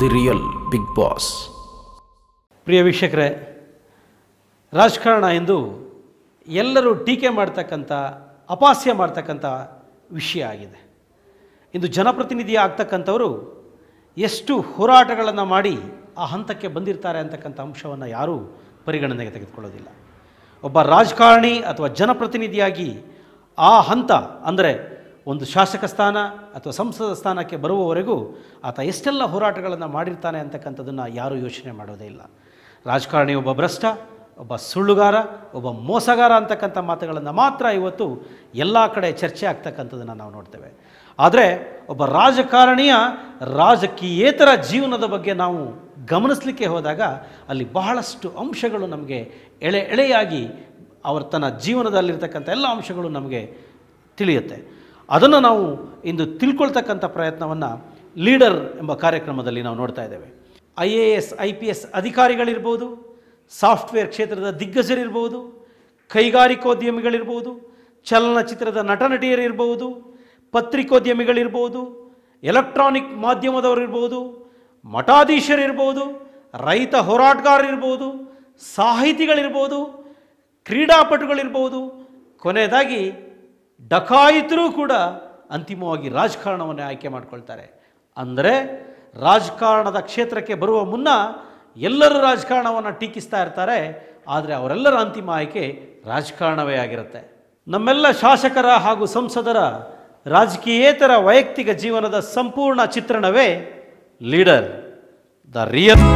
the real big boss ಪ್ರಿಯ ವೀಕ್ಷಕರೇ ರಾಜಕಾರಣ ಎಂದು ಎಲ್ಲರೂ ಟೀಕೆ ಮಾಡ್ತಕ್ಕಂಥ ಅಪಾಸ್ಯ ಮಾಡ್ತಕ್ಕಂಥ ವಿಷಯ ಆಗಿದೆ ಇಂದು ಜನಪ್ರತಿನಿಧಿ ಆಗ್ತಕ್ಕಂಥವರು ಎಷ್ಟು ಹೋರಾಟಗಳನ್ನು ಮಾಡಿ ಆ ಹಂತಕ್ಕೆ ಬಂದಿರ್ತಾರೆ ಅಂತಕ್ಕಂಥ ಅಂಶವನ್ನು ಯಾರೂ ಪರಿಗಣನೆಗೆ ತೆಗೆದುಕೊಳ್ಳೋದಿಲ್ಲ ಒಬ್ಬ ರಾಜಕಾರಣಿ ಅಥವಾ ಜನಪ್ರತಿನಿಧಿಯಾಗಿ ಆ ಹಂತ ಅಂದರೆ ಒಂದು ಶಾಸಕ ಸ್ಥಾನ ಅಥವಾ ಸಂಸದ ಸ್ಥಾನಕ್ಕೆ ಬರುವವರೆಗೂ ಆತ ಎಷ್ಟೆಲ್ಲ ಹೋರಾಟಗಳನ್ನು ಮಾಡಿರ್ತಾನೆ ಅಂತಕ್ಕಂಥದ್ದನ್ನು ಯಾರೂ ಯೋಚನೆ ಮಾಡೋದೇ ಇಲ್ಲ ರಾಜಕಾರಣಿ ಒಬ್ಬ ಭ್ರಷ್ಟ ಒಬ್ಬ ಸುಳ್ಳುಗಾರ ಒಬ್ಬ ಮೋಸಗಾರ ಅಂತಕ್ಕಂಥ ಮಾತುಗಳನ್ನು ಮಾತ್ರ ಇವತ್ತು ಎಲ್ಲ ಕಡೆ ಚರ್ಚೆ ಆಗ್ತಕ್ಕಂಥದ್ದನ್ನು ನಾವು ನೋಡ್ತೇವೆ ಆದರೆ ಒಬ್ಬ ರಾಜಕಾರಣಿಯ ರಾಜಕೀಯೇತರ ಜೀವನದ ಬಗ್ಗೆ ನಾವು ಗಮನಿಸಲಿಕ್ಕೆ ಹೋದಾಗ ಅಲ್ಲಿ ಬಹಳಷ್ಟು ಅಂಶಗಳು ನಮಗೆ ಎಳೆ ಎಳೆಯಾಗಿ ಅವರ ತನ್ನ ಜೀವನದಲ್ಲಿರ್ತಕ್ಕಂಥ ಎಲ್ಲ ಅಂಶಗಳು ನಮಗೆ ತಿಳಿಯುತ್ತೆ ಅದನ್ನು ನಾವು ಇಂದು ತಿಳ್ಕೊಳ್ತಕ್ಕಂಥ ಪ್ರಯತ್ನವನ್ನು ಲೀಡರ್ ಎಂಬ ಕಾರ್ಯಕ್ರಮದಲ್ಲಿ ನಾವು ನೋಡ್ತಾ ಇದ್ದೇವೆ I A S I P S ಅಧಿಕಾರಿಗಳಿರ್ಬೋದು ಸಾಫ್ಟ್ವೇರ್ ಕ್ಷೇತ್ರದ ದಿಗ್ಗಜರಿರ್ಬೋದು ಕೈಗಾರಿಕೋದ್ಯಮಿಗಳಿರ್ಬೋದು ಚಲನಚಿತ್ರದ ನಟ ನಟಿಯರಿರ್ಬೋದು ಪತ್ರಿಕೋದ್ಯಮಿಗಳಿರ್ಬೋದು ಎಲೆಕ್ಟ್ರಾನಿಕ್ ಮಾಧ್ಯಮದವರಿರ್ಬೋದು ಮಠಾಧೀಶರಿರ್ಬೋದು ರೈತ ಹೋರಾಟಗಾರರಿರ್ಬೋದು ಸಾಹಿತಿಗಳಿರ್ಬೋದು ಕ್ರೀಡಾಪಟುಗಳಿರ್ಬೋದು ಕೊನೆಯದಾಗಿ ಡಕಾಯಿತರೂ ಕೂಡ ಅಂತಿಮವಾಗಿ ರಾಜಕಾರಣವನ್ನು ಆಯ್ಕೆ ಮಾಡ್ಕೊಳ್ತಾರೆ ಅಂದರೆ ರಾಜಕಾರಣದ ಕ್ಷೇತ್ರಕ್ಕೆ ಬರುವ ಮುನ್ನ ಎಲ್ಲರೂ ರಾಜಕಾರಣವನ್ನು ಟೀಕಿಸ್ತಾ ಇರ್ತಾರೆ ಆದರೆ ಅವರೆಲ್ಲರ ಅಂತಿಮ ಆಯ್ಕೆ ರಾಜಕಾರಣವೇ ಆಗಿರುತ್ತೆ ನಮ್ಮೆಲ್ಲ ಶಾಸಕರ ಹಾಗೂ ಸಂಸದರ ರಾಜಕೀಯೇತರ ವೈಯಕ್ತಿಕ ಜೀವನದ ಸಂಪೂರ್ಣ ಚಿತ್ರಣವೇ ಲೀಡರ್ ದ ರಿಯಲ್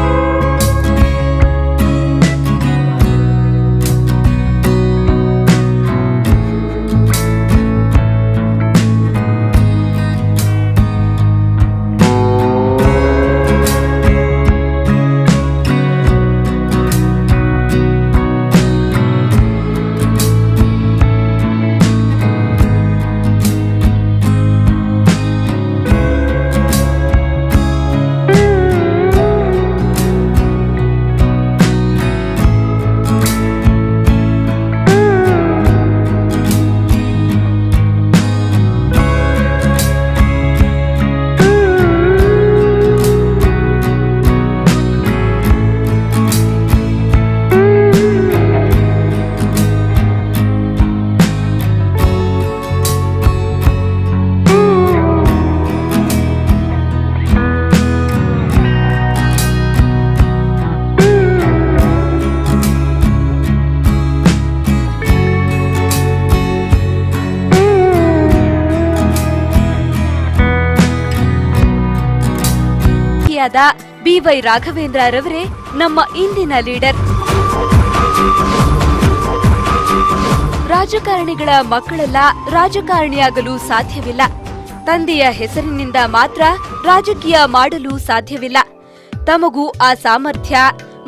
ಶ್ರೀಗಳಾದ ಬಿವೈ ರಾಘವೇಂದ್ರ ರವರೇ ನಮ್ಮ ಇಂದಿನ ಲೀಡರ್ ರಾಜಕಾರಣಿಗಳ ಮಕ್ಕಳೆಲ್ಲ ರಾಜಕಾರಣಿಯಾಗಲು ಸಾಧ್ಯವಿಲ್ಲ ತಂದೆಯ ಹೆಸರಿನಿಂದ ಮಾತ್ರ ರಾಜಕೀಯ ಮಾಡಲು ಸಾಧ್ಯವಿಲ್ಲ ತಮಗೂ ಆ ಸಾಮರ್ಥ್ಯ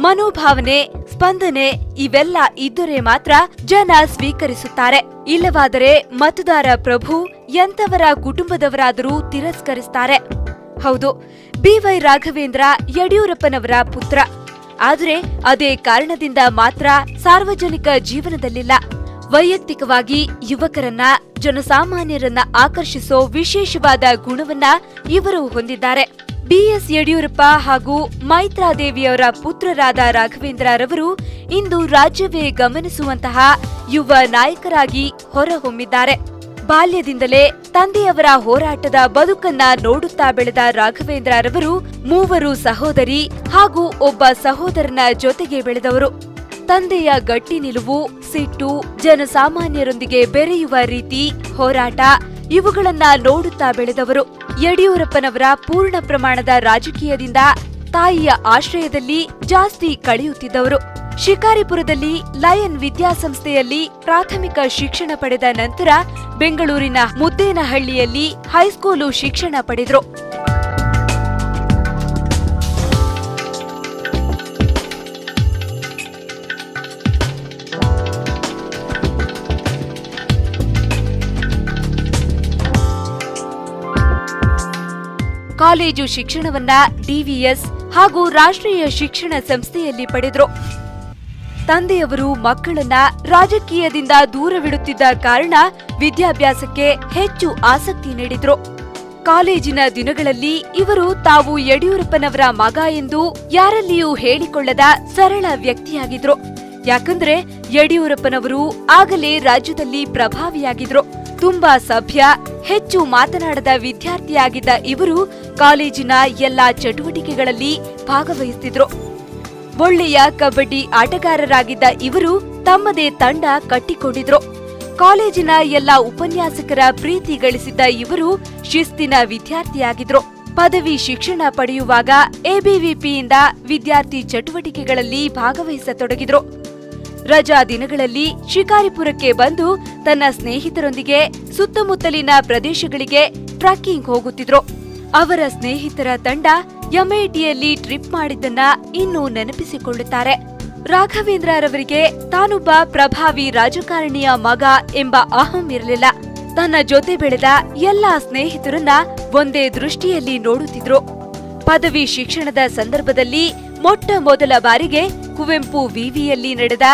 ಮನೋಭಾವನೆ ಸ್ಪಂದನೆ ಇವೆಲ್ಲ ಇದ್ದರೆ ಮಾತ್ರ ಜನ ಸ್ವೀಕರಿಸುತ್ತಾರೆ ಇಲ್ಲವಾದರೆ ಮತದಾರ ಪ್ರಭು ಎಂಥವರ ಕುಟುಂಬದವರಾದರೂ ತಿರಸ್ಕರಿಸ್ತಾರೆ ಹೌದು ಬಿ ರಾಘವೇಂದ್ರ ಯಡಿಯೂರಪ್ಪನವರ ಪುತ್ರ ಆದರೆ ಅದೇ ಕಾರಣದಿಂದ ಮಾತ್ರ ಸಾರ್ವಜನಿಕ ಜೀವನದಲ್ಲಿಲ್ಲ ವೈಯಕ್ತಿಕವಾಗಿ ಯುವಕರನ್ನ ಜನಸಾಮಾನ್ಯರನ್ನ ಆಕರ್ಷಿಸೋ ವಿಶೇಷವಾದ ಗುಣವನ್ನ ಇವರು ಹೊಂದಿದ್ದಾರೆ ಬಿಎಸ್ ಯಡಿಯೂರಪ್ಪ ಹಾಗೂ ಮೈತ್ರಾದೇವಿಯವರ ಪುತ್ರರಾದ ರಾಘವೇಂದ್ರ ರವರು ಇಂದು ರಾಜ್ಯವೇ ಗಮನಿಸುವಂತಹ ಯುವ ನಾಯಕರಾಗಿ ಹೊರಹೊಮ್ಮಿದ್ದಾರೆ ಬಾಲ್ಯದಿಂದಲೇ ತಂದೆಯವರ ಹೋರಾಟದ ಬದುಕನ್ನ ನೋಡುತ್ತಾ ಬೆಳೆದ ರಾಘವೇಂದ್ರ ರವರು ಮೂವರು ಸಹೋದರಿ ಹಾಗೂ ಒಬ್ಬ ಸಹೋದರನ ಜೊತೆಗೆ ಬೆಳೆದವರು ತಂದೆಯ ಗಟ್ಟಿ ನಿಲುವು ಸಿಟ್ಟು ಜನಸಾಮಾನ್ಯರೊಂದಿಗೆ ಬೆರೆಯುವ ರೀತಿ ಹೋರಾಟ ಇವುಗಳನ್ನ ನೋಡುತ್ತಾ ಬೆಳೆದವರು ಯಡಿಯೂರಪ್ಪನವರ ಪೂರ್ಣ ಪ್ರಮಾಣದ ರಾಜಕೀಯದಿಂದ ತಾಯಿಯ ಆಶ್ರಯದಲ್ಲಿ ಜಾಸ್ತಿ ಕಳೆಯುತ್ತಿದ್ದವರು ಶಿಕಾರಿಪುರದಲ್ಲಿ ಲಯನ್ ವಿದ್ಯಾಸಂಸ್ಥೆಯಲ್ಲಿ ಪ್ರಾಥಮಿಕ ಶಿಕ್ಷಣ ಪಡೆದ ನಂತರ ಬೆಂಗಳೂರಿನ ಮುದ್ದೇನಹಳ್ಳಿಯಲ್ಲಿ ಹೈಸ್ಕೂಲು ಶಿಕ್ಷಣ ಪಡೆದರು ಕಾಲೇಜು ಶಿಕ್ಷಣವನ್ನ ಡಿವಿಎಸ್ ಹಾಗೂ ರಾಷ್ಟ್ರೀಯ ಶಿಕ್ಷಣ ಸಂಸ್ಥೆಯಲ್ಲಿ ಪಡೆದರು ತಂದೆಯವರು ಮಕ್ಕಳನ್ನ ರಾಜಕೀಯದಿಂದ ದೂರವಿಡುತ್ತಿದ್ದ ಕಾರಣ ವಿದ್ಯಾಭ್ಯಾಸಕ್ಕೆ ಹೆಚ್ಚು ಆಸಕ್ತಿ ನೀಡಿದ್ರು ಕಾಲೇಜಿನ ದಿನಗಳಲ್ಲಿ ಇವರು ತಾವು ಯಡಿಯೂರಪ್ಪನವರ ಮಗ ಎಂದು ಯಾರಲ್ಲಿಯೂ ಹೇಳಿಕೊಳ್ಳದ ಸರಳ ವ್ಯಕ್ತಿಯಾಗಿದ್ರು ಯಾಕಂದ್ರೆ ಯಡಿಯೂರಪ್ಪನವರು ಆಗಲೇ ರಾಜ್ಯದಲ್ಲಿ ಪ್ರಭಾವಿಯಾಗಿದ್ರು ತುಂಬಾ ಸಭ್ಯ ಹೆಚ್ಚು ಮಾತನಾಡದ ವಿದ್ಯಾರ್ಥಿಯಾಗಿದ್ದ ಇವರು ಕಾಲೇಜಿನ ಎಲ್ಲಾ ಚಟುವಟಿಕೆಗಳಲ್ಲಿ ಭಾಗವಹಿಸುತ್ತಿದ್ರು ಒಳ್ಳೆಯ ಕಬಡ್ಡಿ ಆಟಗಾರರಾಗಿದ್ದ ಇವರು ತಮ್ಮದೇ ತಂಡ ಕಟ್ಟಿಕೊಂಡಿದ್ರು ಕಾಲೇಜಿನ ಎಲ್ಲ ಉಪನ್ಯಾಸಕರ ಪ್ರೀತಿ ಗಳಿಸಿದ್ದ ಇವರು ಶಿಸ್ತಿನ ವಿದ್ಯಾರ್ಥಿಯಾಗಿದ್ರು ಪದವಿ ಶಿಕ್ಷಣ ಪಡೆಯುವಾಗ ಎಬಿವಿಪಿಯಿಂದ ವಿದ್ಯಾರ್ಥಿ ಚಟುವಟಿಕೆಗಳಲ್ಲಿ ಭಾಗವಹಿಸತೊಡಗಿದ್ರು ರಜಾ ದಿನಗಳಲ್ಲಿ ಶಿಕಾರಿಪುರಕ್ಕೆ ಬಂದು ತನ್ನ ಸ್ನೇಹಿತರೊಂದಿಗೆ ಸುತ್ತಮುತ್ತಲಿನ ಪ್ರದೇಶಗಳಿಗೆ ಟ್ರಕ್ಕಿಂಗ್ ಹೋಗುತ್ತಿದ್ರು ಅವರ ಸ್ನೇಹಿತರ ತಂಡ ಎಂಐಟಿಯಲ್ಲಿ ಟ್ರಿಪ್ ಮಾಡಿದ್ದನ್ನ ಇನ್ನೂ ನೆನಪಿಸಿಕೊಳ್ಳುತ್ತಾರೆ ರಾಘವೇಂದ್ರ ರವರಿಗೆ ತಾನೊಬ್ಬ ಪ್ರಭಾವಿ ರಾಜಕಾರಣಿಯ ಮಗ ಎಂಬ ಅಹಂ ಇರಲಿಲ್ಲ ತನ್ನ ಜೊತೆ ಬೆಳೆದ ಎಲ್ಲಾ ಸ್ನೇಹಿತರನ್ನ ಒಂದೇ ದೃಷ್ಟಿಯಲ್ಲಿ ನೋಡುತ್ತಿದ್ರು ಪದವಿ ಶಿಕ್ಷಣದ ಸಂದರ್ಭದಲ್ಲಿ ಮೊಟ್ಟ ಮೊದಲ ಬಾರಿಗೆ ಕುವೆಂಪು ವಿವಿಯಲ್ಲಿ ನಡೆದ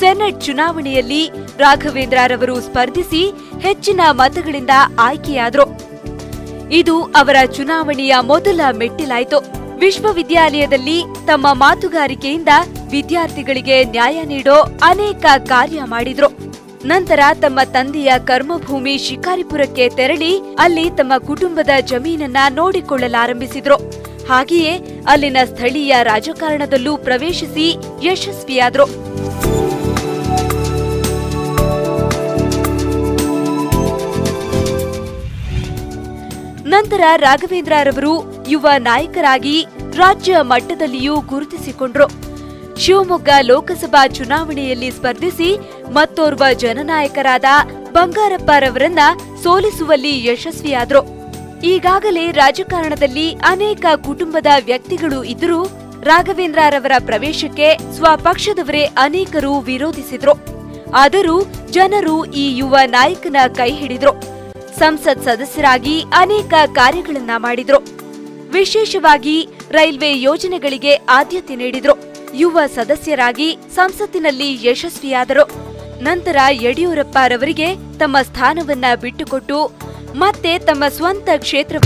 ಸೆನೆಟ್ ಚುನಾವಣೆಯಲ್ಲಿ ರಾಘವೇಂದ್ರ ರವರು ಸ್ಪರ್ಧಿಸಿ ಹೆಚ್ಚಿನ ಮತಗಳಿಂದ ಆಯ್ಕೆಯಾದರು ಇದು ಅವರ ಚುನಾವಣೆಯ ಮೊದಲ ಮೆಟ್ಟಿಲಾಯಿತು ವಿಶ್ವವಿದ್ಯಾಲಯದಲ್ಲಿ ತಮ್ಮ ಮಾತುಗಾರಿಕೆಯಿಂದ ವಿದ್ಯಾರ್ಥಿಗಳಿಗೆ ನ್ಯಾಯ ನೀಡೋ ಅನೇಕ ಕಾರ್ಯ ಮಾಡಿದ್ರು ನಂತರ ತಮ್ಮ ತಂದೆಯ ಕರ್ಮಭೂಮಿ ಶಿಕಾರಿಪುರಕ್ಕೆ ತೆರಳಿ ಅಲ್ಲಿ ತಮ್ಮ ಕುಟುಂಬದ ಜಮೀನನ್ನ ನೋಡಿಕೊಳ್ಳಲಾರಂಭಿಸಿದ್ರು ಹಾಗೆಯೇ ಅಲ್ಲಿನ ಸ್ಥಳೀಯ ರಾಜಕಾರಣದಲ್ಲೂ ಪ್ರವೇಶಿಸಿ ಯಶಸ್ವಿಯಾದರು ನಂತರ ರಾಘವೇಂದ್ರ ರವರು ಯುವ ನಾಯಕರಾಗಿ ರಾಜ್ಯ ಮಟ್ಟದಲ್ಲಿಯೂ ಗುರುತಿಸಿಕೊಂಡ್ರು ಶಿವಮೊಗ್ಗ ಲೋಕಸಭಾ ಚುನಾವಣೆಯಲ್ಲಿ ಸ್ಪರ್ಧಿಸಿ ಮತ್ತೋರ್ವ ಜನನಾಯಕರಾದ ಬಂಗಾರಪ್ಪರವರನ್ನ ಸೋಲಿಸುವಲ್ಲಿ ಯಶಸ್ವಿಯಾದ್ರು ಈಗಾಗಲೇ ರಾಜಕಾರಣದಲ್ಲಿ ಅನೇಕ ಕುಟುಂಬದ ವ್ಯಕ್ತಿಗಳು ಇದ್ದರೂ ರಾಘವೇಂದ್ರರವರ ಪ್ರವೇಶಕ್ಕೆ ಸ್ವಪಕ್ಷದವರೇ ಅನೇಕರು ವಿರೋಧಿಸಿದ್ರು ಆದರೂ ಜನರು ಈ ಯುವ ನಾಯಕನ ಕೈ ಹಿಡಿದ್ರು ಸಂಸತ್ ಸದಸ್ಯರಾಗಿ ಅನೇಕ ಕಾರ್ಯಗಳನ್ನ ಮಾಡಿದ್ರು ವಿಶೇಷವಾಗಿ ರೈಲ್ವೆ ಯೋಜನೆಗಳಿಗೆ ಆದ್ಯತೆ ನೀಡಿದ್ರು ಯುವ ಸದಸ್ಯರಾಗಿ ಸಂಸತ್ತಿನಲ್ಲಿ ಯಶಸ್ವಿಯಾದರು ನಂತರ ಯಡಿಯೂರಪ್ಪ ರವರಿಗೆ ತಮ್ಮ ಸ್ಥಾನವನ್ನ ಬಿಟ್ಟುಕೊಟ್ಟು ಮತ್ತೆ ತಮ್ಮ ಸ್ವಂತ ಕ್ಷೇತ್ರ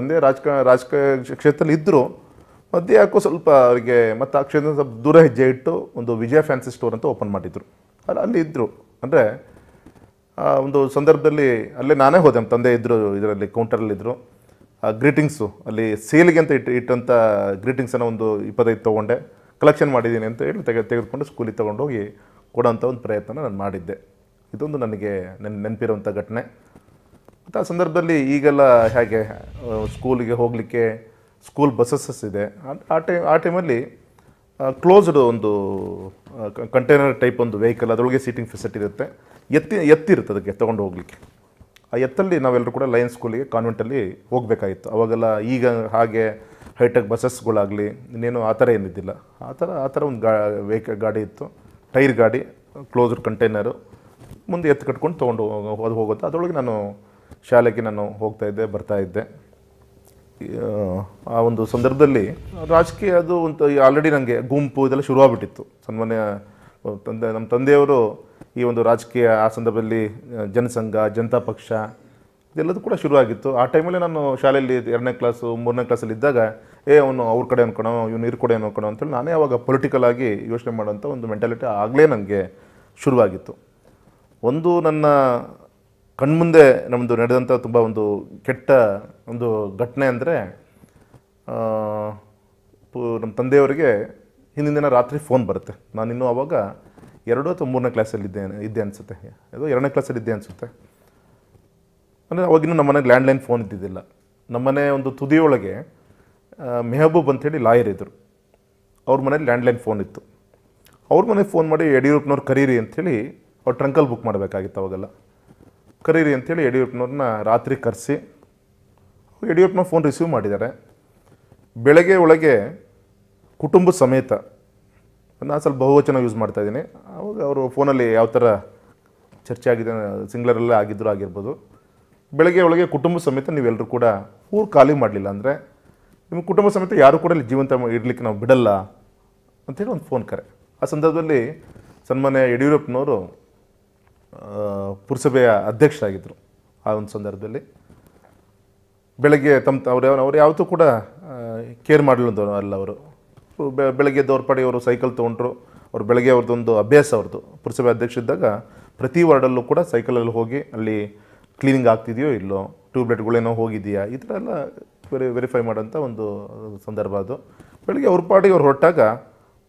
ತಂದೆ ರಾಜಕ ರಾಜಕೀಯ ಕ್ಷೇತ್ರದಲ್ಲಿ ಇದ್ದರು ಮಧ್ಯೆ ಯಾಕೋ ಸ್ವಲ್ಪ ಅವರಿಗೆ ಮತ್ತು ಆ ಕ್ಷೇತ್ರದಿಂದ ಸ್ವಲ್ಪ ದೂರ ಹೆಜ್ಜೆ ಇಟ್ಟು ಒಂದು ವಿಜಯ ಫ್ಯಾನ್ಸಿ ಸ್ಟೋರ್ ಅಂತ ಓಪನ್ ಮಾಡಿದ್ರು ಅಲ್ಲಿ ಅಲ್ಲಿ ಇದ್ದರು ಅಂದರೆ ಒಂದು ಸಂದರ್ಭದಲ್ಲಿ ಅಲ್ಲೇ ನಾನೇ ಹೋದೆ ನಮ್ಮ ತಂದೆ ಇದ್ದರು ಇದರಲ್ಲಿ ಕೌಂಟರಲ್ಲಿದ್ದರು ಆ ಗ್ರೀಟಿಂಗ್ಸು ಅಲ್ಲಿ ಸೇಲ್ಗೆ ಅಂತ ಇಟ್ಟು ಇಟ್ಟಂಥ ಗ್ರೀಟಿಂಗ್ಸನ್ನು ಒಂದು ಇಪ್ಪತ್ತೈದು ತೊಗೊಂಡೆ ಕಲೆಕ್ಷನ್ ಮಾಡಿದ್ದೀನಿ ಅಂತ ಹೇಳಿ ತೆಗೆ ತೆಗೆದುಕೊಂಡು ಸ್ಕೂಲಿಗೆ ತೊಗೊಂಡೋಗಿ ಕೊಡೋಂಥ ಒಂದು ಪ್ರಯತ್ನ ನಾನು ಮಾಡಿದ್ದೆ ಇದೊಂದು ನನಗೆ ನನ್ನ ನೆನಪಿರುವಂಥ ಘಟನೆ ಆ ಸಂದರ್ಭದಲ್ಲಿ ಈಗೆಲ್ಲ ಹೇಗೆ ಸ್ಕೂಲಿಗೆ ಹೋಗಲಿಕ್ಕೆ ಸ್ಕೂಲ್ ಬಸ್ಸಸ್ ಇದೆ ಆ ಟೈಮ್ ಆ ಟೈಮಲ್ಲಿ ಕ್ಲೋಸ್ಡ್ ಒಂದು ಕಂಟೈನರ್ ಟೈಪ್ ಒಂದು ವೆಹಿಕಲ್ ಅದರೊಳಗೆ ಸೀಟಿಂಗ್ ಫೆಸಿಲಿಟಿ ಇರುತ್ತೆ ಎತ್ತಿ ಎತ್ತಿರುತ್ತೆ ಅದಕ್ಕೆ ತೊಗೊಂಡು ಹೋಗಲಿಕ್ಕೆ ಆ ಎತ್ತಲ್ಲಿ ನಾವೆಲ್ಲರೂ ಕೂಡ ಲಯನ್ಸ್ ಸ್ಕೂಲಿಗೆ ಕಾನ್ವೆಂಟಲ್ಲಿ ಹೋಗಬೇಕಾಗಿತ್ತು ಅವಾಗೆಲ್ಲ ಈಗ ಹಾಗೆ ಹೈಟೆಕ್ ಬಸ್ಸಸ್ಗಳಾಗಲಿ ಇನ್ನೇನು ಆ ಥರ ಏನಿದ್ದಿಲ್ಲ ಆ ಥರ ಆ ಥರ ಒಂದು ಗಾ ವೆಹಿಕಲ್ ಗಾಡಿ ಇತ್ತು ಟೈರ್ ಗಾಡಿ ಕ್ಲೋಸ್ಡ್ ಕಂಟೈನರು ಮುಂದೆ ಎತ್ತು ಕಟ್ಕೊಂಡು ತೊಗೊಂಡು ಹೋಗೋದು ಅದರೊಳಗೆ ನಾನು ಶಾಲೆಗೆ ನಾನು ಹೋಗ್ತಾ ಇದ್ದೆ ಬರ್ತಾ ಇದ್ದೆ ಆ ಒಂದು ಸಂದರ್ಭದಲ್ಲಿ ರಾಜಕೀಯ ಅದು ಒಂದು ಆಲ್ರೆಡಿ ನನಗೆ ಗುಂಪು ಇದೆಲ್ಲ ಶುರುವಾಗ್ಬಿಟ್ಟಿತ್ತು ಸನ್ಮಾನ್ಯ ತಂದೆ ನಮ್ಮ ತಂದೆಯವರು ಈ ಒಂದು ರಾಜಕೀಯ ಆ ಸಂದರ್ಭದಲ್ಲಿ ಜನಸಂಘ ಜನತಾ ಪಕ್ಷ ಇದೆಲ್ಲದೂ ಕೂಡ ಶುರುವಾಗಿತ್ತು ಆ ಟೈಮಲ್ಲಿ ನಾನು ಶಾಲೆಯಲ್ಲಿ ಎರಡನೇ ಕ್ಲಾಸು ಮೂರನೇ ಕ್ಲಾಸಲ್ಲಿ ಇದ್ದಾಗ ಏ ಅವನು ಅವ್ರ ಕಡೆ ಅನ್ಕೋಣ ಇವನು ಇರ್ ಕಡೆ ಅನ್ಕೋಣ ಅಂತೇಳಿ ನಾನೇ ಅವಾಗ ಪೊಲಿಟಿಕಲ್ ಆಗಿ ಯೋಚನೆ ಮಾಡೋಂಥ ಒಂದು ಮೆಂಟಾಲಿಟಿ ಆಗಲೇ ನನಗೆ ಶುರುವಾಗಿತ್ತು ಒಂದು ನನ್ನ ಕಣ್ಮುಂದೆ ನಮ್ಮದು ನಡೆದಂಥ ತುಂಬ ಒಂದು ಕೆಟ್ಟ ಒಂದು ಘಟನೆ ಅಂದರೆ ನಮ್ಮ ತಂದೆಯವರಿಗೆ ಹಿಂದಿನ ದಿನ ರಾತ್ರಿ ಫೋನ್ ಬರುತ್ತೆ ನಾನಿನ್ನೂ ಆವಾಗ ಎರಡು ಅಥವಾ ಮೂರನೇ ಕ್ಲಾಸಲ್ಲಿದ್ದೆ ಇದ್ದೆ ಅನಿಸುತ್ತೆ ಅದು ಎರಡನೇ ಕ್ಲಾಸಲ್ಲಿದ್ದೆ ಅನಿಸುತ್ತೆ ಅಂದರೆ ಅವಾಗಿನ್ನೂ ನಮ್ಮ ಮನೆಗೆ ಲ್ಯಾಂಡ್ಲೈನ್ ಫೋನ್ ಇದ್ದಿದ್ದಿಲ್ಲ ನಮ್ಮನೆ ಒಂದು ತುದಿಯೊಳಗೆ ಮೆಹಬೂಬ್ ಅಂಥೇಳಿ ಲಾಯರ್ ಇದ್ದರು ಅವ್ರ ಮನೇಲಿ ಲ್ಯಾಂಡ್ಲೈನ್ ಫೋನ್ ಇತ್ತು ಅವ್ರ ಮನೆಗೆ ಫೋನ್ ಮಾಡಿ ಯಡಿಯೂರಪ್ಪನವ್ರು ಕರೀರಿ ಅಂಥೇಳಿ ಅವ್ರು ಟ್ರಂಕಲ್ ಬುಕ್ ಮಾಡಬೇಕಾಗಿತ್ತು ಅವಾಗೆಲ್ಲ ಕರೀರಿ ಅಂತೇಳಿ ಯಡಿಯೂರಪ್ಪನವ್ರನ್ನ ರಾತ್ರಿ ಕರೆಸಿ ಯಡಿಯೂರಪ್ಪನ ಫೋನ್ ರಿಸೀವ್ ಮಾಡಿದ್ದಾರೆ ಬೆಳಗ್ಗೆ ಒಳಗೆ ಕುಟುಂಬ ಸಮೇತ ನಾನು ಸ್ವಲ್ಪ ಬಹುವಚನ ಯೂಸ್ ಮಾಡ್ತಾಯಿದ್ದೀನಿ ಅವಾಗ ಅವರು ಫೋನಲ್ಲಿ ಯಾವ ಥರ ಚರ್ಚೆ ಆಗಿದೆ ಸಿಂಗ್ಲರಲ್ಲೇ ಆಗಿದ್ದರೂ ಆಗಿರ್ಬೋದು ಬೆಳಗ್ಗೆ ಒಳಗೆ ಕುಟುಂಬ ಸಮೇತ ನೀವೆಲ್ಲರೂ ಕೂಡ ಊರು ಖಾಲಿ ಮಾಡಲಿಲ್ಲ ಅಂದರೆ ನಿಮ್ಮ ಕುಟುಂಬ ಸಮೇತ ಯಾರೂ ಕೂಡ ಇಲ್ಲಿ ಜೀವಂತ ಇಡಲಿಕ್ಕೆ ನಾವು ಬಿಡಲ್ಲ ಅಂತೇಳಿ ಒಂದು ಫೋನ್ ಕರೆ ಆ ಸಂದರ್ಭದಲ್ಲಿ ಸನ್ಮಾನ್ಯ ಯಡಿಯೂರಪ್ಪನವರು ಪುರಸಭೆಯ ಅಧ್ಯಕ್ಷರಾಗಿದ್ದರು ಆ ಒಂದು ಸಂದರ್ಭದಲ್ಲಿ ಬೆಳಗ್ಗೆ ತಮ್ಮ ಅವ್ರು ಅವ್ರು ಯಾವತ್ತೂ ಕೂಡ ಕೇರ್ ಮಾಡಲಿಲ್ಲ ಅಲ್ಲ ಅವರು ಬೆಳಗ್ಗೆ ದೌರ್ಪಡಿ ಅವರು ಸೈಕಲ್ ತೊಗೊಂಡ್ರು ಅವ್ರು ಬೆಳಗ್ಗೆ ಅವ್ರದ್ದೊಂದು ಅಭ್ಯಾಸ ಅವ್ರದ್ದು ಪುರಸಭೆ ಅಧ್ಯಕ್ಷ ಇದ್ದಾಗ ಪ್ರತಿ ವಾರ್ಡಲ್ಲೂ ಕೂಡ ಸೈಕಲಲ್ಲಿ ಹೋಗಿ ಅಲ್ಲಿ ಕ್ಲೀನಿಂಗ್ ಆಗ್ತಿದೆಯೋ ಇಲ್ಲೋ ಟ್ಯೂಬ್ಲೆಟ್ಗಳೇನೋ ಹೋಗಿದೆಯಾ ಈ ಥರ ಎಲ್ಲ ವೆರಿ ವೆರಿಫೈ ಮಾಡೋಂಥ ಒಂದು ಸಂದರ್ಭ ಅದು ಬೆಳಗ್ಗೆ ಅವ್ರ ಪಾಡಿಗೆ ಅವ್ರು ಹೊರಟಾಗ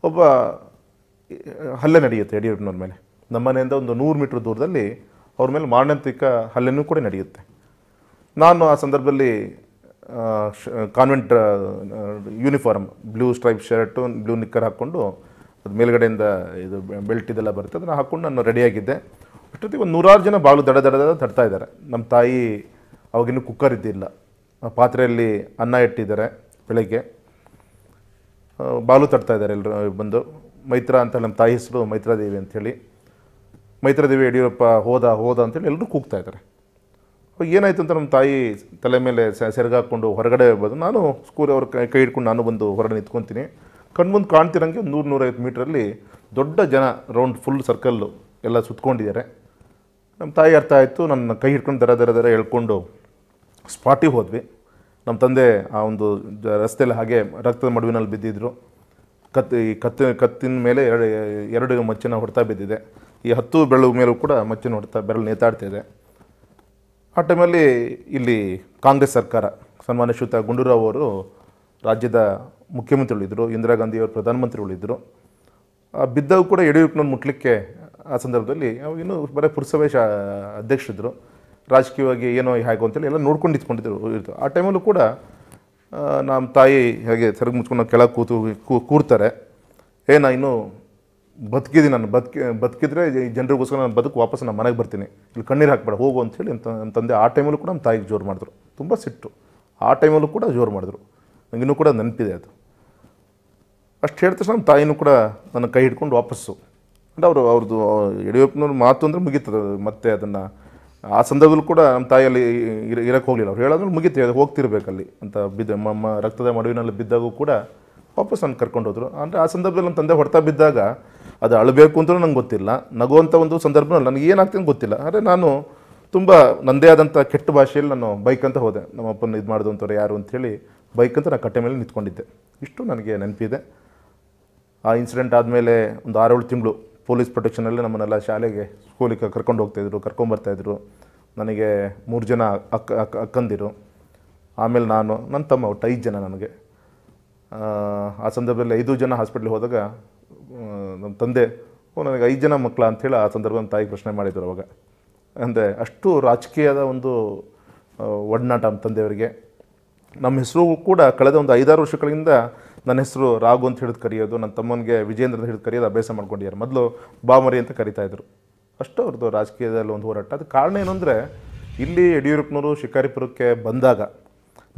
ಒಬ್ಬ ಹಲ್ಲೆ ನಡೆಯುತ್ತೆ ಯಡಿಯೂರಪ್ಪನವ್ರ ಮೇಲೆ ನಮ್ಮ ಮನೆಯಿಂದ ಒಂದು ನೂರು ಮೀಟ್ರ್ ದೂರದಲ್ಲಿ ಅವ್ರ ಮೇಲೆ ಮಾರಣಾಂತಿಕ ಹಲ್ಲೆನೂ ಕೂಡ ನಡೆಯುತ್ತೆ ನಾನು ಆ ಸಂದರ್ಭದಲ್ಲಿ convent uniform blue stripe shirt blue knicker ಹಾಕ್ಕೊಂಡು ಅದು ಮೇಲ್ಗಡೆಯಿಂದ ಇದು ಬೆಲ್ಟ್ ಇದೆಲ್ಲ ಬರುತ್ತೆ ಅದನ್ನು ಹಾಕ್ಕೊಂಡು ನಾನು ರೆಡಿಯಾಗಿದ್ದೆ ಅಷ್ಟೊತ್ತಿಗೆ ಒಂದು ನೂರಾರು ಜನ ಬಾಳು ದಡ ದಡ ತಡ್ತಾ ಇದ್ದಾರೆ ನಮ್ಮ ತಾಯಿ ಅವಾಗಿನ್ನೂ ಕುಕ್ಕರ್ ಇದ್ದಿಲ್ಲ ಪಾತ್ರೆಯಲ್ಲಿ ಅನ್ನ ಇಟ್ಟಿದ್ದಾರೆ ಬೆಳಗ್ಗೆ ಬಾಲು ತಡ್ತಾ ಇದ್ದಾರೆ ಎಲ್ಲರೂ ಬಂದು ಮೈತ್ರ ಅಂತ ನಮ್ಮ ತಾಯಿ ಹೆಸರು ಮೈತ್ರಾದೇವಿ ಅಂಥೇಳಿ ಮೈತ್ರದೇವಿ ಯಡಿಯೂರಪ್ಪ ಹೋದ ಹೋದ ಅಂತೇಳಿ ಎಲ್ಲರೂ ಕೂಗ್ತಾ ಇದ್ದಾರೆ ಏನಾಯಿತು ಅಂತ ನಮ್ಮ ತಾಯಿ ತಲೆ ಮೇಲೆ ಸೆರಗಾಕ್ಕೊಂಡು ಹೊರಗಡೆ ಬಂದು ನಾನು ಸ್ಕೂಲ್ ಅವ್ರ ಕೈ ಹಿಡ್ಕೊಂಡು ನಾನು ಬಂದು ಹೊರಗಡೆ ನಿಂತ್ಕೊತೀನಿ ಕಣ್ಮುಂದು ಕಾಣ್ತಿರೋಂಗೆ ಒಂದು ನೂರು ನೂರೈವತ್ತು ಮೀಟ್ರಲ್ಲಿ ದೊಡ್ಡ ಜನ ರೌಂಡ್ ಫುಲ್ ಸರ್ಕಲ್ಲು ಎಲ್ಲ ಸುತ್ಕೊಂಡಿದ್ದಾರೆ ನಮ್ಮ ತಾಯಿ ಅರ್ಥ ಆಯಿತು ನನ್ನ ಕೈ ಹಿಡ್ಕೊಂಡು ದರ ದರ ದರ ಹೇಳ್ಕೊಂಡು ಸ್ಪಾಟಿಗೆ ಹೋದ್ವಿ ನಮ್ಮ ತಂದೆ ಆ ಒಂದು ರಸ್ತೆಯಲ್ಲಿ ಹಾಗೆ ರಕ್ತದ ಮಡುವಿನಲ್ಲಿ ಬಿದ್ದಿದ್ದರು ಕತ್ತಿ ಈ ಕತ್ತಿನ ಮೇಲೆ ಎರಡು ಎರಡು ಮಚ್ಚನ ಹೊಡ್ತಾ ಬಿದ್ದಿದೆ ಈ ಹತ್ತು ಬೆರಳು ಮೇಲೂ ಕೂಡ ಮಚ್ಚು ನೋಡ್ತಾ ಬೆರಳು ನೇತಾಡ್ತಿದೆ ಆ ಟೈಮಲ್ಲಿ ಇಲ್ಲಿ ಕಾಂಗ್ರೆಸ್ ಸರ್ಕಾರ ಸನ್ಮಾನ್ಯ ಶುತ ಗುಂಡೂರಾವ್ ಅವರು ರಾಜ್ಯದ ಮುಖ್ಯಮಂತ್ರಿಗಳಿದ್ದರು ಇಂದಿರಾ ಗಾಂಧಿಯವರು ಪ್ರಧಾನಮಂತ್ರಿಗಳಿದ್ದರು ಬಿದ್ದವು ಕೂಡ ಯಡಿಯೂರಪ್ಪನವ್ರು ಮುಟ್ಲಿಕ್ಕೆ ಆ ಸಂದರ್ಭದಲ್ಲಿ ಇನ್ನೂ ಬರೀ ಪುರಸಭೆ ಶಾ ಅಧ್ಯಕ್ಷರಿದ್ದರು ರಾಜಕೀಯವಾಗಿ ಏನೋ ಹೇಗೋ ಅಂತೇಳಿ ಎಲ್ಲ ನೋಡ್ಕೊಂಡು ಇಟ್ಕೊಂಡಿದ್ರು ಇರ್ತು ಆ ಟೈಮಲ್ಲೂ ಕೂಡ ನಮ್ಮ ತಾಯಿ ಹೇಗೆ ಸೆರಗು ಮುಚ್ಕೊಂಡು ಕೆಳಗೆ ಕೂತು ಕೂರ್ತಾರೆ ಏನ ಇನ್ನೂ ಬದುಕಿದ್ದೀನಿ ನಾನು ಬದುಕಿ ಬದುಕಿದ್ರೆ ಜನರಿಗೋಸ್ಕರ ನಾನು ಬದುಕು ವಾಪಸ್ ನಾನು ಮನೆಗೆ ಬರ್ತೀನಿ ಇಲ್ಲಿ ಕಣ್ಣೀರು ಹಾಕ್ಬೇಡ ಹೋಗು ಹೇಳಿ ನಮ್ಮ ತಂದೆ ಆ ಟೈಮಲ್ಲೂ ಕೂಡ ನಮ್ಮ ತಾಯಿಗೆ ಜೋರು ಮಾಡಿದ್ರು ತುಂಬ ಸಿಟ್ಟು ಆ ಟೈಮಲ್ಲೂ ಕೂಡ ಜೋರು ಮಾಡಿದ್ರು ನನಗಿನ್ನೂ ಕೂಡ ನೆನಪಿದೆ ಅದು ಅಷ್ಟು ಹೇಳಿದ ನಮ್ಮ ತಾಯಿನೂ ಕೂಡ ನನ್ನ ಕೈ ಹಿಡ್ಕೊಂಡು ವಾಪಸ್ಸು ಅಂದರೆ ಅವರು ಅವ್ರದ್ದು ಯಡಿಯೂರಪ್ಪನವ್ರ ಮಾತು ಅಂದರೆ ಮುಗೀತದ ಮತ್ತೆ ಅದನ್ನು ಆ ಸಂದರ್ಭದಲ್ಲೂ ಕೂಡ ನಮ್ಮ ತಾಯಿಯಲ್ಲಿ ಇರ ಇರೋಕ್ಕೆ ಹೋಗಲಿಲ್ಲ ಅವ್ರು ಹೇಳೋದ್ಮೇಲೆ ಮುಗೀತೀವಿ ಅದು ಹೋಗ್ತಿರ್ಬೇಕಲ್ಲಿ ಅಂತ ಬಿದ್ದ ನಮ್ಮ ರಕ್ತದ ಮಡುವಿನಲ್ಲಿ ಬಿದ್ದಾಗೂ ಕೂಡ ವಾಪಸ್ ನನ್ನ ಕರ್ಕೊಂಡು ಹೋದರು ಅಂದರೆ ಆ ಸಂದರ್ಭದಲ್ಲಿ ನಮ್ಮ ತಂದೆ ಹೊಡ್ತಾ ಬಿದ್ದಾಗ ಅದು ಅಳಬೇಕು ಅಂತಲೂ ನಂಗೆ ಗೊತ್ತಿಲ್ಲ ನಗುವಂಥ ಒಂದು ಸಂದರ್ಭ ನನಗೆ ಏನಾಗ್ತೀನಿ ಗೊತ್ತಿಲ್ಲ ಆದರೆ ನಾನು ತುಂಬ ನಂದೇ ಆದಂಥ ಕೆಟ್ಟ ಭಾಷೆಯಲ್ಲಿ ನಾನು ಬೈಕ್ ಅಂತ ಹೋದೆ ನಮ್ಮ ಅಪ್ಪನ ಇದು ಮಾಡಿದಂಥವ್ರು ಯಾರು ಅಂಥೇಳಿ ಬೈಕ್ ಅಂತ ನಾನು ಕಟ್ಟೆ ಮೇಲೆ ನಿಂತ್ಕೊಂಡಿದ್ದೆ ಇಷ್ಟು ನನಗೆ ನೆನಪಿದೆ ಆ ಇನ್ಸಿಡೆಂಟ್ ಆದಮೇಲೆ ಒಂದು ಆರೇಳು ತಿಂಗಳು ಪೊಲೀಸ್ ಪ್ರೊಟೆಕ್ಷನಲ್ಲಿ ನಮ್ಮನ್ನೆಲ್ಲ ಶಾಲೆಗೆ ಸ್ಕೂಲಿಗೆ ಕರ್ಕೊಂಡು ಹೋಗ್ತಾಯಿದ್ರು ಕರ್ಕೊಂಬರ್ತಾಯಿದ್ರು ನನಗೆ ಮೂರು ಜನ ಅಕ್ಕ ಅಕ್ಕ ಅಕ್ಕಂದಿರು ಆಮೇಲೆ ನಾನು ನನ್ನ ತಮ್ಮ ಒಟ್ಟು ಐದು ಜನ ನನಗೆ ಆ ಸಂದರ್ಭದಲ್ಲಿ ಐದು ಜನ ಹಾಸ್ಪಿಟ್ಲಿಗೆ ಹೋದಾಗ ನಮ್ಮ ತಂದೆ ಓ ನನಗೆ ಐದು ಜನ ಮಕ್ಕಳ ಅಂಥೇಳಿ ಆ ಸಂದರ್ಭದಲ್ಲಿ ತಾಯಿ ಪ್ರಶ್ನೆ ಮಾಡಿದ್ರು ಅವಾಗ ಅಂದರೆ ಅಷ್ಟು ರಾಜಕೀಯದ ಒಂದು ಒಡನಾಟ ನಮ್ಮ ತಂದೆಯವರಿಗೆ ನಮ್ಮ ಹೆಸರು ಕೂಡ ಕಳೆದ ಒಂದು ಐದಾರು ವರ್ಷಗಳಿಂದ ನನ್ನ ಹೆಸರು ರಾಘು ಅಂತ ಹಿಡಿದು ಕರೆಯೋದು ನನ್ನ ತಮ್ಮನಿಗೆ ವಿಜೇಂದ್ರ ಅಂತ ಹಿಡಿದು ಕರೆಯೋದು ಅಭ್ಯಾಸ ಮಾಡ್ಕೊಂಡಿದ್ದಾರೆ ಮೊದಲು ಬಾಮರಿ ಅಂತ ಕರಿತಾಯಿದ್ರು ಅಷ್ಟು ಅವ್ರದ್ದು ರಾಜಕೀಯದಲ್ಲಿ ಒಂದು ಹೋರಾಟ ಅದು ಕಾರಣ ಏನು ಅಂದರೆ ಇಲ್ಲಿ ಯಡಿಯೂರಪ್ಪನವರು ಶಿಕಾರಿಪುರಕ್ಕೆ ಬಂದಾಗ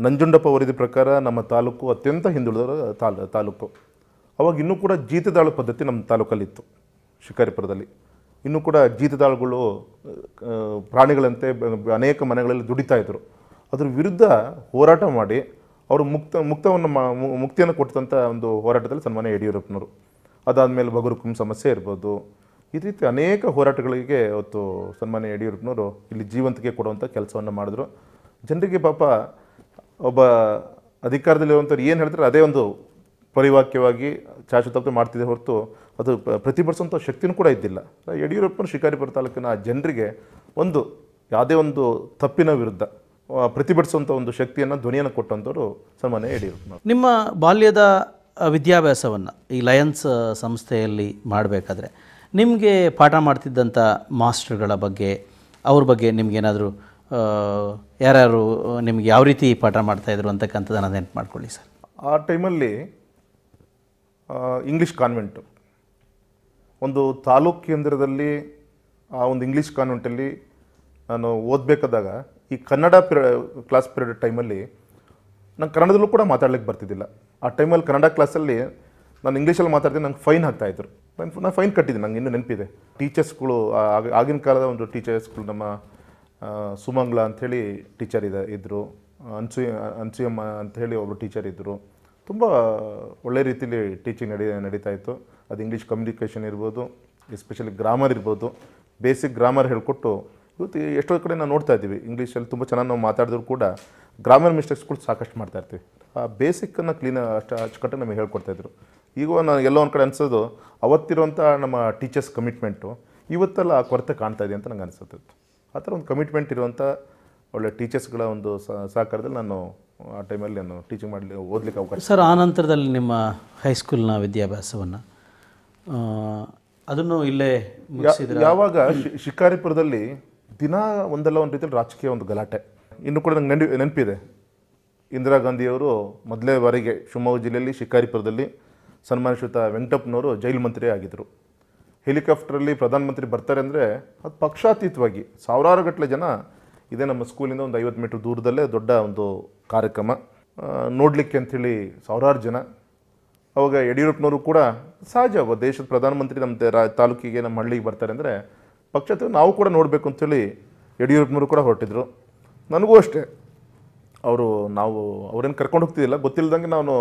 ನಂಜುಂಡಪ್ಪ ವರದಿ ಪ್ರಕಾರ ನಮ್ಮ ತಾಲೂಕು ಅತ್ಯಂತ ಹಿಂದುಳಿದ ತಾಲ್ ತಾಲೂಕು ಅವಾಗ ಇನ್ನೂ ಕೂಡ ಜೀತದಾಳು ಪದ್ಧತಿ ನಮ್ಮ ತಾಲೂಕಲ್ಲಿತ್ತು ಶಿಕಾರಿಪುರದಲ್ಲಿ ಇನ್ನೂ ಕೂಡ ಜೀತದಾಳುಗಳು ಪ್ರಾಣಿಗಳಂತೆ ಅನೇಕ ಮನೆಗಳಲ್ಲಿ ದುಡಿತಾ ಇದ್ದರು ಅದ್ರ ವಿರುದ್ಧ ಹೋರಾಟ ಮಾಡಿ ಅವರು ಮುಕ್ತ ಮುಕ್ತವನ್ನು ಮುಕ್ತಿಯನ್ನು ಕೊಟ್ಟಂಥ ಒಂದು ಹೋರಾಟದಲ್ಲಿ ಸನ್ಮಾನ್ಯ ಯಡಿಯೂರಪ್ಪನವರು ಅದಾದಮೇಲೆ ಬಗರುಕುಂ ಸಮಸ್ಯೆ ಇರ್ಬೋದು ಈ ರೀತಿ ಅನೇಕ ಹೋರಾಟಗಳಿಗೆ ಅವತ್ತು ಸನ್ಮಾನ್ಯ ಯಡಿಯೂರಪ್ಪನವರು ಇಲ್ಲಿ ಜೀವಂತಿಕೆ ಕೊಡುವಂಥ ಕೆಲಸವನ್ನು ಮಾಡಿದ್ರು ಜನರಿಗೆ ಪಾಪ ಒಬ್ಬ ಅಧಿಕಾರದಲ್ಲಿರುವಂಥವ್ರು ಏನು ಹೇಳ್ತಾರೆ ಅದೇ ಒಂದು ಪರಿವಾಕ್ಯವಾಗಿ ತಪ್ಪು ಮಾಡ್ತಿದೆ ಹೊರತು ಅದು ಪ್ರತಿಭಟಿಸುವಂಥ ಶಕ್ತಿನೂ ಕೂಡ ಇದ್ದಿಲ್ಲ ಯಡಿಯೂರಪ್ಪನ ಶಿಕಾರಿಪುರ ತಾಲೂಕಿನ ಜನರಿಗೆ ಒಂದು ಯಾವುದೇ ಒಂದು ತಪ್ಪಿನ ವಿರುದ್ಧ ಪ್ರತಿಭಟಿಸುವಂಥ ಒಂದು ಶಕ್ತಿಯನ್ನು ಧ್ವನಿಯನ್ನು ಕೊಟ್ಟಂಥವ್ರು ಸನ್ಮಾನ್ಯ ಯಡಿಯೂರಪ್ಪ ನಿಮ್ಮ ಬಾಲ್ಯದ ವಿದ್ಯಾಭ್ಯಾಸವನ್ನು ಈ ಲಯನ್ಸ್ ಸಂಸ್ಥೆಯಲ್ಲಿ ಮಾಡಬೇಕಾದ್ರೆ ನಿಮಗೆ ಪಾಠ ಮಾಡ್ತಿದ್ದಂಥ ಮಾಸ್ಟರ್ಗಳ ಬಗ್ಗೆ ಅವ್ರ ಬಗ್ಗೆ ನಿಮಗೇನಾದರೂ ಯಾರ್ಯಾರು ನಿಮ್ಗೆ ಯಾವ ರೀತಿ ಪಾಠ ಮಾಡ್ತಾಯಿದ್ರು ಅಂತಕ್ಕಂಥದ್ದನ್ನು ನೆನಪು ಮಾಡ್ಕೊಳ್ಳಿ ಸರ್ ಆ ಟೈಮಲ್ಲಿ ಇಂಗ್ಲೀಷ್ ಕಾನ್ವೆಂಟು ಒಂದು ತಾಲೂಕು ಕೇಂದ್ರದಲ್ಲಿ ಆ ಒಂದು ಇಂಗ್ಲೀಷ್ ಕಾನ್ವೆಂಟಲ್ಲಿ ನಾನು ಓದಬೇಕಾದಾಗ ಈ ಕನ್ನಡ ಪಿರಿಯ ಕ್ಲಾಸ್ ಪೀರಿಯಡ್ ಟೈಮಲ್ಲಿ ನಂಗೆ ಕನ್ನಡದಲ್ಲೂ ಕೂಡ ಮಾತಾಡ್ಲಿಕ್ಕೆ ಬರ್ತಿದ್ದಿಲ್ಲ ಆ ಟೈಮಲ್ಲಿ ಕನ್ನಡ ಕ್ಲಾಸಲ್ಲಿ ನಾನು ಇಂಗ್ಲೀಷಲ್ಲಿ ಮಾತಾಡ್ತೀನಿ ನಂಗೆ ಫೈನ್ ಹಾಕ್ತಾಯಿದ್ರು ನಾನು ನಾನು ಫೈನ್ ಕಟ್ಟಿದ್ದೀನಿ ನಂಗೆ ಇನ್ನೂ ನೆನಪಿದೆ ಟೀಚರ್ಸ್ಗಳು ಆಗಿನ ಕಾಲದ ಒಂದು ಟೀಚರ್ಸ್ಗಳು ನಮ್ಮ ಸುಮಂಗ್ಲ ಅಂಥೇಳಿ ಟೀಚರ್ ಇದೆ ಇದ್ದರು ಅನ್ಸು ಅನ್ಸುಯಮ್ಮ ಹೇಳಿ ಒಬ್ಬರು ಟೀಚರ್ ಇದ್ದರು ತುಂಬ ಒಳ್ಳೆ ರೀತಿಯಲ್ಲಿ ಟೀಚಿಂಗ್ ನಡಿ ನಡೀತಾ ಇತ್ತು ಅದು ಇಂಗ್ಲೀಷ್ ಕಮ್ಯುನಿಕೇಷನ್ ಇರ್ಬೋದು ಎಸ್ಪೆಷಲಿ ಗ್ರಾಮರ್ ಇರ್ಬೋದು ಬೇಸಿಕ್ ಗ್ರಾಮರ್ ಹೇಳ್ಕೊಟ್ಟು ಇವತ್ತು ಎಷ್ಟೋ ಕಡೆ ನಾವು ನೋಡ್ತಾ ಇದ್ದೀವಿ ಇಂಗ್ಲೀಷಲ್ಲಿ ತುಂಬ ಚೆನ್ನಾಗಿ ನಾವು ಮಾತಾಡಿದ್ರು ಕೂಡ ಗ್ರಾಮರ್ ಮಿಸ್ಟೇಕ್ಸ್ಗಳು ಸಾಕಷ್ಟು ಮಾಡ್ತಾಯಿರ್ತೀವಿ ಇರ್ತೀವಿ ಆ ಬೇಸಿಕ್ಕನ್ನು ಕ್ಲೀನ್ ಅಷ್ಟು ಅಚ್ಚುಕಟ್ಟೆ ನಮಗೆ ಹೇಳ್ಕೊಡ್ತಾಯಿದ್ರು ಈಗ ನಾನು ಎಲ್ಲೋ ಒಂದು ಕಡೆ ಅನಿಸೋದು ಅವತ್ತಿರುವಂಥ ನಮ್ಮ ಟೀಚರ್ಸ್ ಕಮಿಟ್ಮೆಂಟು ಇವತ್ತೆಲ್ಲ ಆ ಕೊರತೆ ಕಾಣ್ತಾ ಇದೆ ಅಂತ ನಂಗೆ ಅನಿಸುತ್ತೆ ಆ ಥರ ಒಂದು ಕಮಿಟ್ಮೆಂಟ್ ಇರುವಂಥ ಒಳ್ಳೆ ಟೀಚರ್ಸ್ಗಳ ಒಂದು ಸಹಕಾರದಲ್ಲಿ ನಾನು ಆ ಟೈಮಲ್ಲಿ ನಾನು ಟೀಚಿಂಗ್ ಮಾಡಲಿ ಓದಲಿಕ್ಕೆ ಅವಕಾಶ ಸರ್ ಆ ನಂತರದಲ್ಲಿ ನಿಮ್ಮ ಹೈಸ್ಕೂಲ್ನ ವಿದ್ಯಾಭ್ಯಾಸವನ್ನು ಅದನ್ನು ಇಲ್ಲೇ ಯಾವಾಗ ಶಿಕಾರಿಪುರದಲ್ಲಿ ದಿನ ಒಂದಲ್ಲ ಒಂದು ರೀತಿಯಲ್ಲಿ ರಾಜಕೀಯ ಒಂದು ಗಲಾಟೆ ಇನ್ನು ಕೂಡ ನಂಗೆ ನೆನಪಿ ನೆನಪಿದೆ ಇಂದಿರಾ ಗಾಂಧಿಯವರು ಮೊದಲೇ ಬಾರಿಗೆ ಶಿವಮೊಗ್ಗ ಜಿಲ್ಲೆಯಲ್ಲಿ ಶಿಕಾರಿಪುರದಲ್ಲಿ ಸನ್ಮಾನಿಸುತ್ತ ವೆಂಕಟಪ್ಪನವರು ಜೈಲು ಮಂತ್ರಿ ಆಗಿದ್ದರು ಹೆಲಿಕಾಪ್ಟರಲ್ಲಿ ಪ್ರಧಾನಮಂತ್ರಿ ಬರ್ತಾರೆ ಅಂದರೆ ಅದು ಪಕ್ಷಾತೀತವಾಗಿ ಸಾವಿರಾರು ಗಟ್ಟಲೆ ಜನ ಇದೇ ನಮ್ಮ ಸ್ಕೂಲಿಂದ ಒಂದು ಐವತ್ತು ಮೀಟ್ರ್ ದೂರದಲ್ಲೇ ದೊಡ್ಡ ಒಂದು ಕಾರ್ಯಕ್ರಮ ನೋಡಲಿಕ್ಕೆ ಅಂಥೇಳಿ ಸಾವಿರಾರು ಜನ ಅವಾಗ ಯಡಿಯೂರಪ್ಪನವರು ಕೂಡ ಸಹಜ ದೇಶದ ಪ್ರಧಾನಮಂತ್ರಿ ನಮ್ಮ ರಾ ತಾಲೂಕಿಗೆ ನಮ್ಮ ಹಳ್ಳಿಗೆ ಬರ್ತಾರೆ ಅಂದರೆ ಪಕ್ಷ ನಾವು ಕೂಡ ನೋಡಬೇಕು ಅಂಥೇಳಿ ಯಡಿಯೂರಪ್ಪನವರು ಕೂಡ ಹೊರಟಿದ್ರು ನನಗೂ ಅಷ್ಟೇ ಅವರು ನಾವು ಅವರೇನು ಕರ್ಕೊಂಡು ಹೋಗ್ತಿದ್ದಿಲ್ಲ ಗೊತ್ತಿಲ್ಲದಂಗೆ ನಾನು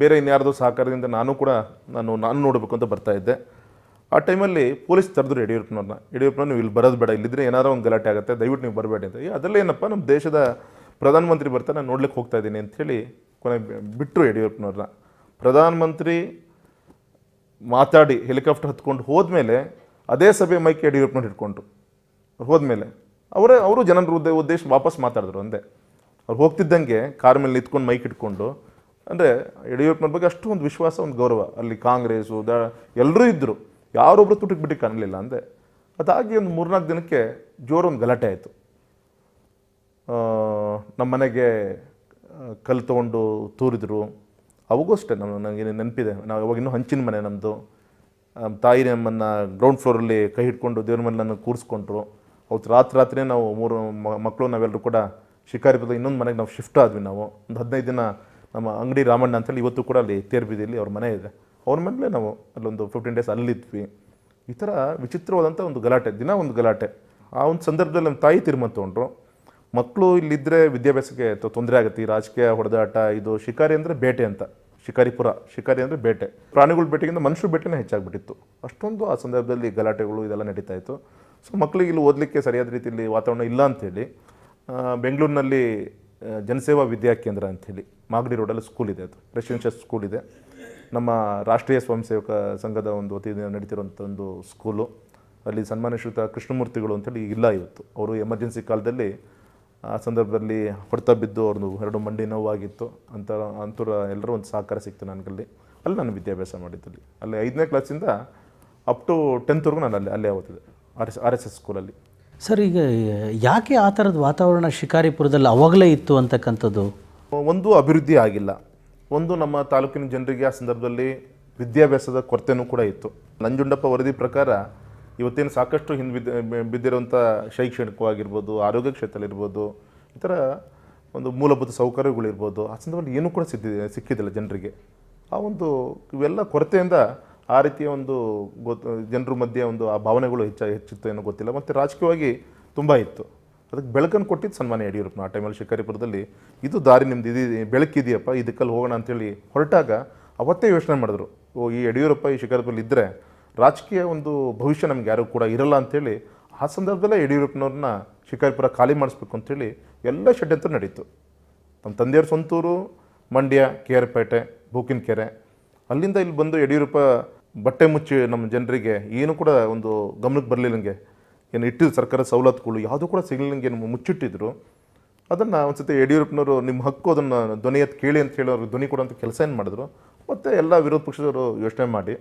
ಬೇರೆ ಇನ್ಯಾರ್ದೋ ಸಹಕಾರದಿಂದ ನಾನು ಕೂಡ ನಾನು ನಾನು ನೋಡಬೇಕು ಅಂತ ಬರ್ತಾ ಇದ್ದೆ ಆ ಟೈಮಲ್ಲಿ ಪೊಲೀಸ್ ತರದ್ರು ಯಡಿಯೂರಪ್ಪನವ್ರನ್ನ ಯಡಿಯೂರಪ್ಪನ ನೀವು ಇಲ್ಲಿ ಬರೋದು ಬೇಡ ಇಲ್ಲಿದ್ರೆ ಏನಾರೋ ಒಂದು ಗಲಾಟೆ ಆಗುತ್ತೆ ದಯವಿಟ್ಟು ನೀವು ಬರಬೇಡಿ ಅಂತ ಅದರಲ್ಲೇನಪ್ಪ ನಮ್ಮ ದೇಶದ ಪ್ರಧಾನಮಂತ್ರಿ ಬರ್ತಾ ನಾನು ನೋಡ್ಲಿಕ್ಕೆ ಹೋಗ್ತಾ ಇದ್ದೀನಿ ಹೇಳಿ ಕೊನೆ ಬಿಟ್ಟರು ಯಡಿಯೂರಪ್ಪನವ್ರನ್ನ ಪ್ರಧಾನಮಂತ್ರಿ ಮಾತಾಡಿ ಹೆಲಿಕಾಪ್ಟರ್ ಹತ್ಕೊಂಡು ಹೋದ್ಮೇಲೆ ಅದೇ ಸಭೆ ಮೈಕ್ ಯಡಿಯೂರಪ್ಪನವ್ರು ಹಿಡ್ಕೊಂಡ್ರು ಹೋದ್ಮೇಲೆ ಅವರೇ ಅವರು ಜನರ ಉದ್ದೇ ಉದ್ದೇಶ ವಾಪಸ್ ಮಾತಾಡಿದ್ರು ಅಂದೆ ಅವ್ರು ಹೋಗ್ತಿದ್ದಂಗೆ ಕಾರ್ ಮೇಲೆ ನಿಂತ್ಕೊಂಡು ಮೈಕ್ ಇಟ್ಕೊಂಡು ಅಂದರೆ ಯಡಿಯೂರಪ್ಪನವ್ರ ಬಗ್ಗೆ ಅಷ್ಟು ಒಂದು ವಿಶ್ವಾಸ ಒಂದು ಗೌರವ ಅಲ್ಲಿ ಕಾಂಗ್ರೆಸು ದ ಎಲ್ಲರೂ ಇದ್ದರು ಯಾರೊಬ್ಬರು ತುಟಿಗೆ ಬಿಟ್ಟಿಗೆ ಕಾಣಲಿಲ್ಲ ಅಂದೆ ಅದಾಗಿ ಒಂದು ಮೂರ್ನಾಲ್ಕು ದಿನಕ್ಕೆ ಜೋರೊಂದು ಗಲಾಟೆ ಆಯಿತು ನಮ್ಮ ಮನೆಗೆ ಕಲ್ಲು ತೊಗೊಂಡು ತೂರಿದ್ರು ಅವಾಗೂ ಅಷ್ಟೇ ನಮ್ಮ ನನಗೇನು ನೆನಪಿದೆ ನಾವು ಅವಾಗ ಇನ್ನೂ ಹಂಚಿನ ಮನೆ ನಮ್ಮದು ತಾಯಿ ನಮ್ಮನ್ನು ಗ್ರೌಂಡ್ ಫ್ಲೋರಲ್ಲಿ ಕೈ ಹಿಡ್ಕೊಂಡು ದೇವ್ರ ಮನೆಯನ್ನು ಕೂರಿಸ್ಕೊಂಡ್ರು ಅವತ್ತು ರಾತ್ರಿ ರಾತ್ರಿಯೇ ನಾವು ಮೂರು ಮಕ್ಕಳು ನಾವೆಲ್ಲರೂ ಕೂಡ ಶಿಕಾರಿಪದ ಇನ್ನೊಂದು ಮನೆಗೆ ನಾವು ಶಿಫ್ಟ್ ಆದ್ವಿ ನಾವು ಒಂದು ಹದಿನೈದು ದಿನ ನಮ್ಮ ಅಂಗಡಿ ರಾಮಣ್ಣ ಅಂತೇಳಿ ಇವತ್ತು ಕೂಡ ಅಲ್ಲಿ ತೇರ್ಬಿದಿಯಲ್ಲಿ ಅವ್ರ ಮನೆ ಇದೆ ಅವ್ರ ಮೇಲೆ ನಾವು ಅಲ್ಲೊಂದು ಫಿಫ್ಟೀನ್ ಡೇಸ್ ಅಲ್ಲಿದ್ವಿ ಈ ಥರ ವಿಚಿತ್ರವಾದಂಥ ಒಂದು ಗಲಾಟೆ ದಿನ ಒಂದು ಗಲಾಟೆ ಆ ಒಂದು ಸಂದರ್ಭದಲ್ಲಿ ನಮ್ಮ ತಾಯಿ ತೀರ್ಮಾನ ತೊಗೊಂಡ್ರು ಮಕ್ಕಳು ಇಲ್ಲಿದ್ದರೆ ವಿದ್ಯಾಭ್ಯಾಸಕ್ಕೆ ತೊಂದರೆ ಆಗುತ್ತೆ ರಾಜಕೀಯ ಹೊಡೆದಾಟ ಇದು ಶಿಕಾರಿ ಅಂದರೆ ಬೇಟೆ ಅಂತ ಶಿಕಾರಿಪುರ ಶಿಕಾರಿ ಅಂದರೆ ಬೇಟೆ ಪ್ರಾಣಿಗಳ ಬೇಟೆಗಿಂತ ಮನುಷ್ಯರ ಬೇಟೆನೇ ಹೆಚ್ಚಾಗಿಬಿಟ್ಟಿತ್ತು ಅಷ್ಟೊಂದು ಆ ಸಂದರ್ಭದಲ್ಲಿ ಗಲಾಟೆಗಳು ಇದೆಲ್ಲ ನಡೀತಾ ಇತ್ತು ಸೊ ಮಕ್ಕಳಿಗೆ ಇಲ್ಲಿ ಓದಲಿಕ್ಕೆ ಸರಿಯಾದ ರೀತಿಯಲ್ಲಿ ವಾತಾವರಣ ಇಲ್ಲ ಅಂಥೇಳಿ ಬೆಂಗಳೂರಿನಲ್ಲಿ ಜನಸೇವಾ ವಿದ್ಯಾ ಕೇಂದ್ರ ಅಂಥೇಳಿ ಮಾಗಡಿ ರೋಡಲ್ಲಿ ಸ್ಕೂಲ್ ಇದೆ ಅದು ರೆಸಿಡೆನ್ಷಿಯಲ್ ಸ್ಕೂಲ್ ಇದೆ ನಮ್ಮ ರಾಷ್ಟ್ರೀಯ ಸ್ವಯಂ ಸೇವಕ ಸಂಘದ ಒಂದು ವತಿಯಿಂದ ನಡೀತಿರುವಂಥ ಒಂದು ಸ್ಕೂಲು ಅಲ್ಲಿ ಸನ್ಮಾನ್ಯ ಕೃಷ್ಣಮೂರ್ತಿಗಳು ಅಂತೇಳಿ ಇಲ್ಲ ಇವತ್ತು ಅವರು ಎಮರ್ಜೆನ್ಸಿ ಕಾಲದಲ್ಲಿ ಆ ಸಂದರ್ಭದಲ್ಲಿ ಹೊಡೆತ ಬಿದ್ದು ಅವ್ರದ್ದು ಎರಡು ಮಂಡಿ ನೋವಾಗಿತ್ತು ಅಂತ ಅಂತರ ಎಲ್ಲರೂ ಒಂದು ಸಹಕಾರ ಸಿಕ್ತು ನನಗಲ್ಲಿ ಅಲ್ಲಿ ನಾನು ವಿದ್ಯಾಭ್ಯಾಸ ಮಾಡಿದ್ದಲ್ಲಿ ಅಲ್ಲಿ ಐದನೇ ಕ್ಲಾಸಿಂದ ಅಪ್ ಟು ಟೆಂತ್ವರೆಗೂ ನಾನು ಅಲ್ಲಿ ಅಲ್ಲೇ ಓದಿದೆ R S R S S ಸ್ಕೂಲಲ್ಲಿ ಸರ್ ಈಗ ಯಾಕೆ ಆ ಥರದ ವಾತಾವರಣ ಶಿಕಾರಿಪುರದಲ್ಲಿ ಅವಾಗಲೇ ಇತ್ತು ಅಂತಕ್ಕಂಥದ್ದು ಒಂದು ಅಭಿವೃದ್ಧಿ ಆಗಿಲ್ಲ ಒಂದು ನಮ್ಮ ತಾಲೂಕಿನ ಜನರಿಗೆ ಆ ಸಂದರ್ಭದಲ್ಲಿ ವಿದ್ಯಾಭ್ಯಾಸದ ಕೊರತೆಯೂ ಕೂಡ ಇತ್ತು ನಂಜುಂಡಪ್ಪ ವರದಿ ಪ್ರಕಾರ ಇವತ್ತೇನು ಸಾಕಷ್ಟು ಹಿಂದೆ ಬಿದ್ದಿರುವಂಥ ಶೈಕ್ಷಣಿಕವಾಗಿರ್ಬೋದು ಆರೋಗ್ಯ ಕ್ಷೇತ್ರದಲ್ಲಿರ್ಬೋದು ಈ ಥರ ಒಂದು ಮೂಲಭೂತ ಸೌಕರ್ಯಗಳಿರ್ಬೋದು ಆ ಸಂದರ್ಭದಲ್ಲಿ ಏನೂ ಕೂಡ ಸಿದ್ಧ ಸಿಕ್ಕಿದ್ದಿಲ್ಲ ಜನರಿಗೆ ಆ ಒಂದು ಇವೆಲ್ಲ ಕೊರತೆಯಿಂದ ಆ ರೀತಿಯ ಒಂದು ಗೊತ್ತು ಜನರ ಮಧ್ಯೆ ಒಂದು ಆ ಭಾವನೆಗಳು ಹೆಚ್ಚಾಗಿ ಹೆಚ್ಚಿತ್ತು ಏನೋ ಗೊತ್ತಿಲ್ಲ ಮತ್ತು ರಾಜಕೀಯವಾಗಿ ತುಂಬ ಇತ್ತು ಅದಕ್ಕೆ ಬೆಳಕನ್ನು ಕೊಟ್ಟಿದ್ದು ಸನ್ಮಾನ ಯಡಿಯೂರಪ್ಪನ ಆ ಟೈಮಲ್ಲಿ ಶಿಕಾರಿಪುರದಲ್ಲಿ ಇದು ದಾರಿ ನಿಮ್ದು ಇದು ಬೆಳಕಿದೆಯಪ್ಪ ಇದಕ್ಕಲ್ಲಿ ಹೋಗೋಣ ಅಂತೇಳಿ ಹೊರಟಾಗ ಅವತ್ತೇ ಯೋಚನೆ ಮಾಡಿದ್ರು ಓ ಈ ಯಡಿಯೂರಪ್ಪ ಈ ಶಿಕಾರಿಪುರಲ್ಲಿ ಇದ್ದರೆ ರಾಜಕೀಯ ಒಂದು ಭವಿಷ್ಯ ನಮ್ಗೆ ಯಾರಿಗೂ ಕೂಡ ಇರಲ್ಲ ಅಂಥೇಳಿ ಆ ಸಂದರ್ಭದಲ್ಲೇ ಯಡಿಯೂರಪ್ಪನವ್ರನ್ನ ಶಿಕಾರಿಪುರ ಖಾಲಿ ಮಾಡಿಸ್ಬೇಕು ಅಂಥೇಳಿ ಎಲ್ಲ ಷಡ್ಯಂತ್ರ ನಡೀತು ನಮ್ಮ ತಂದೆಯವ್ರ ಸೊಂತೂರು ಮಂಡ್ಯ ಕೆ ಆರ್ ಪೇಟೆ ಕೆರೆ ಅಲ್ಲಿಂದ ಇಲ್ಲಿ ಬಂದು ಯಡಿಯೂರಪ್ಪ ಬಟ್ಟೆ ಮುಚ್ಚಿ ನಮ್ಮ ಜನರಿಗೆ ಏನೂ ಕೂಡ ಒಂದು ಗಮನಕ್ಕೆ ಬರಲಿಲ್ಲ ನನಗೆ ಏನು ಇಟ್ಟಿದ್ದು ಸರ್ಕಾರ ಸವಲತ್ತುಗಳು ಯಾವುದೂ ಕೂಡ ಸಿಗ್ಲಿಂಗ್ ಏನು ಮುಚ್ಚಿಟ್ಟಿದ್ರು ಅದನ್ನು ಒಂದು ಸತಿ ಯಡಿಯೂರಪ್ಪನವರು ನಿಮ್ಮ ಹಕ್ಕು ಅದನ್ನು ಧ್ವನಿ ಎತ್ತು ಕೇಳಿ ಅಂತ ಅವ್ರಿಗೆ ಧ್ವನಿ ಕೊಡೋಂಥ ಕೆಲಸ ಏನು ಮಾಡಿದ್ರು ಮತ್ತು ಎಲ್ಲ ವಿರೋಧ ಪಕ್ಷದವರು ಯೋಚನೆ ಮಾಡಿ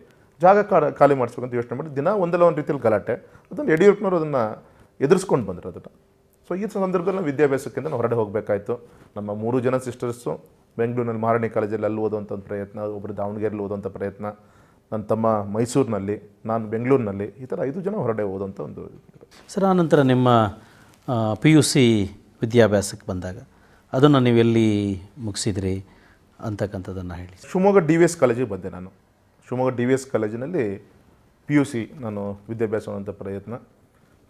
ಜಾಗ ಖಾಲಿ ಮಾಡಿಸ್ಬೇಕಂತ ಯೋಚನೆ ಮಾಡಿ ದಿನ ಒಂದಲ್ಲ ಒಂದು ರೀತಿಯಲ್ಲಿ ಗಲಾಟೆ ಅದನ್ನು ಯಡಿಯೂರಪ್ಪನವರು ಅದನ್ನು ಎದುರಿಸ್ಕೊಂಡು ಬಂದರು ಅದನ್ನು ಸೊ ಈ ಸಂದರ್ಭದಲ್ಲಿ ನಾವು ವಿದ್ಯಾಭ್ಯಾಸಕ್ಕಿಂತ ನಾವು ಹೊರಡೆ ಹೋಗಬೇಕಾಯಿತು ನಮ್ಮ ಮೂರು ಜನ ಸಿಸ್ಟರ್ಸು ಬೆಂಗಳೂರಿನಲ್ಲಿ ಮಹಾರಾಣಿ ಕಾಲೇಜಲ್ಲಿ ಅಲ್ಲಿ ಓದೋವಂಥ ಪ್ರಯತ್ನ ಒಬ್ಬರು ದಾವಣಗೆರೆಯಲ್ಲಿ ಓದೋಂಥ ಪ್ರಯತ್ನ ನನ್ನ ತಮ್ಮ ಮೈಸೂರಿನಲ್ಲಿ ನಾನು ಬೆಂಗಳೂರಿನಲ್ಲಿ ಈ ಥರ ಐದು ಜನ ಹೊರಡೆ ಹೋದಂಥ ಒಂದು ಸರ್ ಆನಂತರ ನಿಮ್ಮ ಪಿ ಯು ಸಿ ವಿದ್ಯಾಭ್ಯಾಸಕ್ಕೆ ಬಂದಾಗ ಅದನ್ನು ನೀವು ಎಲ್ಲಿ ಮುಗಿಸಿದ್ರಿ ಅಂತಕ್ಕಂಥದ್ದನ್ನು ಹೇಳಿ ಶಿವಮೊಗ್ಗ ಡಿ ವಿ ಎಸ್ ಕಾಲೇಜಿಗೆ ಬಂದೆ ನಾನು ಶಿವಮೊಗ್ಗ ಡಿ ವಿ ಎಸ್ ಕಾಲೇಜಿನಲ್ಲಿ ಪಿ ಯು ಸಿ ನಾನು ಮಾಡುವಂಥ ಪ್ರಯತ್ನ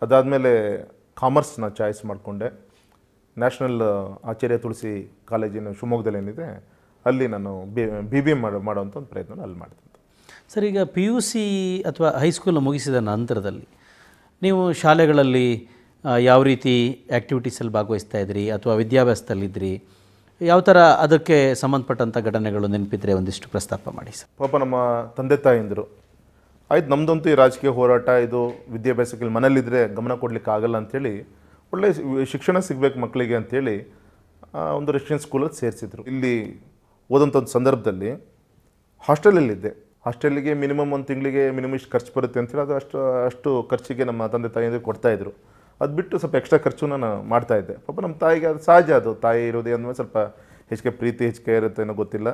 ಅದಾದಮೇಲೆ ಕಾಮರ್ಸ್ನ ಚಾಯ್ಸ್ ಮಾಡಿಕೊಂಡೆ ನ್ಯಾಷನಲ್ ಆಚಾರ್ಯ ತುಳಸಿ ಕಾಲೇಜಿನ ಶಿವಮೊಗ್ಗದಲ್ಲಿ ಏನಿದೆ ಅಲ್ಲಿ ನಾನು ಬಿ ಬಿ ಬಿ ಎಮ್ ಮಾಡುವಂಥ ಒಂದು ಪ್ರಯತ್ನ ಅಲ್ಲಿ ಮಾಡ್ತೀನಿ ಸರ್ ಈಗ ಪಿ ಯು ಸಿ ಅಥವಾ ಹೈಸ್ಕೂಲ್ ಮುಗಿಸಿದ ನಂತರದಲ್ಲಿ ನೀವು ಶಾಲೆಗಳಲ್ಲಿ ಯಾವ ರೀತಿ ಆ್ಯಕ್ಟಿವಿಟೀಸಲ್ಲಿ ಭಾಗವಹಿಸ್ತಾ ಇದ್ರಿ ಅಥವಾ ವಿದ್ಯಾಭ್ಯಾಸದಲ್ಲಿದ್ದಿರಿ ಯಾವ ಥರ ಅದಕ್ಕೆ ಸಂಬಂಧಪಟ್ಟಂಥ ಘಟನೆಗಳು ನೆನಪಿದ್ರೆ ಒಂದಿಷ್ಟು ಪ್ರಸ್ತಾಪ ಮಾಡಿ ಸರ್ ಪಾಪ ನಮ್ಮ ತಂದೆ ತಾಯಿಂದರು ಆಯ್ತು ನಮ್ಮದಂತೂ ಈ ರಾಜಕೀಯ ಹೋರಾಟ ಇದು ವಿದ್ಯಾಭ್ಯಾಸಕ್ಕೆ ಮನೇಲಿದ್ದರೆ ಗಮನ ಕೊಡಲಿಕ್ಕೆ ಆಗಲ್ಲ ಅಂಥೇಳಿ ಒಳ್ಳೆಯ ಶಿಕ್ಷಣ ಸಿಗಬೇಕು ಮಕ್ಕಳಿಗೆ ಅಂಥೇಳಿ ಒಂದು ರೆಸಿಡೆನ್ಸ್ ಸ್ಕೂಲಲ್ಲಿ ಸೇರಿಸಿದ್ರು ಇಲ್ಲಿ ಓದೋಂಥ ಒಂದು ಸಂದರ್ಭದಲ್ಲಿ ಹಾಸ್ಟೆಲಲ್ಲಿದ್ದೆ ಹಾಸ್ಟೆಲಿಗೆ ಮಿನಿಮಮ್ ಒಂದು ತಿಂಗಳಿಗೆ ಮಿನಿಮಮ್ ಇಷ್ಟು ಖರ್ಚು ಬರುತ್ತೆ ಅಂತೇಳಿ ಅದು ಅಷ್ಟು ಅಷ್ಟು ಖರ್ಚಿಗೆ ನಮ್ಮ ತಂದೆ ತಾಯಿಯಿಂದ ಕೊಡ್ತಾಯಿದ್ರು ಅದು ಬಿಟ್ಟು ಸ್ವಲ್ಪ ಎಕ್ಸ್ಟ್ರಾ ಖರ್ಚು ನಾನು ಮಾಡ್ತಾಯಿದ್ದೆ ಪಾಪ ನಮ್ಮ ತಾಯಿಗೆ ಅದು ಸಹಜ ಅದು ತಾಯಿ ಇರೋದೇ ಅಂದಮೇಲೆ ಸ್ವಲ್ಪ ಹೆಚ್ಚಿಗೆ ಪ್ರೀತಿ ಹೆಚ್ಚಿಗೆ ಇರುತ್ತೆ ಏನೋ ಗೊತ್ತಿಲ್ಲ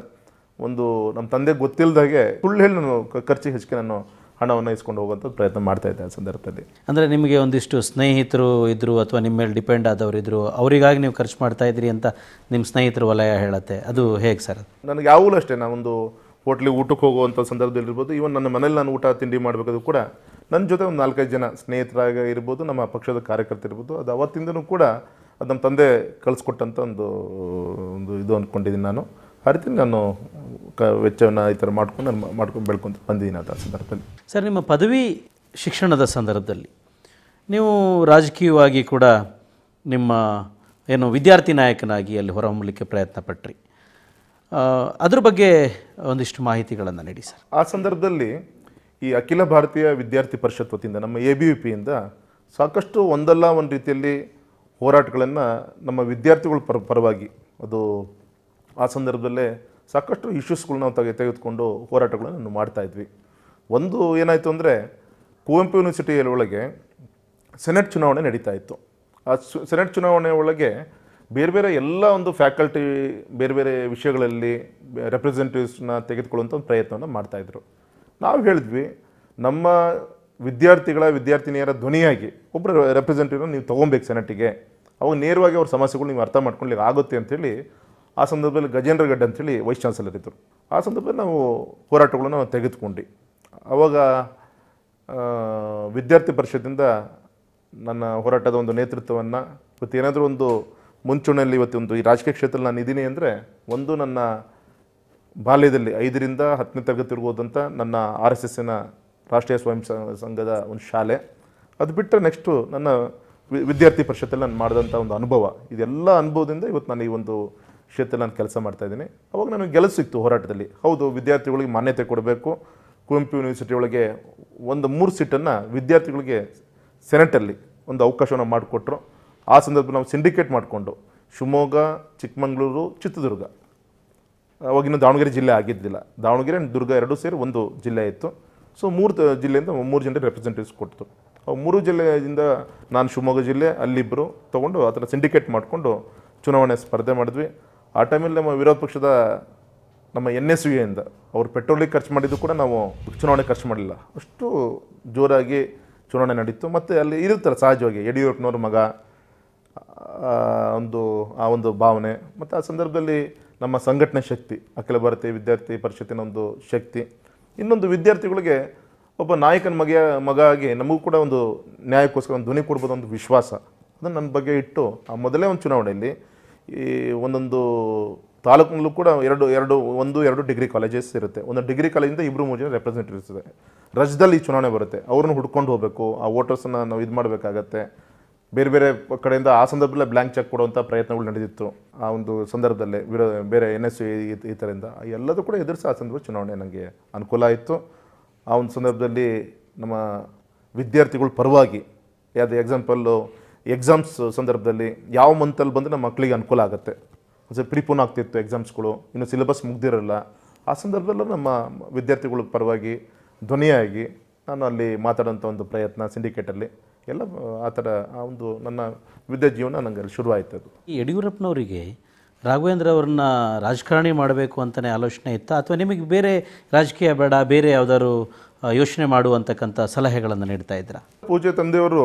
ಒಂದು ನಮ್ಮ ತಂದೆ ಗೊತ್ತಿಲ್ಲದಾಗೆ ಸುಳ್ಳು ಹೇಳಿ ನಾನು ಖರ್ಚಿಗೆ ಹೆಚ್ಚಿಗೆ ನಾನು ಹಣವನ್ನು ಇಸ್ಕೊಂಡು ಹೋಗುವಂಥ ಪ್ರಯತ್ನ ಮಾಡ್ತಾ ಇದ್ದೆ ಆ ಸಂದರ್ಭದಲ್ಲಿ ಅಂದರೆ ನಿಮಗೆ ಒಂದಿಷ್ಟು ಸ್ನೇಹಿತರು ಇದ್ದರು ಅಥವಾ ನಿಮ್ಮ ಮೇಲೆ ಡಿಪೆಂಡ್ ಆದವರು ಇದ್ದರು ಅವರಿಗಾಗಿ ನೀವು ಖರ್ಚು ಮಾಡ್ತಾ ಇದ್ದೀರಿ ಅಂತ ನಿಮ್ಮ ಸ್ನೇಹಿತರು ವಲಯ ಹೇಳುತ್ತೆ ಅದು ಹೇಗೆ ಸರ್ ನನಗೆ ಯಾವಾಗಲೂ ಅಷ್ಟೇ ನಾವೊಂದು ಹೋಟ್ಲಿಗೆ ಊಟಕ್ಕೆ ಹೋಗುವಂಥ ಇರ್ಬೋದು ಇವನ್ ನನ್ನ ಮನೇಲಿ ನಾನು ಊಟ ತಿಂಡಿ ಮಾಡಬೇಕಾದ್ರು ಕೂಡ ನನ್ನ ಜೊತೆ ಒಂದು ನಾಲ್ಕೈದು ಜನ ಸ್ನೇಹಿತರಾಗ ಇರ್ಬೋದು ನಮ್ಮ ಪಕ್ಷದ ಇರ್ಬೋದು ಅದು ಅವತ್ತಿಂದನೂ ಕೂಡ ಅದು ನಮ್ಮ ತಂದೆ ಕಳಿಸ್ಕೊಟ್ಟಂಥ ಒಂದು ಒಂದು ಇದು ಅಂದ್ಕೊಂಡಿದ್ದೀನಿ ನಾನು ಆ ರೀತಿ ನಾನು ಕ ವೆಚ್ಚವನ್ನು ಈ ಥರ ಮಾಡ್ಕೊಂಡು ನಾನು ಮಾಡ್ಕೊಂಡು ಬೆಳ್ಕೊಂತ ಬಂದಿದ್ದೀನಿ ಅಂತ ಸಂದರ್ಭದಲ್ಲಿ ಸರ್ ನಿಮ್ಮ ಪದವಿ ಶಿಕ್ಷಣದ ಸಂದರ್ಭದಲ್ಲಿ ನೀವು ರಾಜಕೀಯವಾಗಿ ಕೂಡ ನಿಮ್ಮ ಏನು ವಿದ್ಯಾರ್ಥಿ ನಾಯಕನಾಗಿ ಅಲ್ಲಿ ಹೊರಹೊಮ್ಮಲಿಕ್ಕೆ ಪ್ರಯತ್ನ ಪಟ್ಟ್ರಿ ಅದ್ರ ಬಗ್ಗೆ ಒಂದಿಷ್ಟು ಮಾಹಿತಿಗಳನ್ನು ನೀಡಿ ಸರ್ ಆ ಸಂದರ್ಭದಲ್ಲಿ ಈ ಅಖಿಲ ಭಾರತೀಯ ವಿದ್ಯಾರ್ಥಿ ಪರಿಷತ್ ವತಿಯಿಂದ ನಮ್ಮ ಎ ಬಿ ವಿ ಪಿಯಿಂದ ಸಾಕಷ್ಟು ಒಂದಲ್ಲ ಒಂದು ರೀತಿಯಲ್ಲಿ ಹೋರಾಟಗಳನ್ನು ನಮ್ಮ ವಿದ್ಯಾರ್ಥಿಗಳ ಪರ ಪರವಾಗಿ ಅದು ಆ ಸಂದರ್ಭದಲ್ಲೇ ಸಾಕಷ್ಟು ಇಶ್ಯೂಸ್ಗಳನ್ನ ನಾವು ತೆಗೆ ತೆಗೆದುಕೊಂಡು ಹೋರಾಟಗಳನ್ನು ಇದ್ವಿ ಒಂದು ಏನಾಯಿತು ಅಂದರೆ ಕುವೆಂಪು ಯೂನಿವರ್ಸಿಟಿಯಲ್ಲಿ ಒಳಗೆ ಸೆನೆಟ್ ಚುನಾವಣೆ ನಡೀತಾ ಇತ್ತು ಆ ಸೆನೆಟ್ ಚುನಾವಣೆ ಒಳಗೆ ಬೇರೆ ಬೇರೆ ಎಲ್ಲ ಒಂದು ಫ್ಯಾಕಲ್ಟಿ ಬೇರೆ ಬೇರೆ ವಿಷಯಗಳಲ್ಲಿ ರೆಪ್ರೆಸೆಂಟೇಟಿವ್ಸ್ನ ತೆಗೆದುಕೊಳ್ಳುವಂಥ ಒಂದು ಪ್ರಯತ್ನವನ್ನು ಮಾಡ್ತಾಯಿದ್ರು ನಾವು ಹೇಳಿದ್ವಿ ನಮ್ಮ ವಿದ್ಯಾರ್ಥಿಗಳ ವಿದ್ಯಾರ್ಥಿನಿಯರ ಧ್ವನಿಯಾಗಿ ಒಬ್ಬರು ರೆಪ್ರೆಸೆಂಟೇಟಿವ್ನ ನೀವು ತೊಗೊಬೇಕು ಸೆನೆಟಿಗೆ ಅವಾಗ ನೇರವಾಗಿ ಅವ್ರ ಸಮಸ್ಯೆಗಳು ನೀವು ಅರ್ಥ ಮಾಡ್ಕೊಳ್ಳಿ ಆಗುತ್ತೆ ಅಂಥೇಳಿ ಆ ಸಂದರ್ಭದಲ್ಲಿ ಗಜೇಂದ್ರ ಅಂಥೇಳಿ ವೈಸ್ ಚಾನ್ಸಲರ್ ಇದ್ದರು ಆ ಸಂದರ್ಭದಲ್ಲಿ ನಾವು ಹೋರಾಟಗಳನ್ನು ನಾವು ತೆಗೆದುಕೊಂಡು ಆವಾಗ ವಿದ್ಯಾರ್ಥಿ ಪರಿಷತ್ತಿಂದ ನನ್ನ ಹೋರಾಟದ ಒಂದು ನೇತೃತ್ವವನ್ನು ಮತ್ತು ಏನಾದರೂ ಒಂದು ಮುಂಚೂಣಿಯಲ್ಲಿ ಒಂದು ಈ ರಾಜಕೀಯ ಕ್ಷೇತ್ರದಲ್ಲಿ ನಾನು ಇದ್ದೀನಿ ಅಂದರೆ ಒಂದು ನನ್ನ ಬಾಲ್ಯದಲ್ಲಿ ಐದರಿಂದ ಹತ್ತನೇ ತರಗತಿವರೆಗೂ ಹೋದಂಥ ನನ್ನ ಆರ್ ಎಸ್ ಎಸ್ಸಿನ ರಾಷ್ಟ್ರೀಯ ಸ್ವಯಂ ಸಂಘದ ಒಂದು ಶಾಲೆ ಅದು ಬಿಟ್ಟರೆ ನೆಕ್ಸ್ಟು ನನ್ನ ವಿದ್ಯಾರ್ಥಿ ಪರಿಷತ್ತಲ್ಲಿ ನಾನು ಮಾಡಿದಂಥ ಒಂದು ಅನುಭವ ಇದೆಲ್ಲ ಅನುಭವದಿಂದ ಇವತ್ತು ನಾನು ಈ ಒಂದು ಕ್ಷೇತ್ರದಲ್ಲಿ ನಾನು ಕೆಲಸ ಮಾಡ್ತಾಯಿದ್ದೀನಿ ಅವಾಗ ನನಗೆ ಗೆಲುವು ಸಿಕ್ತು ಹೋರಾಟದಲ್ಲಿ ಹೌದು ವಿದ್ಯಾರ್ಥಿಗಳಿಗೆ ಮಾನ್ಯತೆ ಕೊಡಬೇಕು ಕುವೆಂಪು ಯೂನಿವರ್ಸಿಟಿ ಒಳಗೆ ಒಂದು ಮೂರು ಸೀಟನ್ನು ವಿದ್ಯಾರ್ಥಿಗಳಿಗೆ ಸೆನೆಟಲ್ಲಿ ಒಂದು ಅವಕಾಶವನ್ನು ಮಾಡಿಕೊಟ್ರು ಆ ಸಂದರ್ಭ ನಾವು ಸಿಂಡಿಕೇಟ್ ಮಾಡಿಕೊಂಡು ಶಿವಮೊಗ್ಗ ಚಿಕ್ಕಮಗಳೂರು ಚಿತ್ರದುರ್ಗ ಅವಾಗಿನ ದಾವಣಗೆರೆ ಜಿಲ್ಲೆ ಆಗಿದ್ದಿಲ್ಲ ದಾವಣಗೆರೆ ಆ್ಯಂಡ್ ದುರ್ಗ ಎರಡೂ ಸೇರಿ ಒಂದು ಜಿಲ್ಲೆ ಇತ್ತು ಸೊ ಮೂರು ಜಿಲ್ಲೆಯಿಂದ ಮೂರು ಜನರಿಗೆ ರೆಪ್ರೆಸೆಂಟೇಟಿವ್ಸ್ ಕೊಡ್ತು ಅವು ಮೂರು ಜಿಲ್ಲೆಯಿಂದ ನಾನು ಶಿವಮೊಗ್ಗ ಜಿಲ್ಲೆ ಅಲ್ಲಿಬ್ಬರು ತೊಗೊಂಡು ಆ ಥರ ಸಿಂಡಿಕೇಟ್ ಮಾಡಿಕೊಂಡು ಚುನಾವಣೆ ಸ್ಪರ್ಧೆ ಮಾಡಿದ್ವಿ ಆ ಟೈಮಲ್ಲಿ ನಮ್ಮ ವಿರೋಧ ಪಕ್ಷದ ನಮ್ಮ ಎನ್ ಎಸ್ ಯುಯಿಂದ ಅವ್ರು ಪೆಟ್ರೋಲಿಗೆ ಖರ್ಚು ಮಾಡಿದ್ದು ಕೂಡ ನಾವು ಚುನಾವಣೆ ಖರ್ಚು ಮಾಡಲಿಲ್ಲ ಅಷ್ಟು ಜೋರಾಗಿ ಚುನಾವಣೆ ನಡೀತು ಮತ್ತು ಅಲ್ಲಿ ಇರುತ್ತಲ್ಲ ಸಹಜವಾಗಿ ಯಡಿಯೂರಪ್ಪನವ್ರ ಮಗ ಒಂದು ಆ ಒಂದು ಭಾವನೆ ಮತ್ತು ಆ ಸಂದರ್ಭದಲ್ಲಿ ನಮ್ಮ ಸಂಘಟನೆ ಶಕ್ತಿ ಅಖಿಲ ಭಾರತೀಯ ವಿದ್ಯಾರ್ಥಿ ಪರಿಷತ್ತಿನ ಒಂದು ಶಕ್ತಿ ಇನ್ನೊಂದು ವಿದ್ಯಾರ್ಥಿಗಳಿಗೆ ಒಬ್ಬ ನಾಯಕನ ಮಗೆಯ ಮಗ ಆಗಿ ನಮಗೂ ಕೂಡ ಒಂದು ನ್ಯಾಯಕ್ಕೋಸ್ಕರ ಒಂದು ಧ್ವನಿ ಕೊಡ್ಬೋದು ಒಂದು ವಿಶ್ವಾಸ ಅದನ್ನು ನನ್ನ ಬಗ್ಗೆ ಇಟ್ಟು ಆ ಮೊದಲೇ ಒಂದು ಚುನಾವಣೆಯಲ್ಲಿ ಈ ಒಂದೊಂದು ತಾಲೂಕಿನಲ್ಲೂ ಕೂಡ ಎರಡು ಎರಡು ಒಂದು ಎರಡು ಡಿಗ್ರಿ ಕಾಲೇಜಸ್ ಇರುತ್ತೆ ಒಂದು ಡಿಗ್ರಿ ಕಾಲೇಜಿಂದ ಇಬ್ಬರು ಮೂರು ಜನ ರೆಪ್ರೆಸೆಂಟೇಟಿವ್ಸ್ ರಜದಲ್ಲಿ ಈ ಚುನಾವಣೆ ಬರುತ್ತೆ ಅವ್ರನ್ನ ಹುಡ್ಕೊಂಡು ಹೋಗಬೇಕು ಆ ವೋಟರ್ಸನ್ನು ನಾವು ಇದು ಮಾಡಬೇಕಾಗತ್ತೆ ಬೇರೆ ಬೇರೆ ಕಡೆಯಿಂದ ಆ ಸಂದರ್ಭದಲ್ಲೇ ಬ್ಲ್ಯಾಂಕ್ ಚೆಕ್ ಕೊಡುವಂಥ ಪ್ರಯತ್ನಗಳು ನಡೆದಿತ್ತು ಆ ಒಂದು ಸಂದರ್ಭದಲ್ಲೇ ವಿರೋ ಬೇರೆ ಎನ್ ಎಸ್ ಈ ಥರದಿಂದ ಎಲ್ಲದೂ ಕೂಡ ಎದುರಿಸಿ ಆ ಸಂದರ್ಭ ಚುನಾವಣೆ ನನಗೆ ಅನುಕೂಲ ಆಯಿತು ಆ ಒಂದು ಸಂದರ್ಭದಲ್ಲಿ ನಮ್ಮ ವಿದ್ಯಾರ್ಥಿಗಳ ಪರವಾಗಿ ಯಾವುದೇ ಎಕ್ಸಾಂಪಲ್ಲು ಎಕ್ಸಾಮ್ಸ್ ಸಂದರ್ಭದಲ್ಲಿ ಯಾವ ಮಂತಲ್ಲಿ ಬಂದರೆ ನಮ್ಮ ಮಕ್ಕಳಿಗೆ ಅನುಕೂಲ ಆಗುತ್ತೆ ಸೊ ಪ್ರಿಪೋನ್ ಆಗ್ತಿತ್ತು ಎಕ್ಸಾಮ್ಸ್ಗಳು ಇನ್ನು ಸಿಲೆಬಸ್ ಮುಗ್ದಿರಲ್ಲ ಆ ಸಂದರ್ಭದಲ್ಲೂ ನಮ್ಮ ವಿದ್ಯಾರ್ಥಿಗಳ ಪರವಾಗಿ ಧ್ವನಿಯಾಗಿ ನಾನು ಅಲ್ಲಿ ಮಾತಾಡೋಂಥ ಒಂದು ಪ್ರಯತ್ನ ಸಿಂಡಿಕೇಟಲ್ಲಿ ಎಲ್ಲ ಆ ಥರ ಆ ಒಂದು ನನ್ನ ವಿದ್ಯ ಜೀವನ ನನಗೆ ಅಲ್ಲಿ ಶುರುವಾಯಿತು ಅದು ಈ ಯಡಿಯೂರಪ್ಪನವರಿಗೆ ರಾಘವೇಂದ್ರ ಅವ್ರನ್ನ ರಾಜಕಾರಣಿ ಮಾಡಬೇಕು ಅಂತಲೇ ಆಲೋಚನೆ ಇತ್ತು ಅಥವಾ ನಿಮಗೆ ಬೇರೆ ರಾಜಕೀಯ ಬೇಡ ಬೇರೆ ಯಾವುದಾದ್ರು ಯೋಚನೆ ಮಾಡುವಂತಕ್ಕಂಥ ಸಲಹೆಗಳನ್ನು ನೀಡ್ತಾ ಇದ್ರ ಪೂಜೆ ತಂದೆಯವರು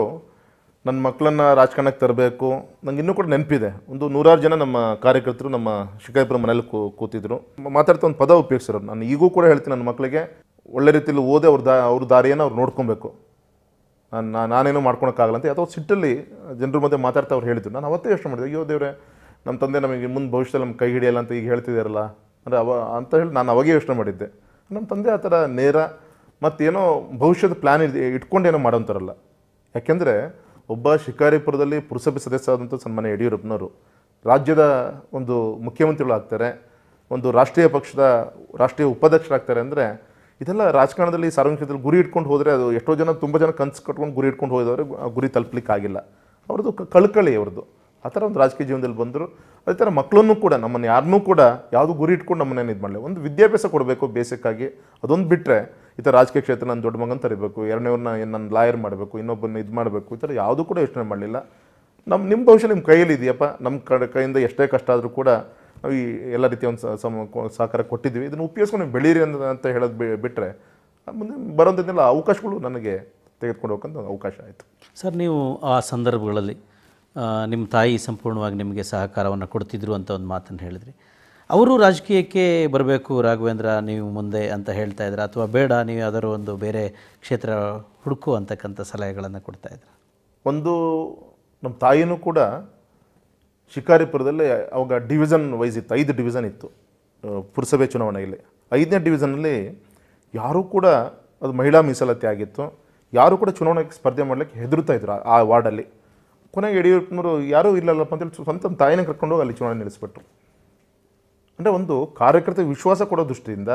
ನನ್ನ ಮಕ್ಕಳನ್ನು ರಾಜಕಾರಣಕ್ಕೆ ತರಬೇಕು ನಂಗೆ ಇನ್ನೂ ಕೂಡ ನೆನಪಿದೆ ಒಂದು ನೂರಾರು ಜನ ನಮ್ಮ ಕಾರ್ಯಕರ್ತರು ನಮ್ಮ ಶಿಕಾರಿಪುರ ಮನೇಲಿ ಕೂ ಕೂತಿದ್ರು ಮಾತಾಡ್ತಾ ಒಂದು ಪದ ಉಪಯೋಗಿಸಿರೋರು ನಾನು ಈಗೂ ಕೂಡ ಹೇಳ್ತೀನಿ ನನ್ನ ಮಕ್ಕಳಿಗೆ ಒಳ್ಳೆ ರೀತಿಯಲ್ಲಿ ಓದಿ ಅವ್ರ ದಾ ಅವ್ರ ದಾರಿಯನ್ನು ಅವ್ರು ನೋಡ್ಕೊಬೇಕು ನಾನು ನಾನೇನು ಮಾಡ್ಕೊಳಕ್ಕಾಗಲ್ಲ ಅಂತ ಅಥವಾ ಸಿಟ್ಟಲ್ಲಿ ಜನರ ಮಧ್ಯೆ ಮಾತಾಡ್ತಾ ಅವ್ರು ಹೇಳಿದ್ರು ನಾನು ಅವತ್ತೇ ಯೋಚನೆ ಮಾಡಿದೆ ಅಯ್ಯೋ ದೇವ್ರೆ ನಮ್ಮ ತಂದೆ ನಮಗೆ ಮುಂದೆ ಭವಿಷ್ಯದಲ್ಲಿ ನಮ್ಮ ಕೈ ಹಿಡಿಯಲ್ಲ ಅಂತ ಈಗ ಹೇಳ್ತಿದ್ದಾರಲ್ಲ ಅಂದರೆ ಅವ ಅಂತ ಹೇಳಿ ನಾನು ಅವಾಗೇ ಯೋಚನೆ ಮಾಡಿದ್ದೆ ನಮ್ಮ ತಂದೆ ಆ ಥರ ನೇರ ಮತ್ತೇನೋ ಭವಿಷ್ಯದ ಪ್ಲ್ಯಾನ್ ಇದೆ ಇಟ್ಕೊಂಡೇನೋ ಮಾಡೋಂಥರಲ್ಲ ಯಾಕೆಂದರೆ ಒಬ್ಬ ಶಿಕಾರಿಪುರದಲ್ಲಿ ಪುರಸಭೆ ಸದಸ್ಯ ಆದಂಥ ಸನ್ಮಾನ್ಯ ಯಡಿಯೂರಪ್ಪನವರು ರಾಜ್ಯದ ಒಂದು ಮುಖ್ಯಮಂತ್ರಿಗಳಾಗ್ತಾರೆ ಒಂದು ರಾಷ್ಟ್ರೀಯ ಪಕ್ಷದ ರಾಷ್ಟ್ರೀಯ ಉಪಾಧ್ಯಕ್ಷರಾಗ್ತಾರೆ ಅಂದರೆ ಇದೆಲ್ಲ ರಾಜಕಾರಣದಲ್ಲಿ ಸಾರ್ವಜನಿಕ ಗುರಿ ಇಟ್ಕೊಂಡು ಹೋದರೆ ಅದು ಎಷ್ಟೋ ಜನ ತುಂಬ ಜನ ಕನ್ಸು ಕಟ್ಕೊಂಡು ಗುರಿ ಇಟ್ಕೊಂಡು ಹೋದವರು ಗುರಿ ತಲುಪ್ಲಿಕ್ಕಾಗಿಲ್ಲ ಅವ್ರದ್ದು ಕಳ್ಕಳಿ ಅವ್ರದ್ದು ಆ ಥರ ಒಂದು ರಾಜಕೀಯ ಜೀವನದಲ್ಲಿ ಬಂದರು ಅದೇ ಥರ ಮಕ್ಕಳನ್ನು ಕೂಡ ನಮ್ಮನ್ನು ಯಾರನ್ನೂ ಕೂಡ ಯಾವುದು ಗುರಿ ಇಟ್ಕೊಂಡು ನಮ್ಮನ್ನೇನು ಇದು ಮಾಡಲಿ ಒಂದು ವಿದ್ಯಾಭ್ಯಾಸ ಕೊಡಬೇಕು ಬೇಸಿಕ್ಕಾಗಿ ಅದೊಂದು ಬಿಟ್ಟರೆ ಈ ಥರ ರಾಜಕೀಯ ಕ್ಷೇತ್ರ ನನ್ನ ದೊಡ್ಡ ಮಗನ ತರಿಬೇಕು ಎರಡನೇವ್ರನ್ನ ನನ್ನ ಲಾಯರ್ ಮಾಡಬೇಕು ಇನ್ನೊಬ್ಬರನ್ನ ಇದು ಮಾಡಬೇಕು ಈ ಥರ ಯಾವುದೂ ಕೂಡ ಯೋಚನೆ ಮಾಡಲಿಲ್ಲ ನಮ್ಮ ನಿಮ್ಮ ಭವಿಷ್ಯ ನಿಮ್ಮ ಕೈಯಲ್ಲಿ ಇದೆಯಪ್ಪ ನಮ್ಮ ಕಡೆ ಕೈಯಿಂದ ಎಷ್ಟೇ ಕಷ್ಟ ಆದರೂ ಕೂಡ ಈ ಎಲ್ಲ ರೀತಿಯ ಒಂದು ಸಮ ಸಹಕಾರ ಕೊಟ್ಟಿದ್ದೀವಿ ಇದನ್ನು ಉಪಯೋಗಿಸ್ಕೊಂಡು ನೀವು ಬೆಳೀರಿ ಅಂತ ಹೇಳೋದು ಬಿಟ್ಟರೆ ಮುಂದೆ ಬರೋಂಥದ್ದೆಲ್ಲ ಅವಕಾಶಗಳು ನನಗೆ ತೆಗೆದುಕೊಂಡು ಒಂದು ಅವಕಾಶ ಆಯಿತು ಸರ್ ನೀವು ಆ ಸಂದರ್ಭಗಳಲ್ಲಿ ನಿಮ್ಮ ತಾಯಿ ಸಂಪೂರ್ಣವಾಗಿ ನಿಮಗೆ ಸಹಕಾರವನ್ನು ಕೊಡ್ತಿದ್ರು ಅಂತ ಒಂದು ಮಾತನ್ನು ಹೇಳಿದ್ರಿ ಅವರು ರಾಜಕೀಯಕ್ಕೆ ಬರಬೇಕು ರಾಘವೇಂದ್ರ ನೀವು ಮುಂದೆ ಅಂತ ಹೇಳ್ತಾ ಇದ್ರೆ ಅಥವಾ ಬೇಡ ನೀವು ಯಾವುದಾದ್ರು ಒಂದು ಬೇರೆ ಕ್ಷೇತ್ರ ಹುಡುಕು ಅಂತಕ್ಕಂಥ ಸಲಹೆಗಳನ್ನು ಕೊಡ್ತಾ ಇದ್ರ ಒಂದು ನಮ್ಮ ತಾಯಿನೂ ಕೂಡ ಶಿಕಾರಿಪುರದಲ್ಲಿ ಅವಾಗ ಡಿವಿಷನ್ ವೈಸ್ ಇತ್ತು ಐದು ಡಿವಿಷನ್ ಇತ್ತು ಪುರಸಭೆ ಚುನಾವಣೆಯಲ್ಲಿ ಐದನೇ ಡಿವಿಷನಲ್ಲಿ ಯಾರೂ ಕೂಡ ಅದು ಮಹಿಳಾ ಮೀಸಲಾತಿ ಆಗಿತ್ತು ಯಾರೂ ಕೂಡ ಚುನಾವಣೆಗೆ ಸ್ಪರ್ಧೆ ಮಾಡಲಿಕ್ಕೆ ಹೆದರುತ್ತಾ ಇದ್ರು ಆ ವಾರ್ಡಲ್ಲಿ ಕೊನೆಗೆ ಯಡಿಯೂರಪ್ಪನವರು ಯಾರೂ ಇಲ್ಲಲ್ಲಪ್ಪ ಅಂತೇಳಿ ಸ್ವಂತ ತಾಯಿನೇ ಕರ್ಕೊಂಡು ಹೋಗಿ ಅಲ್ಲಿ ಚುನಾವಣೆ ನಡೆಸಿಬಿಟ್ರು ಅಂದರೆ ಒಂದು ಕಾರ್ಯಕರ್ತ ವಿಶ್ವಾಸ ಕೊಡೋ ದೃಷ್ಟಿಯಿಂದ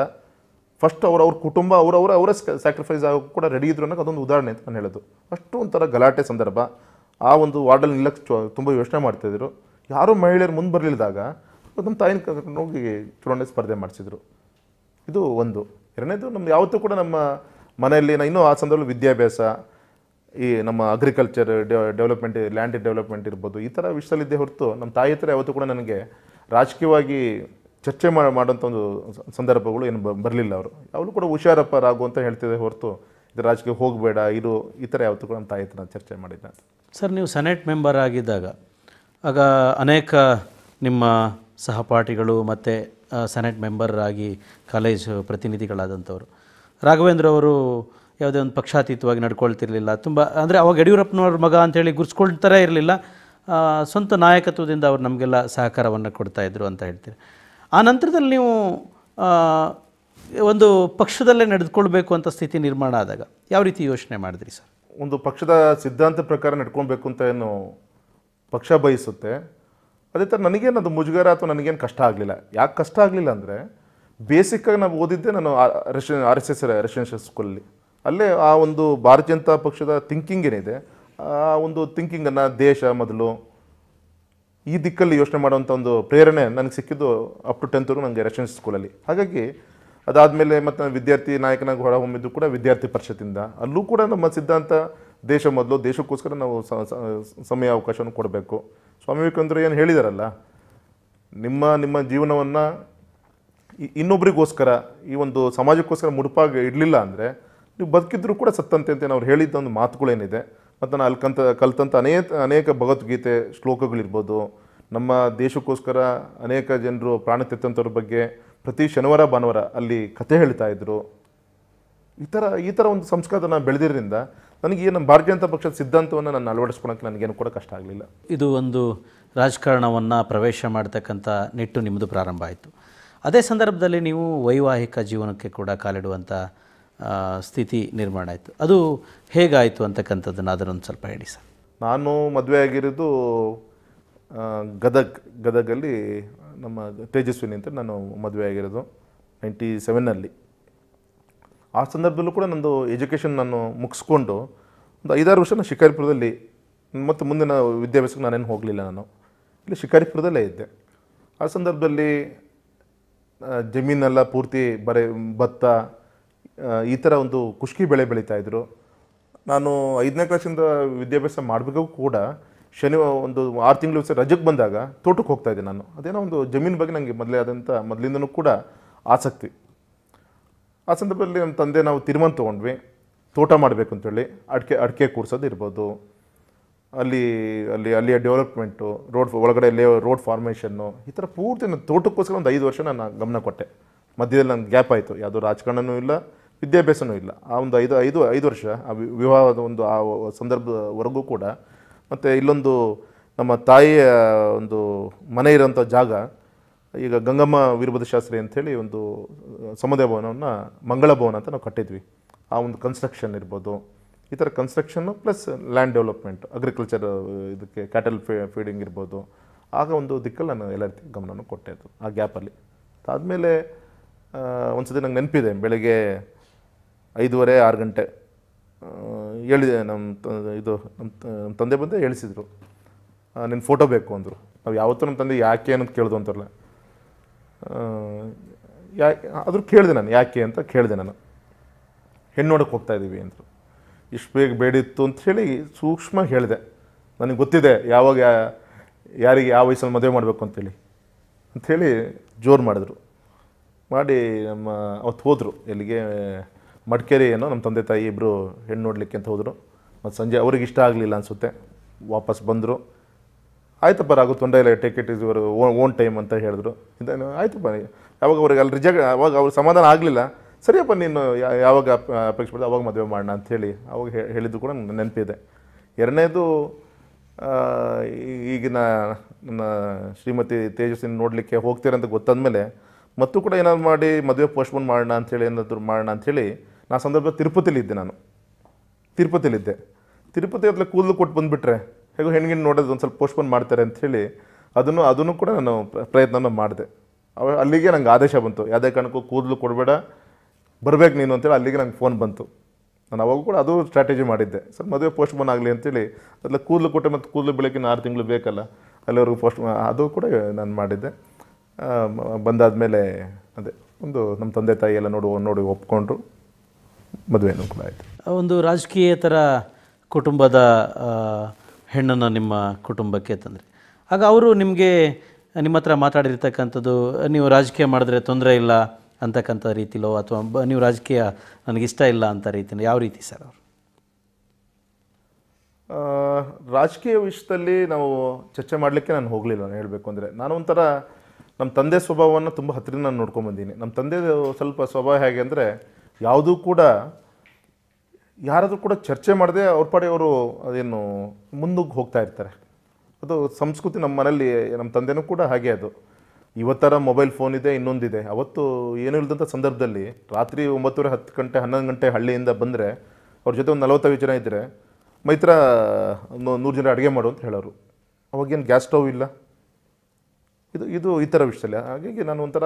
ಫಸ್ಟ್ ಅವ್ರವ್ರ ಅವ್ರ ಕುಟುಂಬ ಅವರವರ ಅವರ ಸ್ಯಾಕ್ರಿಫೈಸ್ ಆಗೋ ಕೂಡ ರೆಡಿ ಇದ್ರು ಅನ್ನೋದು ಅದೊಂದು ಉದಾಹರಣೆ ಅಂತ ನಾನು ಹೇಳೋದು ಅಷ್ಟು ಒಂಥರ ಗಲಾಟೆ ಸಂದರ್ಭ ಆ ಒಂದು ವಾರ್ಡಲ್ಲಿ ನಿಲ್ಲಕ್ಕೆ ತುಂಬ ಯೋಚನೆ ಮಾಡ್ತಾಯಿದ್ರು ಯಾರೂ ಮಹಿಳೆಯರು ಮುಂದೆ ಬರಲಿಲ್ಲದಾಗ ನಮ್ಮ ತಾಯಿನ ಕರ್ಕೊಂಡು ಹೋಗಿ ಚುನಾವಣೆ ಸ್ಪರ್ಧೆ ಮಾಡಿಸಿದ್ರು ಇದು ಒಂದು ಎರಡನೇದು ನಮ್ಮ ಯಾವತ್ತೂ ಕೂಡ ನಮ್ಮ ಮನೆಯಲ್ಲಿ ಇನ್ನೂ ಆ ಸಂದರ್ಭದಲ್ಲಿ ವಿದ್ಯಾಭ್ಯಾಸ ಈ ನಮ್ಮ ಅಗ್ರಿಕಲ್ಚರ್ ಡೆವಲಪ್ಮೆಂಟ್ ಲ್ಯಾಂಡ್ ಡೆವಲಪ್ಮೆಂಟ್ ಇರ್ಬೋದು ಈ ಥರ ವಿಷಯದಲ್ಲಿದ್ದೇ ಹೊರತು ನಮ್ಮ ತಾಯಿ ಹತ್ರ ಯಾವತ್ತೂ ಕೂಡ ನನಗೆ ರಾಜಕೀಯವಾಗಿ ಚರ್ಚೆ ಮಾಡೋಂಥ ಒಂದು ಸಂದರ್ಭಗಳು ಏನು ಬರಲಿಲ್ಲ ಅವರು ಅವಳು ಕೂಡ ಹುಷಾರಪ್ಪ ಅಂತ ಹೇಳ್ತಿದ್ದೆ ಹೊರತು ಇದು ರಾಜಕೀಯ ಹೋಗಬೇಡ ಇದು ಈ ಥರ ಯಾವತ್ತೂ ಕೂಡ ನಮ್ಮ ತಾಯಿ ಹತ್ರ ಚರ್ಚೆ ಮಾಡಿದ್ದೆ ಸರ್ ನೀವು ಸೆನೆಟ್ ಮೆಂಬರ್ ಆಗಿದ್ದಾಗ ಆಗ ಅನೇಕ ನಿಮ್ಮ ಸಹಪಾಠಿಗಳು ಮತ್ತು ಸೆನೆಟ್ ಮೆಂಬರ್ ಆಗಿ ಕಾಲೇಜ್ ಪ್ರತಿನಿಧಿಗಳಾದಂಥವ್ರು ರಾಘವೇಂದ್ರ ಅವರು ಯಾವುದೇ ಒಂದು ಪಕ್ಷಾತೀತವಾಗಿ ನಡ್ಕೊಳ್ತಿರಲಿಲ್ಲ ತುಂಬ ಅಂದರೆ ಅವಾಗ ಯಡಿಯೂರಪ್ಪನವ್ರ ಮಗ ಅಂತೇಳಿ ಗುರ್ಸ್ಕೊಳ್ತಾರೆ ಇರಲಿಲ್ಲ ಸ್ವಂತ ನಾಯಕತ್ವದಿಂದ ಅವ್ರು ನಮಗೆಲ್ಲ ಸಹಕಾರವನ್ನು ಕೊಡ್ತಾಯಿದ್ರು ಅಂತ ಹೇಳ್ತೀರಿ ಆ ನಂತರದಲ್ಲಿ ನೀವು ಒಂದು ಪಕ್ಷದಲ್ಲೇ ನಡೆದುಕೊಳ್ಬೇಕು ಅಂತ ಸ್ಥಿತಿ ನಿರ್ಮಾಣ ಆದಾಗ ಯಾವ ರೀತಿ ಯೋಚನೆ ಮಾಡಿದ್ರಿ ಸರ್ ಒಂದು ಪಕ್ಷದ ಸಿದ್ಧಾಂತ ಪ್ರಕಾರ ನಡ್ಕೊಳ್ಬೇಕು ಅಂತ ಏನು ಪಕ್ಷ ಬಯಸುತ್ತೆ ಅದೇ ಥರ ನನಗೇನು ಅದು ಮುಜುಗರ ಅಥವಾ ನನಗೇನು ಕಷ್ಟ ಆಗಲಿಲ್ಲ ಯಾಕೆ ಕಷ್ಟ ಆಗಲಿಲ್ಲ ಅಂದರೆ ಬೇಸಿಕ್ಕಾಗಿ ನಾವು ಓದಿದ್ದೆ ನಾನು ರೆಷನ್ ಆರ್ ಎಸ್ ಎಸ್ ರೆಸಿಡೆನ್ಷಿಯಲ್ ಸ್ಕೂಲಲ್ಲಿ ಅಲ್ಲೇ ಆ ಒಂದು ಭಾರತೀಯ ಜನತಾ ಪಕ್ಷದ ಥಿಂಕಿಂಗ್ ಏನಿದೆ ಆ ಒಂದು ಥಿಂಕಿಂಗನ್ನು ದೇಶ ಮೊದಲು ಈ ದಿಕ್ಕಲ್ಲಿ ಯೋಚನೆ ಮಾಡುವಂಥ ಒಂದು ಪ್ರೇರಣೆ ನನಗೆ ಸಿಕ್ಕಿದ್ದು ಅಪ್ ಟು ಟೆಂತ್ವರೆಗೂ ನನಗೆ ರೆಸಿಡೆನ್ಷಿಯಲ್ ಸ್ಕೂಲಲ್ಲಿ ಹಾಗಾಗಿ ಅದಾದಮೇಲೆ ಮತ್ತು ವಿದ್ಯಾರ್ಥಿ ನಾಯಕನಾಗಿ ಹೊರಹೊಮ್ಮಿದ್ದು ಕೂಡ ವಿದ್ಯಾರ್ಥಿ ಪರಿಷತ್ತಿಂದ ಅಲ್ಲೂ ಕೂಡ ನಮ್ಮ ಸಿದ್ಧಾಂತ ದೇಶ ಮೊದಲು ದೇಶಕ್ಕೋಸ್ಕರ ನಾವು ಸಮಯ ಅವಕಾಶವನ್ನು ಕೊಡಬೇಕು ಸ್ವಾಮಿ ವಿವೇಕಾನಂದರು ಏನು ಹೇಳಿದಾರಲ್ಲ ನಿಮ್ಮ ನಿಮ್ಮ ಜೀವನವನ್ನು ಇನ್ನೊಬ್ರಿಗೋಸ್ಕರ ಈ ಒಂದು ಸಮಾಜಕ್ಕೋಸ್ಕರ ಮುಡುಪಾಗಿ ಇಡಲಿಲ್ಲ ಅಂದರೆ ನೀವು ಬದುಕಿದ್ರು ಕೂಡ ಸತ್ತಂತೆ ಅಂತ ಅವ್ರು ಹೇಳಿದ್ದ ಒಂದು ಮಾತುಗಳೇನಿದೆ ಮತ್ತು ನಾನು ಅಲ್ಲಿ ಕಂತ ಕಲಿತಂಥ ಅನೇಕ ಅನೇಕ ಭಗವದ್ಗೀತೆ ಶ್ಲೋಕಗಳಿರ್ಬೋದು ನಮ್ಮ ದೇಶಕ್ಕೋಸ್ಕರ ಅನೇಕ ಜನರು ಪ್ರಾಣ ತೆತ್ತಂಥವ್ರ ಬಗ್ಗೆ ಪ್ರತಿ ಶನಿವಾರ ಭಾನುವಾರ ಅಲ್ಲಿ ಕತೆ ಹೇಳ್ತಾ ಇದ್ದರು ಈ ಥರ ಈ ಥರ ಒಂದು ನಾವು ಬೆಳೆದಿರೋದ್ರಿಂದ ನನಗೆ ನಮ್ಮ ಭಾರತೀಯ ಜನತಾ ಪಕ್ಷದ ಸಿದ್ಧಾಂತವನ್ನು ನಾನು ಅಳವಡಿಸ್ಕೊಳಕ್ಕೆ ನನಗೇನು ಕೂಡ ಕಷ್ಟ ಆಗಲಿಲ್ಲ ಇದು ಒಂದು ರಾಜಕಾರಣವನ್ನು ಪ್ರವೇಶ ಮಾಡ್ತಕ್ಕಂಥ ನಿಟ್ಟು ನಿಮ್ಮದು ಪ್ರಾರಂಭ ಆಯಿತು ಅದೇ ಸಂದರ್ಭದಲ್ಲಿ ನೀವು ವೈವಾಹಿಕ ಜೀವನಕ್ಕೆ ಕೂಡ ಕಾಲಿಡುವಂಥ ಸ್ಥಿತಿ ನಿರ್ಮಾಣ ಆಯಿತು ಅದು ಹೇಗಾಯಿತು ಅಂತಕ್ಕಂಥದ್ದನ್ನು ಅದನ್ನೊಂದು ಸ್ವಲ್ಪ ಹೇಳಿ ಸರ್ ನಾನು ಮದುವೆ ಆಗಿರೋದು ಗದಗ ಗದಗಲ್ಲಿ ನಮ್ಮ ತೇಜಸ್ವಿನಿ ಅಂತ ನಾನು ಮದುವೆ ಆಗಿರೋದು ನೈಂಟಿ ಸೆವೆನ್ನಲ್ಲಿ ಆ ಸಂದರ್ಭದಲ್ಲೂ ಕೂಡ ನಂದು ಎಜುಕೇಷನ್ ನಾನು ಮುಗಿಸ್ಕೊಂಡು ಒಂದು ಐದಾರು ವರ್ಷ ನಾನು ಶಿಕಾರಿಪುರದಲ್ಲಿ ಮತ್ತು ಮುಂದಿನ ವಿದ್ಯಾಭ್ಯಾಸಕ್ಕೆ ನಾನೇನು ಹೋಗಲಿಲ್ಲ ನಾನು ಇಲ್ಲಿ ಶಿಕಾರಿಪುರದಲ್ಲೇ ಇದ್ದೆ ಆ ಸಂದರ್ಭದಲ್ಲಿ ಜಮೀನೆಲ್ಲ ಪೂರ್ತಿ ಬರೆ ಭತ್ತ ಈ ಥರ ಒಂದು ಖುಷ್ಕಿ ಬೆಳೆ ಇದ್ದರು ನಾನು ಐದನೇ ಕ್ಲಾಸಿಂದ ವಿದ್ಯಾಭ್ಯಾಸ ಮಾಡಬೇಕು ಕೂಡ ಶನಿವಾರ ಒಂದು ಆರು ತಿಂಗಳು ಸಹ ರಜೆಗೆ ಬಂದಾಗ ತೋಟಕ್ಕೆ ಹೋಗ್ತಾಯಿದ್ದೆ ನಾನು ಅದೇನೋ ಒಂದು ಜಮೀನು ಬಗ್ಗೆ ನನಗೆ ಮೊದಲೇ ಆದಂಥ ಮೊದಲಿಂದನೂ ಕೂಡ ಆಸಕ್ತಿ ಆ ಸಂದರ್ಭದಲ್ಲಿ ನಮ್ಮ ತಂದೆ ನಾವು ತೀರ್ಮಾನ ತೊಗೊಂಡ್ವಿ ತೋಟ ಮಾಡಬೇಕು ಅಂತೇಳಿ ಅಡಿಕೆ ಅಡಿಕೆ ಕೂರ್ಸೋದು ಇರ್ಬೋದು ಅಲ್ಲಿ ಅಲ್ಲಿ ಅಲ್ಲಿಯ ಡೆವಲಪ್ಮೆಂಟು ರೋಡ್ ಒಳಗಡೆ ಲೇ ರೋಡ್ ಫಾರ್ಮೇಷನ್ನು ಈ ಥರ ಪೂರ್ತಿ ನನ್ನ ತೋಟಕ್ಕೋಸ್ಕರ ಒಂದು ಐದು ವರ್ಷ ನಾನು ಗಮನ ಕೊಟ್ಟೆ ಮಧ್ಯದಲ್ಲಿ ನನ್ನ ಗ್ಯಾಪ್ ಆಯಿತು ಯಾವುದೋ ರಾಜಕಾರಣನೂ ಇಲ್ಲ ವಿದ್ಯಾಭ್ಯಾಸನೂ ಇಲ್ಲ ಆ ಒಂದು ಐದು ಐದು ಐದು ವರ್ಷ ಆ ವಿವಾಹದ ಒಂದು ಆ ಸಂದರ್ಭದವರೆಗೂ ಕೂಡ ಮತ್ತು ಇಲ್ಲೊಂದು ನಮ್ಮ ತಾಯಿಯ ಒಂದು ಮನೆ ಇರೋಂಥ ಜಾಗ ಈಗ ಗಂಗಮ್ಮ ವೀರಭದ್ರ ಶಾಸ್ತ್ರಿ ಅಂಥೇಳಿ ಒಂದು ಸಮುದಾಯ ಭವನವನ್ನು ಮಂಗಳ ಭವನ ಅಂತ ನಾವು ಕಟ್ಟಿದ್ವಿ ಆ ಒಂದು ಕನ್ಸ್ಟ್ರಕ್ಷನ್ ಇರ್ಬೋದು ಈ ಥರ ಕನ್ಸ್ಟ್ರಕ್ಷನ್ನು ಪ್ಲಸ್ ಲ್ಯಾಂಡ್ ಡೆವಲಪ್ಮೆಂಟ್ ಅಗ್ರಿಕಲ್ಚರ್ ಇದಕ್ಕೆ ಕ್ಯಾಟಲ್ ಫೀಡಿಂಗ್ ಇರ್ಬೋದು ಆಗ ಒಂದು ದಿಕ್ಕಲ್ಲಿ ನಾನು ಎಲ್ಲ ರೀತಿ ಗಮನವನ್ನು ಕೊಟ್ಟೆ ಅದು ಆ ಗ್ಯಾಪಲ್ಲಿ ಅದಾದಮೇಲೆ ಒಂದು ಸತಿ ನಂಗೆ ನೆನಪಿದೆ ಬೆಳಗ್ಗೆ ಐದೂವರೆ ಆರು ಗಂಟೆ ಹೇಳಿದೆ ನಮ್ಮ ಇದು ನಮ್ಮ ತಂದೆ ಬಂದೆ ಹೇಳಿಸಿದ್ರು ನಿನ್ನ ಫೋಟೋ ಬೇಕು ಅಂದರು ನಾವು ಯಾವತ್ತೂ ನಮ್ಮ ತಂದೆ ಯಾಕೆ ಅನ್ನೋದು ಕೇಳ್ದು ಅಂತಾರಲ್ಲ ಯಾ ಆದರೂ ಕೇಳಿದೆ ನಾನು ಯಾಕೆ ಅಂತ ಕೇಳಿದೆ ನಾನು ಹೆಣ್ಣು ನೋಡಕ್ಕೆ ಹೋಗ್ತಾ ಇದ್ದೀವಿ ಅಂತ ಇಷ್ಟು ಬೇಗ ಬೇಡಿತ್ತು ಅಂತ ಹೇಳಿ ಸೂಕ್ಷ್ಮ ಹೇಳಿದೆ ನನಗೆ ಗೊತ್ತಿದೆ ಯಾವಾಗ ಯಾರಿಗೆ ಯಾವ ವಯಸ್ಸಲ್ಲಿ ಮದುವೆ ಮಾಡಬೇಕು ಅಂತೇಳಿ ಅಂಥೇಳಿ ಜೋರು ಮಾಡಿದ್ರು ಮಾಡಿ ನಮ್ಮ ಅವತ್ತು ಹೋದರು ಎಲ್ಲಿಗೆ ಮಡಿಕೇರಿ ಏನೋ ನಮ್ಮ ತಂದೆ ತಾಯಿ ಇಬ್ಬರು ಹೆಣ್ಣು ನೋಡಲಿಕ್ಕೆ ಅಂತ ಹೋದರು ಮತ್ತು ಸಂಜೆ ಅವ್ರಿಗೆ ಇಷ್ಟ ಆಗಲಿಲ್ಲ ಅನಿಸುತ್ತೆ ವಾಪಸ್ ಬಂದರು ಆಯ್ತಪ್ಪ ರಾಘು ತೊಂದರೆ ಇಲ್ಲ ಟೇಕ್ ಇಟ್ ಇಸ್ ಇವರು ಓನ್ ಟೈಮ್ ಅಂತ ಹೇಳಿದ್ರು ಇದನ್ನು ಆಯ್ತಪ್ಪ ಯಾವಾಗ ಅವ್ರಿಗೆ ಅಲ್ಲಿ ರಿಜೆಕ್ಟ್ ಅವಾಗ ಅವ್ರು ಸಮಾಧಾನ ಆಗಲಿಲ್ಲ ಸರಿಯಪ್ಪ ನೀನು ಯಾವಾಗ ಅಪೇಕ್ಷೆ ಪಡ್ದೆ ಅವಾಗ ಮದುವೆ ಮಾಡೋಣ ಅಂಥೇಳಿ ಅವಾಗ ಹೇಳಿದ್ದು ಕೂಡ ನೆನಪಿದೆ ಎರಡನೇದು ಈಗಿನ ನನ್ನ ಶ್ರೀಮತಿ ತೇಜಸ್ವಿನ ನೋಡಲಿಕ್ಕೆ ಹೋಗ್ತೀರಂತ ಮೇಲೆ ಮತ್ತು ಕೂಡ ಏನಾದ್ರು ಮಾಡಿ ಮದುವೆ ಪೋಸ್ಟ್ಪೋನ್ ಮಾಡೋಣ ಅಂಥೇಳಿ ಏನಾದರೂ ಮಾಡೋಣ ಅಂಥೇಳಿ ನಾ ಸಂದರ್ಭ ತಿರುಪತಿಲಿದ್ದೆ ನಾನು ತಿರುಪತಿಲಿದ್ದೆ ತಿರುಪತಿ ಹತ್ರ ಕೂದಲು ಕೊಟ್ಟು ಬಂದುಬಿಟ್ರೆ ಹೇಗೋ ಹೆಣ್ಣಿಗೆ ನೋಡೋದು ಒಂದು ಸ್ವಲ್ಪ ಪೋಸ್ಟ್ಪೋನ್ ಮಾಡ್ತಾರೆ ಅಂಥೇಳಿ ಅದನ್ನು ಅದನ್ನು ಕೂಡ ನಾನು ಪ್ರಯತ್ನನ ಮಾಡಿದೆ ಅಲ್ಲಿಗೆ ನಂಗೆ ಆದೇಶ ಬಂತು ಯಾವುದೇ ಕಾರಣಕ್ಕೂ ಕೂದಲು ಕೊಡಬೇಡ ಬರಬೇಕು ನೀನು ಅಂತೇಳಿ ಅಲ್ಲಿಗೆ ನಂಗೆ ಫೋನ್ ಬಂತು ನಾನು ಅವಾಗ ಕೂಡ ಅದು ಸ್ಟ್ರಾಟಜಿ ಮಾಡಿದ್ದೆ ಸರ್ ಮದುವೆ ಪೋಸ್ಟ್ಪೋನ್ ಆಗಲಿ ಅಂತೇಳಿ ಅದೆಲ್ಲ ಕೂದಲು ಕೊಟ್ಟೆ ಮತ್ತು ಕೂದಲು ಬೆಳಗ್ಗೆ ಆರು ತಿಂಗಳು ಬೇಕಲ್ಲ ಅಲ್ಲಿವರೆಗೂ ಪೋಸ್ಟ್ ಅದು ಕೂಡ ನಾನು ಮಾಡಿದ್ದೆ ಬಂದಾದಮೇಲೆ ಅದೇ ಒಂದು ನಮ್ಮ ತಂದೆ ತಾಯಿ ಎಲ್ಲ ನೋಡು ನೋಡಿ ಒಪ್ಕೊಂಡ್ರು ಮದುವೆನೂ ಕೂಡ ಆಯಿತು ಒಂದು ರಾಜಕೀಯ ಥರ ಕುಟುಂಬದ ಹೆಣ್ಣನ್ನು ನಿಮ್ಮ ಕುಟುಂಬಕ್ಕೆ ತಂದರೆ ಆಗ ಅವರು ನಿಮಗೆ ನಿಮ್ಮ ಹತ್ರ ಮಾತಾಡಿರ್ತಕ್ಕಂಥದ್ದು ನೀವು ರಾಜಕೀಯ ಮಾಡಿದ್ರೆ ತೊಂದರೆ ಇಲ್ಲ ಅಂತಕ್ಕಂಥ ರೀತಿಲೋ ಅಥವಾ ನೀವು ರಾಜಕೀಯ ನನಗಿಷ್ಟ ಇಲ್ಲ ಅಂತ ರೀತಿಯೋ ಯಾವ ರೀತಿ ಸರ್ ಅವರು ರಾಜಕೀಯ ವಿಷಯದಲ್ಲಿ ನಾವು ಚರ್ಚೆ ಮಾಡಲಿಕ್ಕೆ ನಾನು ಹೋಗಲಿಲ್ಲ ನಾನು ಹೇಳಬೇಕು ಅಂದರೆ ನಾನು ಒಂಥರ ನಮ್ಮ ತಂದೆ ಸ್ವಭಾವವನ್ನು ತುಂಬ ಹತ್ತಿರ ನಾನು ಬಂದೀನಿ ನಮ್ಮ ತಂದೆ ಸ್ವಲ್ಪ ಸ್ವಭಾವ ಹೇಗೆ ಅಂದರೆ ಯಾವುದೂ ಕೂಡ ಯಾರಾದರೂ ಕೂಡ ಚರ್ಚೆ ಮಾಡದೆ ಅವ್ರ ಪಾಡಿ ಅವರು ಅದೇನು ಮುಂದಕ್ಕೆ ಹೋಗ್ತಾ ಇರ್ತಾರೆ ಅದು ಸಂಸ್ಕೃತಿ ನಮ್ಮ ಮನೆಯಲ್ಲಿ ನಮ್ಮ ತಂದೆನೂ ಕೂಡ ಹಾಗೆ ಅದು ಇವತ್ತರ ಮೊಬೈಲ್ ಫೋನ್ ಇದೆ ಇನ್ನೊಂದಿದೆ ಅವತ್ತು ಏನೂ ಇಲ್ಲದಂಥ ಸಂದರ್ಭದಲ್ಲಿ ರಾತ್ರಿ ಒಂಬತ್ತುವರೆ ಹತ್ತು ಗಂಟೆ ಹನ್ನೊಂದು ಗಂಟೆ ಹಳ್ಳಿಯಿಂದ ಬಂದರೆ ಅವ್ರ ಜೊತೆ ಒಂದು ನಲವತ್ತೈದು ಜನ ಇದ್ದರೆ ಮೈತ್ರ ನೂರು ಜನ ಅಡುಗೆ ಮಾಡು ಅಂತ ಹೇಳೋರು ಅವಾಗೇನು ಗ್ಯಾಸ್ ಸ್ಟವ್ ಇಲ್ಲ ಇದು ಇದು ಈ ಥರ ವಿಷಯಲ್ಲ ಹಾಗಾಗಿ ನಾನು ಒಂಥರ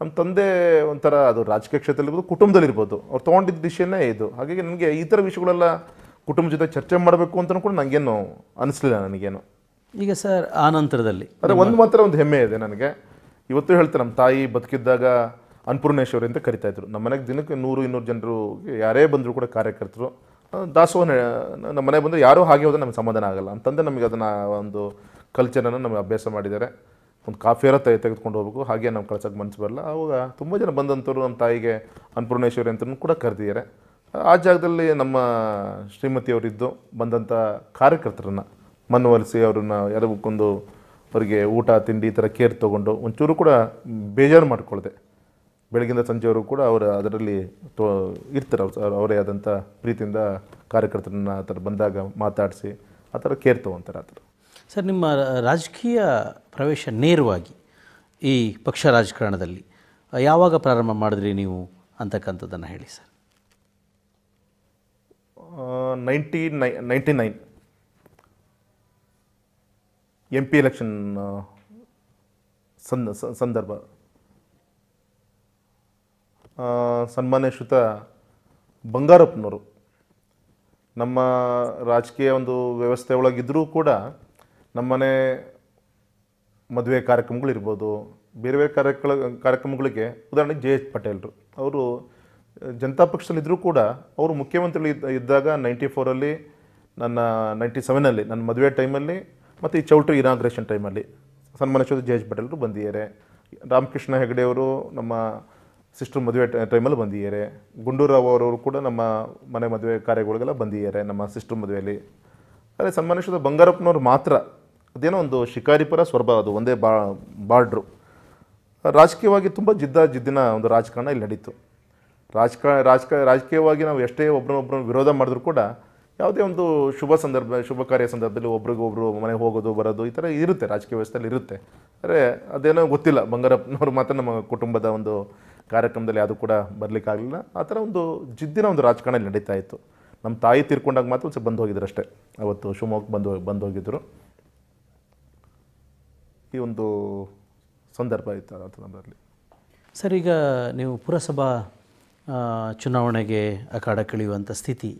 ನಮ್ಮ ತಂದೆ ಒಂಥರ ಅದು ರಾಜಕೀಯ ಕ್ಷೇತ್ರದಲ್ಲಿರ್ಬೋದು ಕುಟುಂಬದಲ್ಲಿರ್ಬೋದು ಅವ್ರು ತೊಗೊಂಡಿದ್ದ ವಿಷಯನೇ ಇದು ಹಾಗಾಗಿ ನನಗೆ ಈ ಥರ ವಿಷಯಗಳೆಲ್ಲ ಕುಟುಂಬ ಜೊತೆ ಚರ್ಚೆ ಮಾಡಬೇಕು ಅಂತಲೂ ಕೂಡ ನನಗೇನು ಅನಿಸ್ಲಿಲ್ಲ ನನಗೇನು ಈಗ ಸರ್ ಆ ನಂತರದಲ್ಲಿ ಅದೇ ಒಂದು ಮಾತ್ರ ಒಂದು ಹೆಮ್ಮೆ ಇದೆ ನನಗೆ ಇವತ್ತು ಹೇಳ್ತಾರೆ ನಮ್ಮ ತಾಯಿ ಬದುಕಿದ್ದಾಗ ಅನ್ನಪೂರ್ಣೇಶ್ವರಿ ಅಂತ ಕರಿತಾಯಿದ್ರು ನಮ್ಮ ಮನೆಗೆ ದಿನಕ್ಕೆ ನೂರು ಇನ್ನೂರು ಜನರು ಯಾರೇ ಬಂದರೂ ಕೂಡ ಕಾರ್ಯಕರ್ತರು ದಾಸೋಹ ನಮ್ಮ ಮನೆಗೆ ಬಂದರೆ ಯಾರೂ ಹಾಗೆ ಹೋದರೆ ನಮಗೆ ಸಮಾಧಾನ ಆಗಲ್ಲ ಅಂತಂದರೆ ನಮಗೆ ಅದನ್ನು ಒಂದು ಕಲ್ಚರನ್ನು ನಮಗೆ ಅಭ್ಯಾಸ ಮಾಡಿದ್ದಾರೆ ಒಂದು ಕಾಫಿಯರ ತೈ ತೆಗೆದುಕೊಂಡು ಹೋಗ್ಬೇಕು ಹಾಗೆ ನಾವು ಕಳ್ಸೋಕೆ ಮನಸ್ಸು ಬರಲ್ಲ ಅವಾಗ ತುಂಬ ಜನ ಬಂದಂಥವ್ರು ನಮ್ಮ ತಾಯಿಗೆ ಅನ್ನಪೂರ್ಣೇಶ್ವರಿ ಅಂತ ಕೂಡ ಕರೆದಿದ್ದಾರೆ ಆ ಜಾಗದಲ್ಲಿ ನಮ್ಮ ಶ್ರೀಮತಿಯವರಿದ್ದು ಬಂದಂಥ ಕಾರ್ಯಕರ್ತರನ್ನು ಮನವೊಲಿಸಿ ಅವ್ರನ್ನ ಯಾರಿಗೊಂದು ಅವರಿಗೆ ಊಟ ತಿಂಡಿ ಈ ಥರ ಕೇರ್ ತೊಗೊಂಡು ಒಂಚೂರು ಕೂಡ ಬೇಜಾರು ಮಾಡಿಕೊಳ್ಳದೆ ಬೆಳಗಿಂದ ಸಂಜೆವರೆಗೂ ಕೂಡ ಅವರು ಅದರಲ್ಲಿ ತೋ ಇರ್ತಾರೆ ಅವ್ರು ಅವರೇ ಆದಂಥ ಪ್ರೀತಿಯಿಂದ ಕಾರ್ಯಕರ್ತರನ್ನ ಆ ಥರ ಬಂದಾಗ ಮಾತಾಡಿಸಿ ಆ ಥರ ಕೇರ್ ತೊಗೊತಾರೆ ಆ ಥರ ಸರ್ ನಿಮ್ಮ ರಾಜಕೀಯ ಪ್ರವೇಶ ನೇರವಾಗಿ ಈ ಪಕ್ಷ ರಾಜಕಾರಣದಲ್ಲಿ ಯಾವಾಗ ಪ್ರಾರಂಭ ಮಾಡಿದ್ರಿ ನೀವು ಅಂತಕ್ಕಂಥದ್ದನ್ನು ಹೇಳಿ ಸರ್ ನೈಂಟಿ ನೈ ninety nine M P election ಸಂದ ಸಂದರ್ಭ ಸನ್ಮಾನ್ಯ ಶ್ರುತ ಬಂಗಾರಪ್ಪನವರು ನಮ್ಮ ರಾಜಕೀಯ ಒಂದು ವ್ಯವಸ್ಥೆ ಒಳಗಿದ್ದರೂ ಕೂಡ ನಮ್ಮನೆ ಮದುವೆ ಕಾರ್ಯಕ್ರಮಗಳಿರ್ಬೋದು ಬೇರೆ ಬೇರೆ ಕಾರ್ಯಕ್ರಮ ಕಾರ್ಯಕ್ರಮಗಳಿಗೆ ಉದಾಹರಣೆಗೆ ಜೆ ಎಚ್ ಪಟೇಲ್ರು ಅವರು ಜನತಾ ಪಕ್ಷದಲ್ಲಿದ್ದರೂ ಕೂಡ ಅವರು ಮುಖ್ಯಮಂತ್ರಿಗಳು ಇದ್ದಾಗ ನೈಂಟಿ ಫೋರಲ್ಲಿ ನನ್ನ ನೈಂಟಿ ಸೆವೆನಲ್ಲಿ ನನ್ನ ಮದುವೆ ಟೈಮಲ್ಲಿ ಮತ್ತು ಈ ಚೌಲ್ಟ್ರಿ ಇನಾಗ್ರೇಷನ್ ಟೈಮಲ್ಲಿ ಸನ್ಮಾನೇಶ್ವರ ಜೆ ಎಚ್ ಪಟೇಲ್ರು ಬಂದಿದ್ದಾರೆ ರಾಮಕೃಷ್ಣ ಹೆಗಡೆಯವರು ನಮ್ಮ ಸಿಸ್ಟರ್ ಮದುವೆ ಟೈಮಲ್ಲಿ ಬಂದಿದ್ದಾರೆ ಗುಂಡೂರಾವ್ ಅವರವರು ಕೂಡ ನಮ್ಮ ಮನೆ ಮದುವೆ ಕಾರ್ಯಗಳಿಗೆಲ್ಲ ಬಂದಿದ್ದಾರೆ ನಮ್ಮ ಸಿಸ್ಟರ್ ಮದುವೆಯಲ್ಲಿ ಅದೇ ಸನ್ಮಾನೇಶ್ವರ ಬಂಗಾರಪ್ಪನವರು ಮಾತ್ರ ಅದೇನೋ ಒಂದು ಶಿಕಾರಿಪುರ ಸ್ವರ್ಭ ಅದು ಒಂದೇ ಬಾ ಬಾರ್ಡ್ರು ರಾಜಕೀಯವಾಗಿ ತುಂಬ ಜಿದ್ದ ಜಿದ್ದಿನ ಒಂದು ರಾಜಕಾರಣ ಇಲ್ಲಿ ನಡೀತು ರಾಜಕ ರಾಜಕ ರಾಜಕೀಯವಾಗಿ ನಾವು ಎಷ್ಟೇ ಒಬ್ರನ್ನೊಬ್ರನ್ನ ವಿರೋಧ ಮಾಡಿದ್ರು ಕೂಡ ಯಾವುದೇ ಒಂದು ಶುಭ ಸಂದರ್ಭ ಶುಭ ಕಾರ್ಯ ಸಂದರ್ಭದಲ್ಲಿ ಒಬ್ರಿಗೊಬ್ರು ಮನೆಗೆ ಹೋಗೋದು ಬರೋದು ಈ ಥರ ಇರುತ್ತೆ ರಾಜಕೀಯ ವ್ಯವಸ್ಥೆಯಲ್ಲಿ ಇರುತ್ತೆ ಆದರೆ ಅದೇನೋ ಗೊತ್ತಿಲ್ಲ ಬಂಗಾರಪ್ಪನವರು ಮಾತ್ರ ನಮ್ಮ ಕುಟುಂಬದ ಒಂದು ಕಾರ್ಯಕ್ರಮದಲ್ಲಿ ಅದು ಕೂಡ ಬರಲಿಕ್ಕಾಗಲಿಲ್ಲ ಆ ಥರ ಒಂದು ಜಿದ್ದಿನ ಒಂದು ರಾಜಕಾರಣ ನಡೀತಾ ಇತ್ತು ನಮ್ಮ ತಾಯಿ ತೀರ್ಕೊಂಡಾಗ ಮಾತ್ರ ಸ್ವಲ್ಪ ಬಂದು ಹೋಗಿದ್ರು ಅಷ್ಟೇ ಅವತ್ತು ಶಿವಮೊಗ್ಗ ಬಂದು ಬಂದು ಹೋಗಿದ್ದರು ಈ ಒಂದು ಸಂದರ್ಭ ಇತ್ತು ಅಂತ ನಮ್ಮಲ್ಲಿ ಸರ್ ಈಗ ನೀವು ಪುರಸಭಾ ಚುನಾವಣೆಗೆ ಅಖಾಡಕ್ಕಿಳಿಯುವಂಥ ಸ್ಥಿತಿ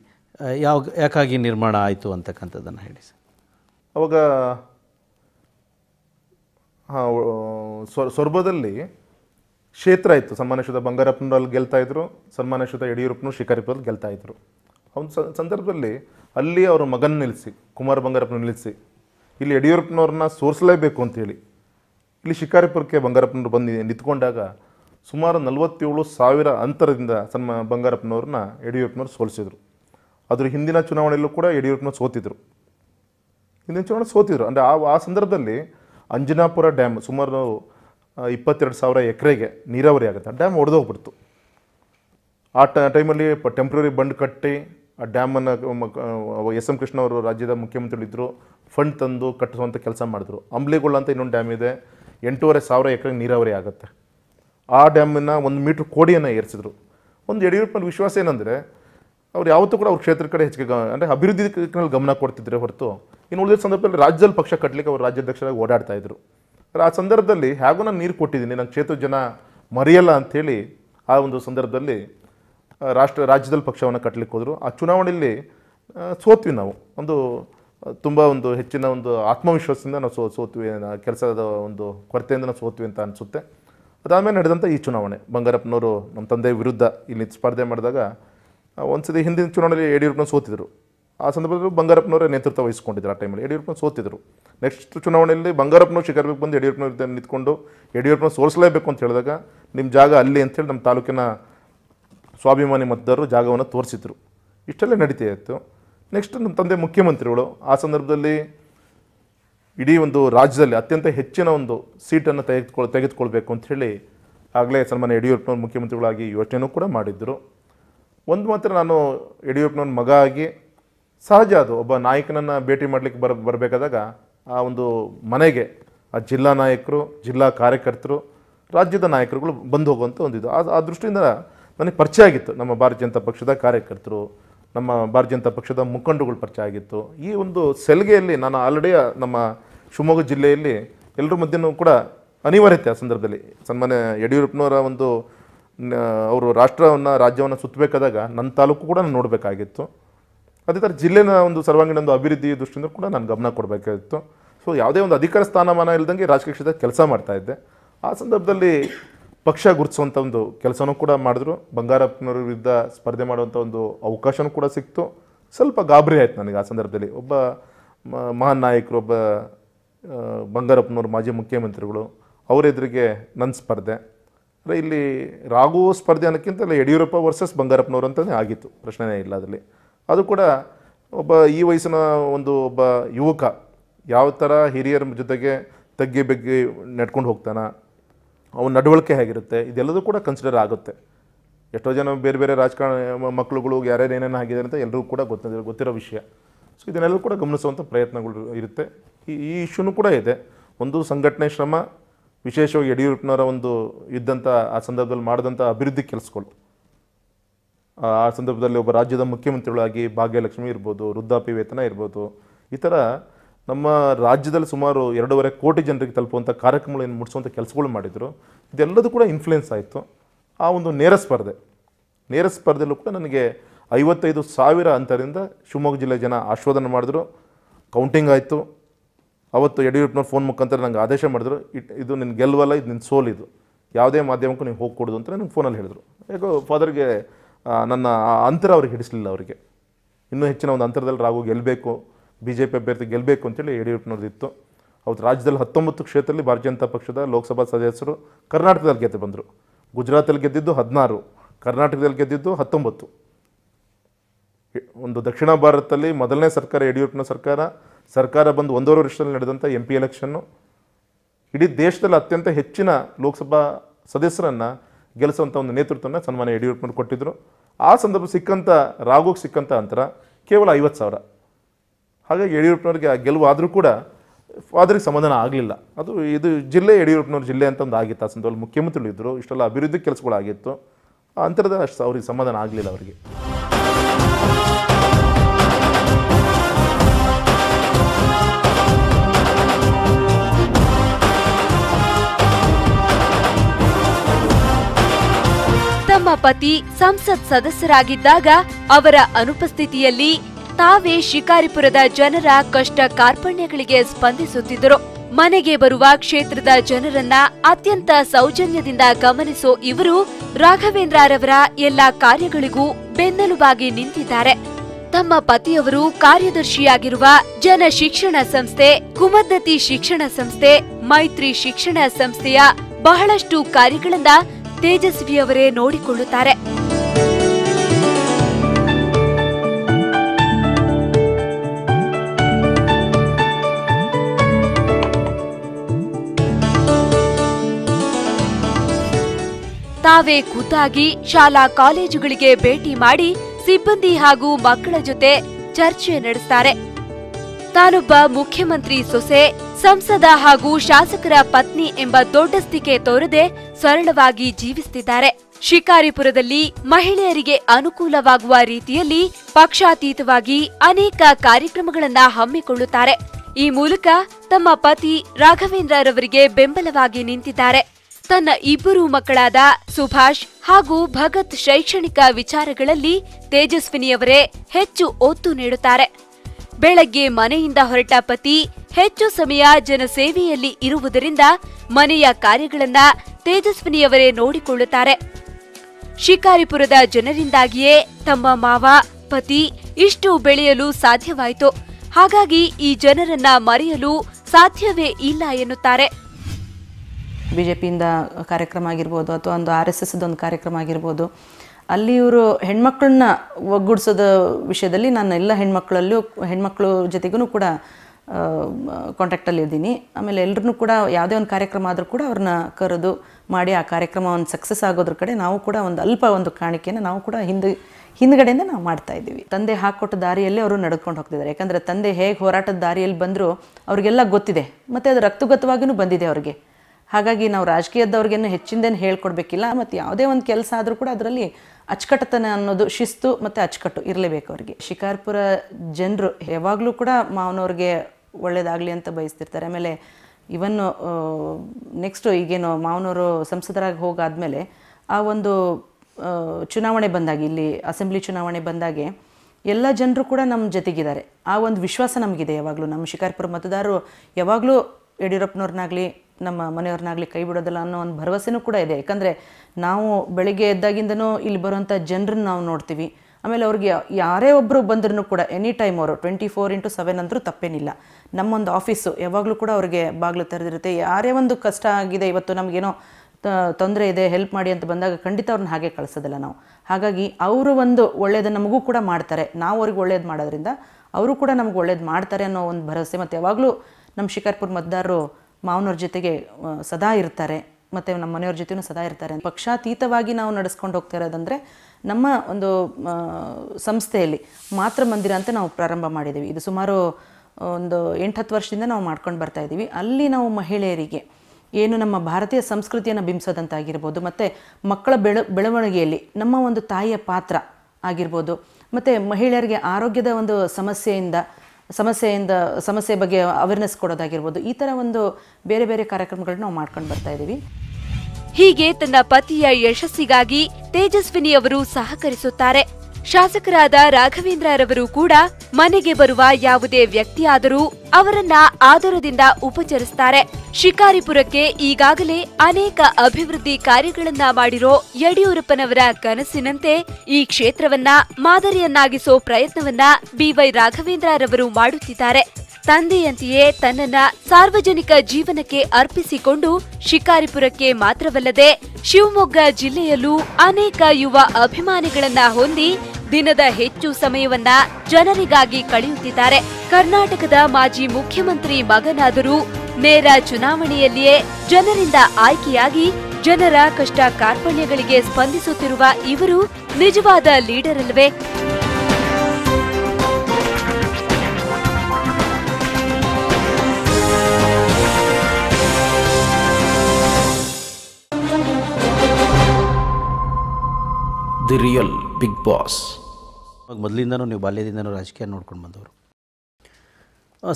ಯಾವ ಯಾಕಾಗಿ ನಿರ್ಮಾಣ ಆಯಿತು ಅಂತಕ್ಕಂಥದ್ದನ್ನು ಹೇಳಿ ಸರ್ ಅವಾಗ ಹಾಂ ಸ್ವರ್ ಕ್ಷೇತ್ರ ಇತ್ತು ಸನ್ಮಾನಶ್ವತ ಬಂಗಾರಪ್ಪನಲ್ಲಿ ಗೆಲ್ತಾ ಗೆಲ್ತಾಯಿದ್ರು ಸನ್ಮಾನಶ್ವತ ಯಡಿಯೂರಪ್ಪನು ಶಿಕಾರಿಪುರದಲ್ಲಿ ಗೆಲ್ತಾ ಇದ್ರು ಅವನ ಸಂದರ್ಭದಲ್ಲಿ ಅಲ್ಲಿ ಅವರು ಮಗನ ನಿಲ್ಲಿಸಿ ಕುಮಾರ್ ಬಂಗಾರಪ್ಪನ ನಿಲ್ಲಿಸಿ ಇಲ್ಲಿ ಯಡಿಯೂರಪ್ಪನವ್ರನ್ನ ಸೋರಿಸಲೇಬೇಕು ಅಂತೇಳಿ ಇಲ್ಲಿ ಶಿಕಾರಿಪುರಕ್ಕೆ ಬಂಗಾರಪ್ಪನವ್ರು ಬಂದು ನಿಂತ್ಕೊಂಡಾಗ ಸುಮಾರು ನಲವತ್ತೇಳು ಸಾವಿರ ಅಂತರದಿಂದ ಸನ್ಮ ಬಂಗಾರಪ್ಪನವ್ರನ್ನ ಯಡಿಯೂರಪ್ಪನವ್ರು ಸೋಲಿಸಿದರು ಅದ್ರ ಹಿಂದಿನ ಚುನಾವಣೆಯಲ್ಲೂ ಕೂಡ ಯಡಿಯೂರಪ್ಪನವ್ರು ಸೋತಿದ್ರು ಹಿಂದಿನ ಚುನಾವಣೆ ಸೋತಿದ್ರು ಅಂದರೆ ಆ ಆ ಸಂದರ್ಭದಲ್ಲಿ ಅಂಜನಾಪುರ ಡ್ಯಾಮ್ ಸುಮಾರು ಇಪ್ಪತ್ತೆರಡು ಸಾವಿರ ಎಕರೆಗೆ ನೀರಾವರಿ ಆಗುತ್ತೆ ಆ ಡ್ಯಾಮ್ ಒಡೆದೋಗ್ಬಿಡ್ತು ಆ ಟ ಟೈಮಲ್ಲಿ ಟೆಂಪ್ರರಿ ಬಂಡ್ ಕಟ್ಟಿ ಆ ಡ್ಯಾಮನ್ನು ಎಸ್ ಎಂ ಕೃಷ್ಣ ಅವರು ರಾಜ್ಯದ ಮುಖ್ಯಮಂತ್ರಿಗಳಿದ್ದರು ಫಂಡ್ ತಂದು ಕಟ್ಟಿಸುವಂಥ ಕೆಲಸ ಮಾಡಿದ್ರು ಅಂಬ್ಲಿಗಳು ಅಂತ ಇನ್ನೊಂದು ಡ್ಯಾಮ್ ಇದೆ ಎಂಟೂವರೆ ಸಾವಿರ ಎಕರೆ ನೀರಾವರಿ ಆಗುತ್ತೆ ಆ ಡ್ಯಾಮಿನ ಒಂದು ಮೀಟ್ರ್ ಕೋಡಿಯನ್ನು ಏರಿಸಿದ್ರು ಒಂದು ಯಡಿಯೂರಪ್ಪನ ವಿಶ್ವಾಸ ಏನಂದರೆ ಅವ್ರು ಯಾವತ್ತೂ ಕೂಡ ಅವ್ರ ಕ್ಷೇತ್ರ ಕಡೆ ಹೆಚ್ಚಿಗೆ ಅಂದರೆ ಅಭಿವೃದ್ಧಿ ಗಮನ ಕೊಡ್ತಿದ್ರೆ ಹೊರತು ಇನ್ನು ಉಳಿದ ಸಂದರ್ಭದಲ್ಲಿ ರಾಜ್ಯದಲ್ಲಿ ಪಕ್ಷ ಕಟ್ಟಲಿಕ್ಕೆ ಅವರು ರಾಜ್ಯಾಧ್ಯಕ್ಷರಾಗಿ ಓಡಾಡ್ತಾ ಇದ್ರು ಆ ಸಂದರ್ಭದಲ್ಲಿ ಹೇಗೂ ನಾನು ನೀರು ಕೊಟ್ಟಿದ್ದೀನಿ ನನ್ನ ಕ್ಷೇತ್ರ ಜನ ಮರೆಯಲ್ಲ ಅಂಥೇಳಿ ಆ ಒಂದು ಸಂದರ್ಭದಲ್ಲಿ ರಾಷ್ಟ್ರ ರಾಜ್ಯದಲ್ಲಿ ಪಕ್ಷವನ್ನು ಕಟ್ಟಲಿಕ್ಕೆ ಹೋದರು ಆ ಚುನಾವಣೆಯಲ್ಲಿ ಸೋತ್ವಿ ನಾವು ಒಂದು ತುಂಬ ಒಂದು ಹೆಚ್ಚಿನ ಒಂದು ಆತ್ಮವಿಶ್ವಾಸದಿಂದ ನಾವು ಸೋ ಸೋತ್ವಿ ಕೆಲಸದ ಒಂದು ಕೊರತೆಯಿಂದ ನಾವು ಸೋತ್ವಿ ಅಂತ ಅನಿಸುತ್ತೆ ಅದಾದಮೇಲೆ ನಡೆದಂಥ ಈ ಚುನಾವಣೆ ಬಂಗಾರಪ್ಪನವರು ನಮ್ಮ ತಂದೆ ವಿರುದ್ಧ ಇಲ್ಲಿ ಸ್ಪರ್ಧೆ ಮಾಡಿದಾಗ ಒಂದು ಸತಿ ಹಿಂದಿನ ಚುನಾವಣೆಯಲ್ಲಿ ಯಡಿಯೂರಪ್ಪನ ಸೋತಿದ್ರು ಆ ಸಂದರ್ಭದಲ್ಲಿ ಬಂಗಾರಪ್ಪನವರೇ ನೇತೃತ್ವ ವಹಿಸ್ಕೊಂಡಿದ್ರು ಆ ಟೈಮಲ್ಲಿ ಯಡಿಯೂರಪ್ಪನ ಸೋತಿದ್ರು ನೆಕ್ಸ್ಟ್ ಚುನಾವಣೆಯಲ್ಲಿ ಬಂಗಾರಪ್ಪನವ್ರು ಶಿಕಾರ್ಬೇಕು ಬಂದು ಯಡಿಯೂರಪ್ಪನವ್ರ ನಿಂತ್ಕೊಂಡು ಯಡಿಯೂರಪ್ಪನ ಸೋಲಿಸಲೇಬೇಕು ಅಂತ ಹೇಳಿದಾಗ ನಿಮ್ಮ ಜಾಗ ಅಲ್ಲಿ ಅಂತೇಳಿ ನಮ್ಮ ತಾಲೂಕಿನ ಸ್ವಾಭಿಮಾನಿ ಮತದಾರರು ಜಾಗವನ್ನು ತೋರಿಸಿದ್ರು ಇಷ್ಟೆಲ್ಲ ನಡೀತಾ ಇತ್ತು ನೆಕ್ಸ್ಟ್ ನಮ್ಮ ತಂದೆ ಮುಖ್ಯಮಂತ್ರಿಗಳು ಆ ಸಂದರ್ಭದಲ್ಲಿ ಇಡೀ ಒಂದು ರಾಜ್ಯದಲ್ಲಿ ಅತ್ಯಂತ ಹೆಚ್ಚಿನ ಒಂದು ಸೀಟನ್ನು ತೆಗೆದುಕೊಳ್ ತೆಗೆದುಕೊಳ್ಬೇಕು ಅಂಥೇಳಿ ಆಗಲೇ ಸನ್ಮಾನ್ಯ ಯಡಿಯೂರಪ್ಪನವ್ರು ಮುಖ್ಯಮಂತ್ರಿಗಳಾಗಿ ಯೋಚನೆಯೂ ಕೂಡ ಮಾಡಿದ್ದರು ಒಂದು ಮಾತ್ರ ನಾನು ಯಡಿಯೂರಪ್ಪನವ್ರ ಮಗ ಆಗಿ ಸಹಜ ಅದು ಒಬ್ಬ ನಾಯಕನನ್ನು ಭೇಟಿ ಮಾಡಲಿಕ್ಕೆ ಬರ ಬರಬೇಕಾದಾಗ ಆ ಒಂದು ಮನೆಗೆ ಆ ಜಿಲ್ಲಾ ನಾಯಕರು ಜಿಲ್ಲಾ ಕಾರ್ಯಕರ್ತರು ರಾಜ್ಯದ ನಾಯಕರುಗಳು ಬಂದು ಹೋಗುವಂಥ ಒಂದಿದು ಆ ಆ ದೃಷ್ಟಿಯಿಂದ ನನಗೆ ಪರಿಚಯ ಆಗಿತ್ತು ನಮ್ಮ ಭಾರತೀಯ ಜನತಾ ಪಕ್ಷದ ಕಾರ್ಯಕರ್ತರು ನಮ್ಮ ಭಾರತೀಯ ಜನತಾ ಪಕ್ಷದ ಮುಖಂಡಗಳು ಪರಿಚಯ ಆಗಿತ್ತು ಈ ಒಂದು ಸೆಲ್ಗೆಯಲ್ಲಿ ನಾನು ಆಲ್ರೆಡಿ ನಮ್ಮ ಶಿವಮೊಗ್ಗ ಜಿಲ್ಲೆಯಲ್ಲಿ ಎಲ್ಲರ ಮಧ್ಯೆಯೂ ಕೂಡ ಅನಿವಾರ್ಯತೆ ಆ ಸಂದರ್ಭದಲ್ಲಿ ಸನ್ಮಾನ್ಯ ಯಡಿಯೂರಪ್ಪನವರ ಒಂದು ಅವರು ರಾಷ್ಟ್ರವನ್ನು ರಾಜ್ಯವನ್ನು ಸುತ್ತಬೇಕಾದಾಗ ನನ್ನ ತಾಲೂಕು ಕೂಡ ನಾನು ನೋಡಬೇಕಾಗಿತ್ತು ಅದೇ ಥರ ಜಿಲ್ಲೆನ ಒಂದು ಸರ್ವಾಂಗೀಣ ಒಂದು ಅಭಿವೃದ್ಧಿ ದೃಷ್ಟಿಯಿಂದ ಕೂಡ ನಾನು ಗಮನ ಕೊಡಬೇಕಾಗಿತ್ತು ಸೊ ಯಾವುದೇ ಒಂದು ಅಧಿಕಾರ ಸ್ಥಾನಮಾನ ಇಲ್ಲದಂಗೆ ರಾಜಕೀಯ ಕ್ಷೇತ್ರದ ಕೆಲಸ ಮಾಡ್ತಾಯಿದ್ದೆ ಆ ಸಂದರ್ಭದಲ್ಲಿ ಪಕ್ಷ ಗುರುತಿಸುವಂಥ ಒಂದು ಕೆಲಸನೂ ಕೂಡ ಮಾಡಿದ್ರು ಬಂಗಾರಪ್ಪನವ್ರ ವಿರುದ್ಧ ಸ್ಪರ್ಧೆ ಮಾಡುವಂಥ ಒಂದು ಅವಕಾಶನೂ ಕೂಡ ಸಿಕ್ತು ಸ್ವಲ್ಪ ಗಾಬರಿ ಆಯಿತು ನನಗೆ ಆ ಸಂದರ್ಭದಲ್ಲಿ ಒಬ್ಬ ಮಹಾನ್ ನಾಯಕರು ಒಬ್ಬ ಬಂಗಾರಪ್ಪನವರು ಮಾಜಿ ಮುಖ್ಯಮಂತ್ರಿಗಳು ಅವರೆದುರಿಗೆ ನನ್ನ ಸ್ಪರ್ಧೆ ಅಂದರೆ ಇಲ್ಲಿ ರಾಘು ಸ್ಪರ್ಧೆ ಅನ್ನೋಕ್ಕಿಂತ ಯಡಿಯೂರಪ್ಪ ವರ್ಸಸ್ ಬಂಗಾರಪ್ಪನವ್ರು ಅಂತಲೇ ಆಗಿತ್ತು ಪ್ರಶ್ನೆನೇ ಇಲ್ಲ ಅದರಲ್ಲಿ ಅದು ಕೂಡ ಒಬ್ಬ ಈ ವಯಸ್ಸಿನ ಒಂದು ಒಬ್ಬ ಯುವಕ ಯಾವ ಥರ ಹಿರಿಯರ ಜೊತೆಗೆ ತಗ್ಗಿ ಬೆಗ್ಗಿ ನೆಡ್ಕೊಂಡು ಹೋಗ್ತಾನೆ ಅವನ ನಡವಳಿಕೆ ಹೇಗಿರುತ್ತೆ ಇದೆಲ್ಲದೂ ಕೂಡ ಕನ್ಸಿಡರ್ ಆಗುತ್ತೆ ಎಷ್ಟೋ ಜನ ಬೇರೆ ಬೇರೆ ರಾಜಕಾರಣ ಮಕ್ಕಳುಗಳು ಯಾರ್ಯಾರು ಏನೇನು ಆಗಿದೆ ಅಂತ ಎಲ್ಲರಿಗೂ ಕೂಡ ಗೊತ್ತಿದೆ ಗೊತ್ತಿರೋ ವಿಷಯ ಸೊ ಇದನ್ನೆಲ್ಲ ಕೂಡ ಗಮನಿಸುವಂಥ ಪ್ರಯತ್ನಗಳು ಇರುತ್ತೆ ಈ ಈ ಇಶ್ಯೂನು ಕೂಡ ಇದೆ ಒಂದು ಸಂಘಟನೆ ಶ್ರಮ ವಿಶೇಷವಾಗಿ ಯಡಿಯೂರಪ್ಪನವರ ಒಂದು ಇದ್ದಂಥ ಆ ಸಂದರ್ಭದಲ್ಲಿ ಮಾಡಿದಂಥ ಅಭಿವೃದ್ಧಿ ಕೆಲಸಗಳು ಆ ಸಂದರ್ಭದಲ್ಲಿ ಒಬ್ಬ ರಾಜ್ಯದ ಮುಖ್ಯಮಂತ್ರಿಗಳಾಗಿ ಭಾಗ್ಯಲಕ್ಷ್ಮಿ ಇರ್ಬೋದು ವೃದ್ಧಾಪಿ ವೇತನ ಇರ್ಬೋದು ಈ ಥರ ನಮ್ಮ ರಾಜ್ಯದಲ್ಲಿ ಸುಮಾರು ಎರಡೂವರೆ ಕೋಟಿ ಜನರಿಗೆ ತಲುಪುವಂಥ ಕಾರ್ಯಕ್ರಮಗಳನ್ನು ಮುಡಿಸುವಂಥ ಕೆಲಸಗಳು ಮಾಡಿದರು ಇದೆಲ್ಲದೂ ಕೂಡ ಇನ್ಫ್ಲುಯೆನ್ಸ್ ಆಯಿತು ಆ ಒಂದು ನೇರ ಸ್ಪರ್ಧೆ ನೇರ ಸ್ಪರ್ಧೆಯಲ್ಲೂ ಕೂಡ ನನಗೆ ಐವತ್ತೈದು ಸಾವಿರ ಅಂತರಿಂದ ಶಿವಮೊಗ್ಗ ಜಿಲ್ಲೆ ಜನ ಆಶ್ವಾದನೆ ಮಾಡಿದ್ರು ಕೌಂಟಿಂಗ್ ಆಯಿತು ಅವತ್ತು ಯಡಿಯೂರಪ್ಪನವ್ರು ಫೋನ್ ಮುಖಾಂತರ ನನಗೆ ಆದೇಶ ಮಾಡಿದ್ರು ಇಟ್ ಇದು ನಿನ್ನ ಗೆಲ್ಲುವಲ್ಲ ಇದು ನಿನ್ನ ಇದು ಯಾವುದೇ ಮಾಧ್ಯಮಕ್ಕೂ ನೀವು ಹೋಗ್ಕೊಡೋದು ಅಂತ ನನಗೆ ಫೋನಲ್ಲಿ ಹೇಳಿದರು ಯಾಕೋ ಫಾದರ್ಗೆ ನನ್ನ ಅಂತರ ಅವ್ರಿಗೆ ಹಿಡಿಸಲಿಲ್ಲ ಅವರಿಗೆ ಇನ್ನೂ ಹೆಚ್ಚಿನ ಒಂದು ಅಂತರದಲ್ಲಿ ರಾಘು ಗೆಲ್ಲಬೇಕು ಬಿ ಜೆ ಪಿ ಅಭ್ಯರ್ಥಿ ಗೆಲ್ಲಬೇಕು ಅಂತೇಳಿ ಯಡಿಯೂರಪ್ಪನವ್ರದ್ದಿತ್ತು ಅವತ್ತು ರಾಜ್ಯದಲ್ಲಿ ಹತ್ತೊಂಬತ್ತು ಕ್ಷೇತ್ರದಲ್ಲಿ ಭಾರತೀಯ ಜನತಾ ಪಕ್ಷದ ಲೋಕಸಭಾ ಸದಸ್ಯರು ಕರ್ನಾಟಕದಲ್ಲಿ ಗೆದ್ದು ಬಂದರು ಗುಜರಾತಲ್ಲಿ ಗೆದ್ದಿದ್ದು ಹದಿನಾರು ಕರ್ನಾಟಕದಲ್ಲಿ ಗೆದ್ದಿದ್ದು ಹತ್ತೊಂಬತ್ತು ಒಂದು ದಕ್ಷಿಣ ಭಾರತದಲ್ಲಿ ಮೊದಲನೇ ಸರ್ಕಾರ ಯಡಿಯೂರಪ್ಪನ ಸರ್ಕಾರ ಸರ್ಕಾರ ಬಂದು ಒಂದೂವರೆ ವರ್ಷದಲ್ಲಿ ನಡೆದಂಥ ಎಂ ಪಿ ಎಲೆಕ್ಷನ್ನು ಇಡೀ ದೇಶದಲ್ಲಿ ಅತ್ಯಂತ ಹೆಚ್ಚಿನ ಲೋಕಸಭಾ ಸದಸ್ಯರನ್ನು ಗೆಲ್ಲಿಸುವಂಥ ಒಂದು ನೇತೃತ್ವನ ಸನ್ಮಾನ ಯಡಿಯೂರಪ್ಪನವ್ರು ಕೊಟ್ಟಿದ್ದರು ಆ ಸಂದರ್ಭ ಸಿಕ್ಕಂಥ ರಾಘುಗೆ ಸಿಕ್ಕಂಥ ಅಂತರ ಕೇವಲ ಐವತ್ತು ಸಾವಿರ ಹಾಗಾಗಿ ಯಡಿಯೂರಪ್ಪನವ್ರಿಗೆ ಗೆಲುವು ಆದರೂ ಕೂಡ ಫಾದರಿಗೆ ಸಮಾಧಾನ ಆಗಲಿಲ್ಲ ಅದು ಇದು ಜಿಲ್ಲೆ ಯಡಿಯೂರಪ್ಪನವ್ರ ಜಿಲ್ಲೆ ಅಂತ ಒಂದು ಆಗಿತ್ತು ಆ ಸಂದರ್ಭದಲ್ಲಿ ಮುಖ್ಯಮಂತ್ರಿಗಳು ಇದ್ದರು ಇಷ್ಟೆಲ್ಲ ಅಭಿವೃದ್ಧಿ ಕೆಲಸಗಳಾಗಿತ್ತು ಆ ಅಂತರದ ಅಷ್ಟು ಅವ್ರಿಗೆ ಸಮಾಧಾನ ಆಗಲಿಲ್ಲ ಅವರಿಗೆ ತಮ್ಮ ಪತಿ ಸಂಸತ್ ಸದಸ್ಯರಾಗಿದ್ದಾಗ ಅವರ ಅನುಪಸ್ಥಿತಿಯಲ್ಲಿ ತಾವೇ ಶಿಕಾರಿಪುರದ ಜನರ ಕಷ್ಟ ಕಾರ್ಪಣ್ಯಗಳಿಗೆ ಸ್ಪಂದಿಸುತ್ತಿದ್ದರು ಮನೆಗೆ ಬರುವ ಕ್ಷೇತ್ರದ ಜನರನ್ನ ಅತ್ಯಂತ ಸೌಜನ್ಯದಿಂದ ಗಮನಿಸೋ ಇವರು ರಾಘವೇಂದ್ರರವರ ಎಲ್ಲ ಕಾರ್ಯಗಳಿಗೂ ಬೆನ್ನೆಲುಬಾಗಿ ನಿಂತಿದ್ದಾರೆ ತಮ್ಮ ಪತಿಯವರು ಕಾರ್ಯದರ್ಶಿಯಾಗಿರುವ ಜನ ಶಿಕ್ಷಣ ಸಂಸ್ಥೆ ಕುಮದ್ದತಿ ಶಿಕ್ಷಣ ಸಂಸ್ಥೆ ಮೈತ್ರಿ ಶಿಕ್ಷಣ ಸಂಸ್ಥೆಯ ಬಹಳಷ್ಟು ಕಾರ್ಯಗಳನ್ನ ತೇಜಸ್ವಿಯವರೇ ನೋಡಿಕೊಳ್ಳುತ್ತಾರೆ ತಾವೇ ಖುದ್ದಾಗಿ ಶಾಲಾ ಕಾಲೇಜುಗಳಿಗೆ ಭೇಟಿ ಮಾಡಿ ಸಿಬ್ಬಂದಿ ಹಾಗೂ ಮಕ್ಕಳ ಜೊತೆ ಚರ್ಚೆ ನಡೆಸ್ತಾರೆ ತಾನೊಬ್ಬ ಮುಖ್ಯಮಂತ್ರಿ ಸೊಸೆ ಸಂಸದ ಹಾಗೂ ಶಾಸಕರ ಪತ್ನಿ ಎಂಬ ದೊಡ್ಡಸ್ತಿಕೆ ತೋರದೆ ಸರಳವಾಗಿ ಜೀವಿಸುತ್ತಿದ್ದಾರೆ ಶಿಕಾರಿಪುರದಲ್ಲಿ ಮಹಿಳೆಯರಿಗೆ ಅನುಕೂಲವಾಗುವ ರೀತಿಯಲ್ಲಿ ಪಕ್ಷಾತೀತವಾಗಿ ಅನೇಕ ಕಾರ್ಯಕ್ರಮಗಳನ್ನ ಹಮ್ಮಿಕೊಳ್ಳುತ್ತಾರೆ ಈ ಮೂಲಕ ತಮ್ಮ ಪತಿ ರಾಘವೇಂದ್ರ ರವರಿಗೆ ಬೆಂಬಲವಾಗಿ ನಿಂತಿದ್ದಾರೆ ತನ್ನ ಇಬ್ಬರು ಮಕ್ಕಳಾದ ಸುಭಾಷ್ ಹಾಗೂ ಭಗತ್ ಶೈಕ್ಷಣಿಕ ವಿಚಾರಗಳಲ್ಲಿ ತೇಜಸ್ವಿನಿಯವರೇ ಹೆಚ್ಚು ಒತ್ತು ನೀಡುತ್ತಾರೆ ಬೆಳಗ್ಗೆ ಮನೆಯಿಂದ ಹೊರಟ ಪತಿ ಹೆಚ್ಚು ಸಮಯ ಜನಸೇವೆಯಲ್ಲಿ ಇರುವುದರಿಂದ ಮನೆಯ ಕಾರ್ಯಗಳನ್ನ ತೇಜಸ್ವಿನಿಯವರೇ ನೋಡಿಕೊಳ್ಳುತ್ತಾರೆ ಶಿಕಾರಿಪುರದ ಜನರಿಂದಾಗಿಯೇ ತಮ್ಮ ಮಾವ ಪತಿ ಇಷ್ಟು ಬೆಳೆಯಲು ಸಾಧ್ಯವಾಯಿತು ಹಾಗಾಗಿ ಈ ಜನರನ್ನ ಮರೆಯಲು ಸಾಧ್ಯವೇ ಇಲ್ಲ ಎನ್ನುತ್ತಾರೆ ಬಿ ಜೆ ಪಿಯಿಂದ ಕಾರ್ಯಕ್ರಮ ಆಗಿರ್ಬೋದು ಅಥವಾ ಒಂದು ಆರ್ ಎಸ್ ಎಸ್ದು ಒಂದು ಕಾರ್ಯಕ್ರಮ ಆಗಿರ್ಬೋದು ಅಲ್ಲಿ ಇವರು ಹೆಣ್ಮಕ್ಳನ್ನ ಒಗ್ಗೂಡಿಸೋದ ವಿಷಯದಲ್ಲಿ ನಾನು ಎಲ್ಲ ಹೆಣ್ಮಕ್ಳಲ್ಲೂ ಹೆಣ್ಮಕ್ಳು ಜೊತೆಗೂ ಕೂಡ ಕಾಂಟ್ಯಾಕ್ಟಲ್ಲಿದ್ದೀನಿ ಇದ್ದೀನಿ ಆಮೇಲೆ ಎಲ್ಲರೂ ಕೂಡ ಯಾವುದೇ ಒಂದು ಕಾರ್ಯಕ್ರಮ ಆದರೂ ಕೂಡ ಅವ್ರನ್ನ ಕರೆದು ಮಾಡಿ ಆ ಕಾರ್ಯಕ್ರಮ ಒಂದು ಸಕ್ಸಸ್ ಆಗೋದ್ರ ಕಡೆ ನಾವು ಕೂಡ ಒಂದು ಅಲ್ಪ ಒಂದು ಕಾಣಿಕೆಯನ್ನು ನಾವು ಕೂಡ ಹಿಂದೆ ಹಿಂದ್ಗಡೆಯಿಂದ ನಾವು ಮಾಡ್ತಾ ಇದ್ದೀವಿ ತಂದೆ ಹಾಕ್ಕೊಟ್ಟ ದಾರಿಯಲ್ಲೇ ಅವರು ನಡ್ಕೊಂಡು ಹೋಗ್ತಿದ್ದಾರೆ ಯಾಕಂದರೆ ತಂದೆ ಹೇಗೆ ಹೋರಾಟದ ದಾರಿಯಲ್ಲಿ ಬಂದರೂ ಅವ್ರಿಗೆಲ್ಲ ಗೊತ್ತಿದೆ ಮತ್ತು ಅದು ರಕ್ತಗತವಾಗಿಯೂ ಬಂದಿದೆ ಅವ್ರಿಗೆ ಹಾಗಾಗಿ ನಾವು ರಾಜಕೀಯದವ್ರಿಗೇನು ಹೆಚ್ಚಿಂದೇನು ಹೇಳ್ಕೊಡ್ಬೇಕಿಲ್ಲ ಮತ್ತು ಯಾವುದೇ ಒಂದು ಕೆಲಸ ಆದರೂ ಕೂಡ ಅದರಲ್ಲಿ ಅಚ್ಚುಕಟ್ಟತನ ಅನ್ನೋದು ಶಿಸ್ತು ಮತ್ತು ಅಚ್ಚುಕಟ್ಟು ಇರಲೇಬೇಕು ಅವರಿಗೆ ಶಿಕಾರ್ಪುರ ಜನರು ಯಾವಾಗಲೂ ಕೂಡ ಮಾವನವ್ರಿಗೆ ಒಳ್ಳೆಯದಾಗಲಿ ಅಂತ ಬಯಸ್ತಿರ್ತಾರೆ ಆಮೇಲೆ ಇವನ್ನು ನೆಕ್ಸ್ಟು ಈಗೇನು ಮಾವನವರು ಸಂಸದರಾಗಿ ಹೋಗಾದಮೇಲೆ ಆ ಒಂದು ಚುನಾವಣೆ ಬಂದಾಗ ಇಲ್ಲಿ ಅಸೆಂಬ್ಲಿ ಚುನಾವಣೆ ಬಂದಾಗೆ ಎಲ್ಲ ಜನರು ಕೂಡ ನಮ್ಮ ಜೊತೆಗಿದ್ದಾರೆ ಆ ಒಂದು ವಿಶ್ವಾಸ ನಮಗಿದೆ ಯಾವಾಗಲೂ ನಮ್ಮ ಶಿಕಾರ್ಪುರ ಮತದಾರರು ಯಾವಾಗಲೂ ಯಡಿಯೂರಪ್ಪನವ್ರನ್ನಾಗಲಿ ನಮ್ಮ ಮನೆಯವ್ರನ್ನಾಗಲಿ ಕೈ ಬಿಡೋದಿಲ್ಲ ಅನ್ನೋ ಒಂದು ಭರವಸೆನೂ ಕೂಡ ಇದೆ ಯಾಕಂದರೆ ನಾವು ಬೆಳಿಗ್ಗೆ ಎದ್ದಾಗಿಂದನೂ ಇಲ್ಲಿ ಬರುವಂಥ ಜನರನ್ನ ನಾವು ನೋಡ್ತೀವಿ ಆಮೇಲೆ ಅವ್ರಿಗೆ ಯಾರೇ ಒಬ್ಬರು ಬಂದ್ರೂ ಕೂಡ ಎನಿ ಟೈಮ್ ಅವರು ಟ್ವೆಂಟಿ ಫೋರ್ ಇಂಟು ಸೆವೆನ್ ಅಂದರೂ ತಪ್ಪೇನಿಲ್ಲ ನಮ್ಮೊಂದು ಆಫೀಸು ಯಾವಾಗಲೂ ಕೂಡ ಅವ್ರಿಗೆ ಬಾಗಿಲು ತೆರೆದಿರುತ್ತೆ ಯಾರೇ ಒಂದು ಕಷ್ಟ ಆಗಿದೆ ಇವತ್ತು ನಮಗೇನೋ ತೊಂದರೆ ಇದೆ ಹೆಲ್ಪ್ ಮಾಡಿ ಅಂತ ಬಂದಾಗ ಖಂಡಿತ ಅವ್ರನ್ನ ಹಾಗೆ ಕಳಿಸೋದಿಲ್ಲ ನಾವು ಹಾಗಾಗಿ ಅವರು ಒಂದು ಒಳ್ಳೆಯದು ನಮಗೂ ಕೂಡ ಮಾಡ್ತಾರೆ ನಾವು ಅವ್ರಿಗೆ ಒಳ್ಳೇದು ಮಾಡೋದ್ರಿಂದ ಅವರು ಕೂಡ ನಮ್ಗೆ ಒಳ್ಳೇದು ಮಾಡ್ತಾರೆ ಅನ್ನೋ ಒಂದು ಭರವಸೆ ಮತ್ತು ಯಾವಾಗಲೂ ನಮ್ಮ ಶಿಕಾರ್ಪುರ್ ಮತದಾರರು ಮಾವನವ್ರ ಜೊತೆಗೆ ಸದಾ ಇರ್ತಾರೆ ಮತ್ತು ನಮ್ಮ ಮನೆಯವ್ರ ಜೊತೆಯೂ ಸದಾ ಇರ್ತಾರೆ ಪಕ್ಷಾತೀತವಾಗಿ ನಾವು ನಡೆಸ್ಕೊಂಡು ಹೋಗ್ತಾ ಇರೋದಂದರೆ ನಮ್ಮ ಒಂದು ಸಂಸ್ಥೆಯಲ್ಲಿ ಮಾತೃ ಮಂದಿರ ಅಂತ ನಾವು ಪ್ರಾರಂಭ ಮಾಡಿದ್ದೀವಿ ಇದು ಸುಮಾರು ಒಂದು ಎಂಟು ಹತ್ತು ವರ್ಷದಿಂದ ನಾವು ಮಾಡ್ಕೊಂಡು ಬರ್ತಾ ಇದ್ದೀವಿ ಅಲ್ಲಿ ನಾವು ಮಹಿಳೆಯರಿಗೆ ಏನು ನಮ್ಮ ಭಾರತೀಯ ಸಂಸ್ಕೃತಿಯನ್ನು ಬಿಂಬಿಸೋದಂತಾಗಿರ್ಬೋದು ಮತ್ತು ಮಕ್ಕಳ ಬೆಳ ಬೆಳವಣಿಗೆಯಲ್ಲಿ ನಮ್ಮ ಒಂದು ತಾಯಿಯ ಪಾತ್ರ ಆಗಿರ್ಬೋದು ಮತ್ತು ಮಹಿಳೆಯರಿಗೆ ಆರೋಗ್ಯದ ಒಂದು ಸಮಸ್ಯೆಯಿಂದ ಸಮಸ್ಯೆಯಿಂದ ಸಮಸ್ಯೆ ಬಗ್ಗೆ ಅವೇರ್ನೆಸ್ ಕೊಡೋದಾಗಿರ್ಬೋದು ಈ ಥರ ಒಂದು ಬೇರೆ ಬೇರೆ ಕಾರ್ಯಕ್ರಮಗಳನ್ನ ನಾವು ಮಾಡ್ಕೊಂಡು ಬರ್ತಾ ಇದ್ದೀವಿ ಹೀಗೆ ತನ್ನ ಪತಿಯ ಯಶಸ್ಸಿಗಾಗಿ ತೇಜಸ್ವಿನಿ ಅವರು ಸಹಕರಿಸುತ್ತಾರೆ ಶಾಸಕರಾದ ರಾಘವೇಂದ್ರರವರು ಕೂಡ ಮನೆಗೆ ಬರುವ ಯಾವುದೇ ವ್ಯಕ್ತಿಯಾದರೂ ಅವರನ್ನ ಆದರದಿಂದ ಉಪಚರಿಸ್ತಾರೆ ಶಿಕಾರಿಪುರಕ್ಕೆ ಈಗಾಗಲೇ ಅನೇಕ ಅಭಿವೃದ್ಧಿ ಕಾರ್ಯಗಳನ್ನ ಮಾಡಿರೋ ಯಡಿಯೂರಪ್ಪನವರ ಕನಸಿನಂತೆ ಈ ಕ್ಷೇತ್ರವನ್ನ ಮಾದರಿಯನ್ನಾಗಿಸೋ ಪ್ರಯತ್ನವನ್ನ ಬಿವೈ ರಾಘವೇಂದ್ರರವರು ಮಾಡುತ್ತಿದ್ದಾರೆ ತಂದೆಯಂತೆಯೇ ತನ್ನನ್ನ ಸಾರ್ವಜನಿಕ ಜೀವನಕ್ಕೆ ಅರ್ಪಿಸಿಕೊಂಡು ಶಿಕಾರಿಪುರಕ್ಕೆ ಮಾತ್ರವಲ್ಲದೆ ಶಿವಮೊಗ್ಗ ಜಿಲ್ಲೆಯಲ್ಲೂ ಅನೇಕ ಯುವ ಅಭಿಮಾನಿಗಳನ್ನ ಹೊಂದಿ ದಿನದ ಹೆಚ್ಚು ಸಮಯವನ್ನ ಜನರಿಗಾಗಿ ಕಳೆಯುತ್ತಿದ್ದಾರೆ ಕರ್ನಾಟಕದ ಮಾಜಿ ಮುಖ್ಯಮಂತ್ರಿ ಮಗನಾದರೂ ನೇರ ಚುನಾವಣೆಯಲ್ಲಿಯೇ ಜನರಿಂದ ಆಯ್ಕೆಯಾಗಿ ಜನರ ಕಷ್ಟ ಕಾರ್ಪಣ್ಯಗಳಿಗೆ ಸ್ಪಂದಿಸುತ್ತಿರುವ ಇವರು ನಿಜವಾದ ಲೀಡರ್ ಅಲ್ವೇ ದಿ ರಿಯಲ್ ಬಿಗ್ ಬಾಸ್ ಮೊದಲಿಂದನೂ ನೀವು ಬಾಲ್ಯದಿಂದನೂ ರಾಜಕೀಯ ನೋಡ್ಕೊಂಡು ಬಂದವರು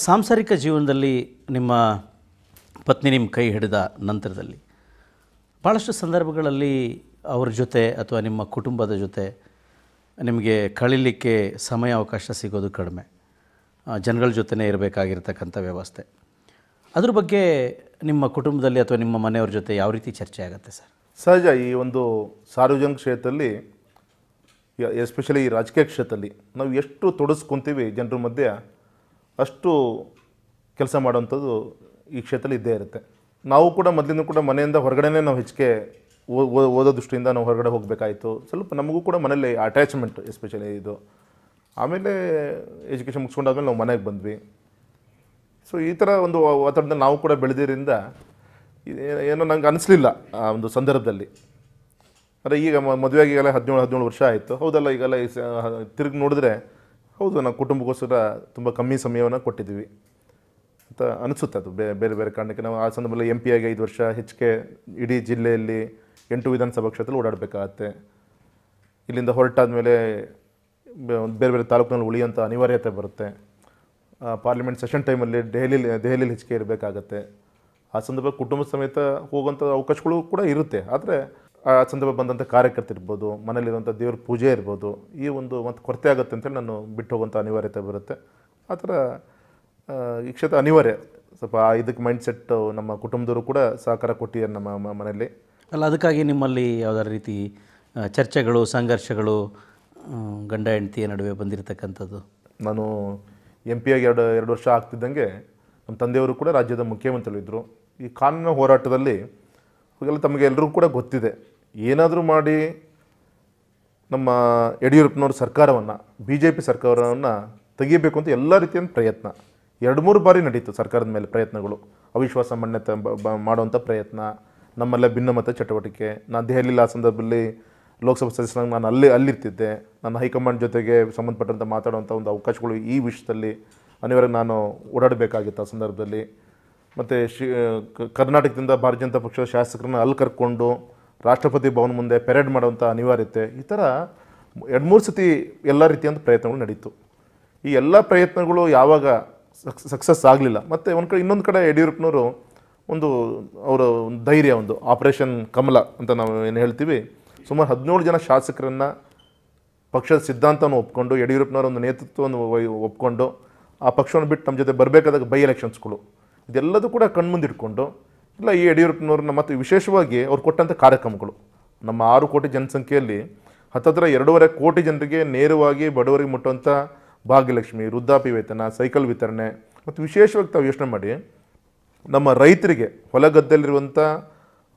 ಸಾಂಸಾರಿಕ ಜೀವನದಲ್ಲಿ ನಿಮ್ಮ ಪತ್ನಿ ನಿಮ್ಮ ಕೈ ಹಿಡಿದ ನಂತರದಲ್ಲಿ ಭಾಳಷ್ಟು ಸಂದರ್ಭಗಳಲ್ಲಿ ಅವ್ರ ಜೊತೆ ಅಥವಾ ನಿಮ್ಮ ಕುಟುಂಬದ ಜೊತೆ ನಿಮಗೆ ಕಳೀಲಿಕ್ಕೆ ಸಮಯ ಅವಕಾಶ ಸಿಗೋದು ಕಡಿಮೆ ಜನಗಳ ಜೊತೆನೇ ಇರಬೇಕಾಗಿರ್ತಕ್ಕಂಥ ವ್ಯವಸ್ಥೆ ಅದ್ರ ಬಗ್ಗೆ ನಿಮ್ಮ ಕುಟುಂಬದಲ್ಲಿ ಅಥವಾ ನಿಮ್ಮ ಮನೆಯವ್ರ ಜೊತೆ ಯಾವ ರೀತಿ ಚರ್ಚೆ ಆಗುತ್ತೆ ಸರ್ ಸಹಜ ಈ ಒಂದು ಸಾರ್ವಜನಿಕ ಕ್ಷೇತ್ರದಲ್ಲಿ ಎಸ್ಪೆಷಲಿ ಈ ರಾಜಕೀಯ ಕ್ಷೇತ್ರದಲ್ಲಿ ನಾವು ಎಷ್ಟು ತೊಡಸ್ಕೊತೀವಿ ಜನರ ಮಧ್ಯೆ ಅಷ್ಟು ಕೆಲಸ ಮಾಡೋವಂಥದ್ದು ಈ ಕ್ಷೇತ್ರದಲ್ಲಿ ಇದ್ದೇ ಇರುತ್ತೆ ನಾವು ಕೂಡ ಮೊದಲಿಂದ ಕೂಡ ಮನೆಯಿಂದ ಹೊರಗಡೆನೇ ನಾವು ಹೆಚ್ಚಿಗೆ ಓದೋ ದೃಷ್ಟಿಯಿಂದ ನಾವು ಹೊರಗಡೆ ಹೋಗಬೇಕಾಯಿತು ಸ್ವಲ್ಪ ನಮಗೂ ಕೂಡ ಮನೇಲಿ ಅಟ್ಯಾಚ್ಮೆಂಟ್ ಎಸ್ಪೆಷಲಿ ಇದು ಆಮೇಲೆ ಎಜುಕೇಷನ್ ಮುಗಿಸ್ಕೊಂಡಾದ್ಮೇಲೆ ನಾವು ಮನೆಗೆ ಬಂದ್ವಿ ಸೊ ಈ ಥರ ಒಂದು ವಾತಾವರಣದಲ್ಲಿ ನಾವು ಕೂಡ ಬೆಳೆದಿರಿಂದ ಏನೋ ನಂಗೆ ಅನಿಸ್ಲಿಲ್ಲ ಆ ಒಂದು ಸಂದರ್ಭದಲ್ಲಿ ಅಂದರೆ ಈಗ ಮದುವೆಗೆ ಹದಿನೇಳು ಹದಿನೇಳು ವರ್ಷ ಆಯಿತು ಹೌದಲ್ಲ ಈಗೆಲ್ಲ ತಿರುಗಿ ನೋಡಿದ್ರೆ ಹೌದು ನಾವು ಕುಟುಂಬಕ್ಕೋಸ್ಕರ ತುಂಬ ಕಮ್ಮಿ ಸಮಯವನ್ನು ಕೊಟ್ಟಿದ್ದೀವಿ ಅಂತ ಅನಿಸುತ್ತೆ ಅದು ಬೇರೆ ಬೇರೆ ಕಾರಣಕ್ಕೆ ನಾವು ಆ ಸಂದರ್ಭದಲ್ಲಿ ಎಂ ಪಿ ಆಗಿ ಐದು ವರ್ಷ ಹೆಚ್ಚಿಗೆ ಇಡೀ ಜಿಲ್ಲೆಯಲ್ಲಿ ಎಂಟು ವಿಧಾನಸಭಾ ಕ್ಷೇತ್ರದಲ್ಲಿ ಓಡಾಡಬೇಕಾಗತ್ತೆ ಇಲ್ಲಿಂದ ಹೊರಟಾದ ಮೇಲೆ ಬೇರೆ ಬೇರೆ ತಾಲೂಕಿನಲ್ಲಿ ಉಳಿಯೋಂಥ ಅನಿವಾರ್ಯತೆ ಬರುತ್ತೆ ಪಾರ್ಲಿಮೆಂಟ್ ಸೆಷನ್ ಟೈಮಲ್ಲಿ ದೆಹಲಿಲಿ ದೆಹಲಿಯಲ್ಲಿ ಹೆಚ್ಚಿಗೆ ಇರಬೇಕಾಗತ್ತೆ ಆ ಸಂದರ್ಭ ಕುಟುಂಬ ಸಮೇತ ಹೋಗುವಂಥ ಅವಕಾಶಗಳು ಕೂಡ ಇರುತ್ತೆ ಆದರೆ ಆ ಸಂದರ್ಭ ಬಂದಂಥ ಕಾರ್ಯಕರ್ತ ಇರ್ಬೋದು ಮನೇಲಿರುವಂಥ ದೇವ್ರ ಪೂಜೆ ಇರ್ಬೋದು ಈ ಒಂದು ಮತ್ತು ಕೊರತೆ ಆಗುತ್ತೆ ಅಂತೇಳಿ ನಾನು ಬಿಟ್ಟು ಹೋಗುವಂಥ ಅನಿವಾರ್ಯತೆ ಬರುತ್ತೆ ಆ ಥರ ಈ ಕ್ಷೇತ್ರ ಅನಿವಾರ್ಯ ಸ್ವಲ್ಪ ಇದಕ್ಕೆ ಮೈಂಡ್ಸೆಟ್ಟು ನಮ್ಮ ಕುಟುಂಬದವರು ಕೂಡ ಸಹಕಾರ ಕೊಟ್ಟಿದ್ದಾರೆ ನಮ್ಮ ಮನೆಯಲ್ಲಿ ಅಲ್ಲ ಅದಕ್ಕಾಗಿ ನಿಮ್ಮಲ್ಲಿ ಯಾವುದಾದ್ರು ರೀತಿ ಚರ್ಚೆಗಳು ಸಂಘರ್ಷಗಳು ಗಂಡ ಹೆಂಡತಿಯ ನಡುವೆ ಬಂದಿರತಕ್ಕಂಥದ್ದು ನಾನು ಎಂ ಆಗಿ ಎರಡು ಎರಡು ವರ್ಷ ಆಗ್ತಿದ್ದಂಗೆ ನಮ್ಮ ತಂದೆಯವರು ಕೂಡ ರಾಜ್ಯದ ಮುಖ್ಯಮಂತ್ರಿಗಳಿದ್ದರು ಈ ಕಾನೂನು ಹೋರಾಟದಲ್ಲಿ ಅವಾಗೆಲ್ಲ ತಮಗೆ ಎಲ್ಲರಿಗೂ ಕೂಡ ಗೊತ್ತಿದೆ ಏನಾದರೂ ಮಾಡಿ ನಮ್ಮ ಯಡಿಯೂರಪ್ಪನವ್ರ ಸರ್ಕಾರವನ್ನು ಬಿ ಜೆ ಪಿ ಸರ್ಕಾರವನ್ನು ತೆಗಿಬೇಕು ಅಂತ ಎಲ್ಲ ರೀತಿಯ ಪ್ರಯತ್ನ ಎರಡು ಮೂರು ಬಾರಿ ನಡೀತು ಸರ್ಕಾರದ ಮೇಲೆ ಪ್ರಯತ್ನಗಳು ಅವಿಶ್ವಾಸ ಮಾನ್ಯತೆ ಮಾಡುವಂಥ ಪ್ರಯತ್ನ ನಮ್ಮಲ್ಲ ಭಿನ್ನಮತ ಚಟುವಟಿಕೆ ನಾನು ದೆಹಲಿಯಲ್ಲಿ ಆ ಸಂದರ್ಭದಲ್ಲಿ ಲೋಕಸಭಾ ಸದಸ್ಯನಾಗ ನಾನು ಅಲ್ಲಿ ಅಲ್ಲಿರ್ತಿದ್ದೆ ನನ್ನ ಹೈಕಮಾಂಡ್ ಜೊತೆಗೆ ಸಂಬಂಧಪಟ್ಟಂಥ ಮಾತಾಡುವಂಥ ಒಂದು ಅವಕಾಶಗಳು ಈ ವಿಷಯದಲ್ಲಿ ಅನಿವಾರ್ಯ ನಾನು ಓಡಾಡಬೇಕಾಗಿತ್ತು ಆ ಸಂದರ್ಭದಲ್ಲಿ ಮತ್ತು ಶಿ ಕರ್ನಾಟಕದಿಂದ ಭಾರತೀಯ ಜನತಾ ಪಕ್ಷದ ಶಾಸಕರನ್ನ ಅಲ್ಲಿ ಕರ್ಕೊಂಡು ರಾಷ್ಟ್ರಪತಿ ಭವನ ಮುಂದೆ ಪೆರೇಡ್ ಮಾಡುವಂಥ ಅನಿವಾರ್ಯತೆ ಈ ಥರ ಎರಡು ಮೂರು ಸತಿ ಎಲ್ಲ ರೀತಿಯಂಥ ಪ್ರಯತ್ನಗಳು ನಡೀತು ಈ ಎಲ್ಲ ಪ್ರಯತ್ನಗಳು ಯಾವಾಗ ಸಕ್ಸ್ ಸಕ್ಸಸ್ ಆಗಲಿಲ್ಲ ಮತ್ತು ಒಂದು ಕಡೆ ಇನ್ನೊಂದು ಕಡೆ ಯಡಿಯೂರಪ್ಪನವರು ಒಂದು ಅವರ ಒಂದು ಧೈರ್ಯ ಒಂದು ಆಪರೇಷನ್ ಕಮಲ ಅಂತ ನಾವು ಏನು ಹೇಳ್ತೀವಿ ಸುಮಾರು ಹದಿನೇಳು ಜನ ಶಾಸಕರನ್ನು ಪಕ್ಷದ ಸಿದ್ಧಾಂತವನ್ನು ಒಪ್ಕೊಂಡು ಯಡಿಯೂರಪ್ಪನವರ ಒಂದು ನೇತೃತ್ವವನ್ನು ಒಪ್ಕೊಂಡು ಆ ಪಕ್ಷವನ್ನು ಬಿಟ್ಟು ನಮ್ಮ ಜೊತೆ ಬರಬೇಕಾದಾಗ ಬೈ ಎಲೆಕ್ಷನ್ಸ್ಗಳು ಇದೆಲ್ಲದೂ ಕೂಡ ಕಣ್ಮುಂದಿಟ್ಕೊಂಡು ಇಲ್ಲ ಈ ಯಡಿಯೂರಪ್ಪನವ್ರನ್ನ ಮತ್ತು ವಿಶೇಷವಾಗಿ ಅವ್ರು ಕೊಟ್ಟಂಥ ಕಾರ್ಯಕ್ರಮಗಳು ನಮ್ಮ ಆರು ಕೋಟಿ ಜನಸಂಖ್ಯೆಯಲ್ಲಿ ಹತ್ತತ್ರ ಎರಡೂವರೆ ಕೋಟಿ ಜನರಿಗೆ ನೇರವಾಗಿ ಬಡವರಿಗೆ ಮುಟ್ಟುವಂಥ ಭಾಗ್ಯಲಕ್ಷ್ಮಿ ವೃದ್ಧಾಪಿ ವೇತನ ಸೈಕಲ್ ವಿತರಣೆ ಮತ್ತು ವಿಶೇಷವಾಗಿ ತಾವು ಯೋಚನೆ ಮಾಡಿ ನಮ್ಮ ರೈತರಿಗೆ ಹೊಲ ಗದ್ದೆಯಲ್ಲಿರುವಂಥ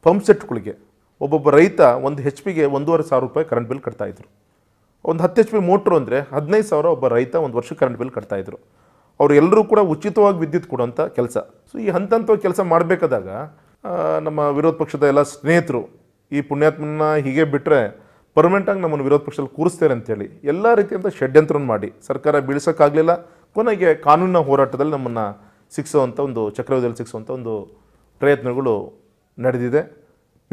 ಪಂಪ್ಸೆಟ್ಗಳಿಗೆ ಒಬ್ಬೊಬ್ಬ ರೈತ ಒಂದು ಹೆಚ್ ಪಿಗೆ ಒಂದೂವರೆ ಸಾವಿರ ರೂಪಾಯಿ ಕರೆಂಟ್ ಬಿಲ್ ಕಟ್ತಾಯಿದ್ರು ಒಂದು ಹತ್ತು ಹೆಚ್ ಪಿ ಮೋಟ್ರು ಅಂದರೆ ಹದಿನೈದು ಸಾವಿರ ಒಬ್ಬ ರೈತ ಒಂದು ವರ್ಷ ಕರೆಂಟ್ ಬಿಲ್ ಕಟ್ತಾಯಿದ್ರು ಅವರೆಲ್ಲರೂ ಕೂಡ ಉಚಿತವಾಗಿ ವಿದ್ಯುತ್ ಕೊಡುವಂಥ ಕೆಲಸ ಸೊ ಈ ಹಂತ ಕೆಲಸ ಮಾಡಬೇಕಾದಾಗ ನಮ್ಮ ವಿರೋಧ ಪಕ್ಷದ ಎಲ್ಲ ಸ್ನೇಹಿತರು ಈ ಪುಣ್ಯಾತ್ಮನ ಹೀಗೆ ಬಿಟ್ಟರೆ ಪರ್ಮನೆಂಟಾಗಿ ನಮ್ಮನ್ನು ವಿರೋಧ ಪಕ್ಷದಲ್ಲಿ ಕೂರಿಸ್ತಾರೆ ಅಂತೇಳಿ ಎಲ್ಲ ರೀತಿಯಂಥ ಷಡ್ಯಂತ್ರ ಮಾಡಿ ಸರ್ಕಾರ ಬೀಳಿಸೋಕ್ಕಾಗಲಿಲ್ಲ ಕೊನೆಗೆ ಕಾನೂನಿನ ಹೋರಾಟದಲ್ಲಿ ನಮ್ಮನ್ನು ಸಿಕ್ಕಿಸೋವಂಥ ಒಂದು ಚಕ್ರವ್ಯೂಹದಲ್ಲಿ ಸಿಕ್ಕಿಸುವಂಥ ಒಂದು ಪ್ರಯತ್ನಗಳು ನಡೆದಿದೆ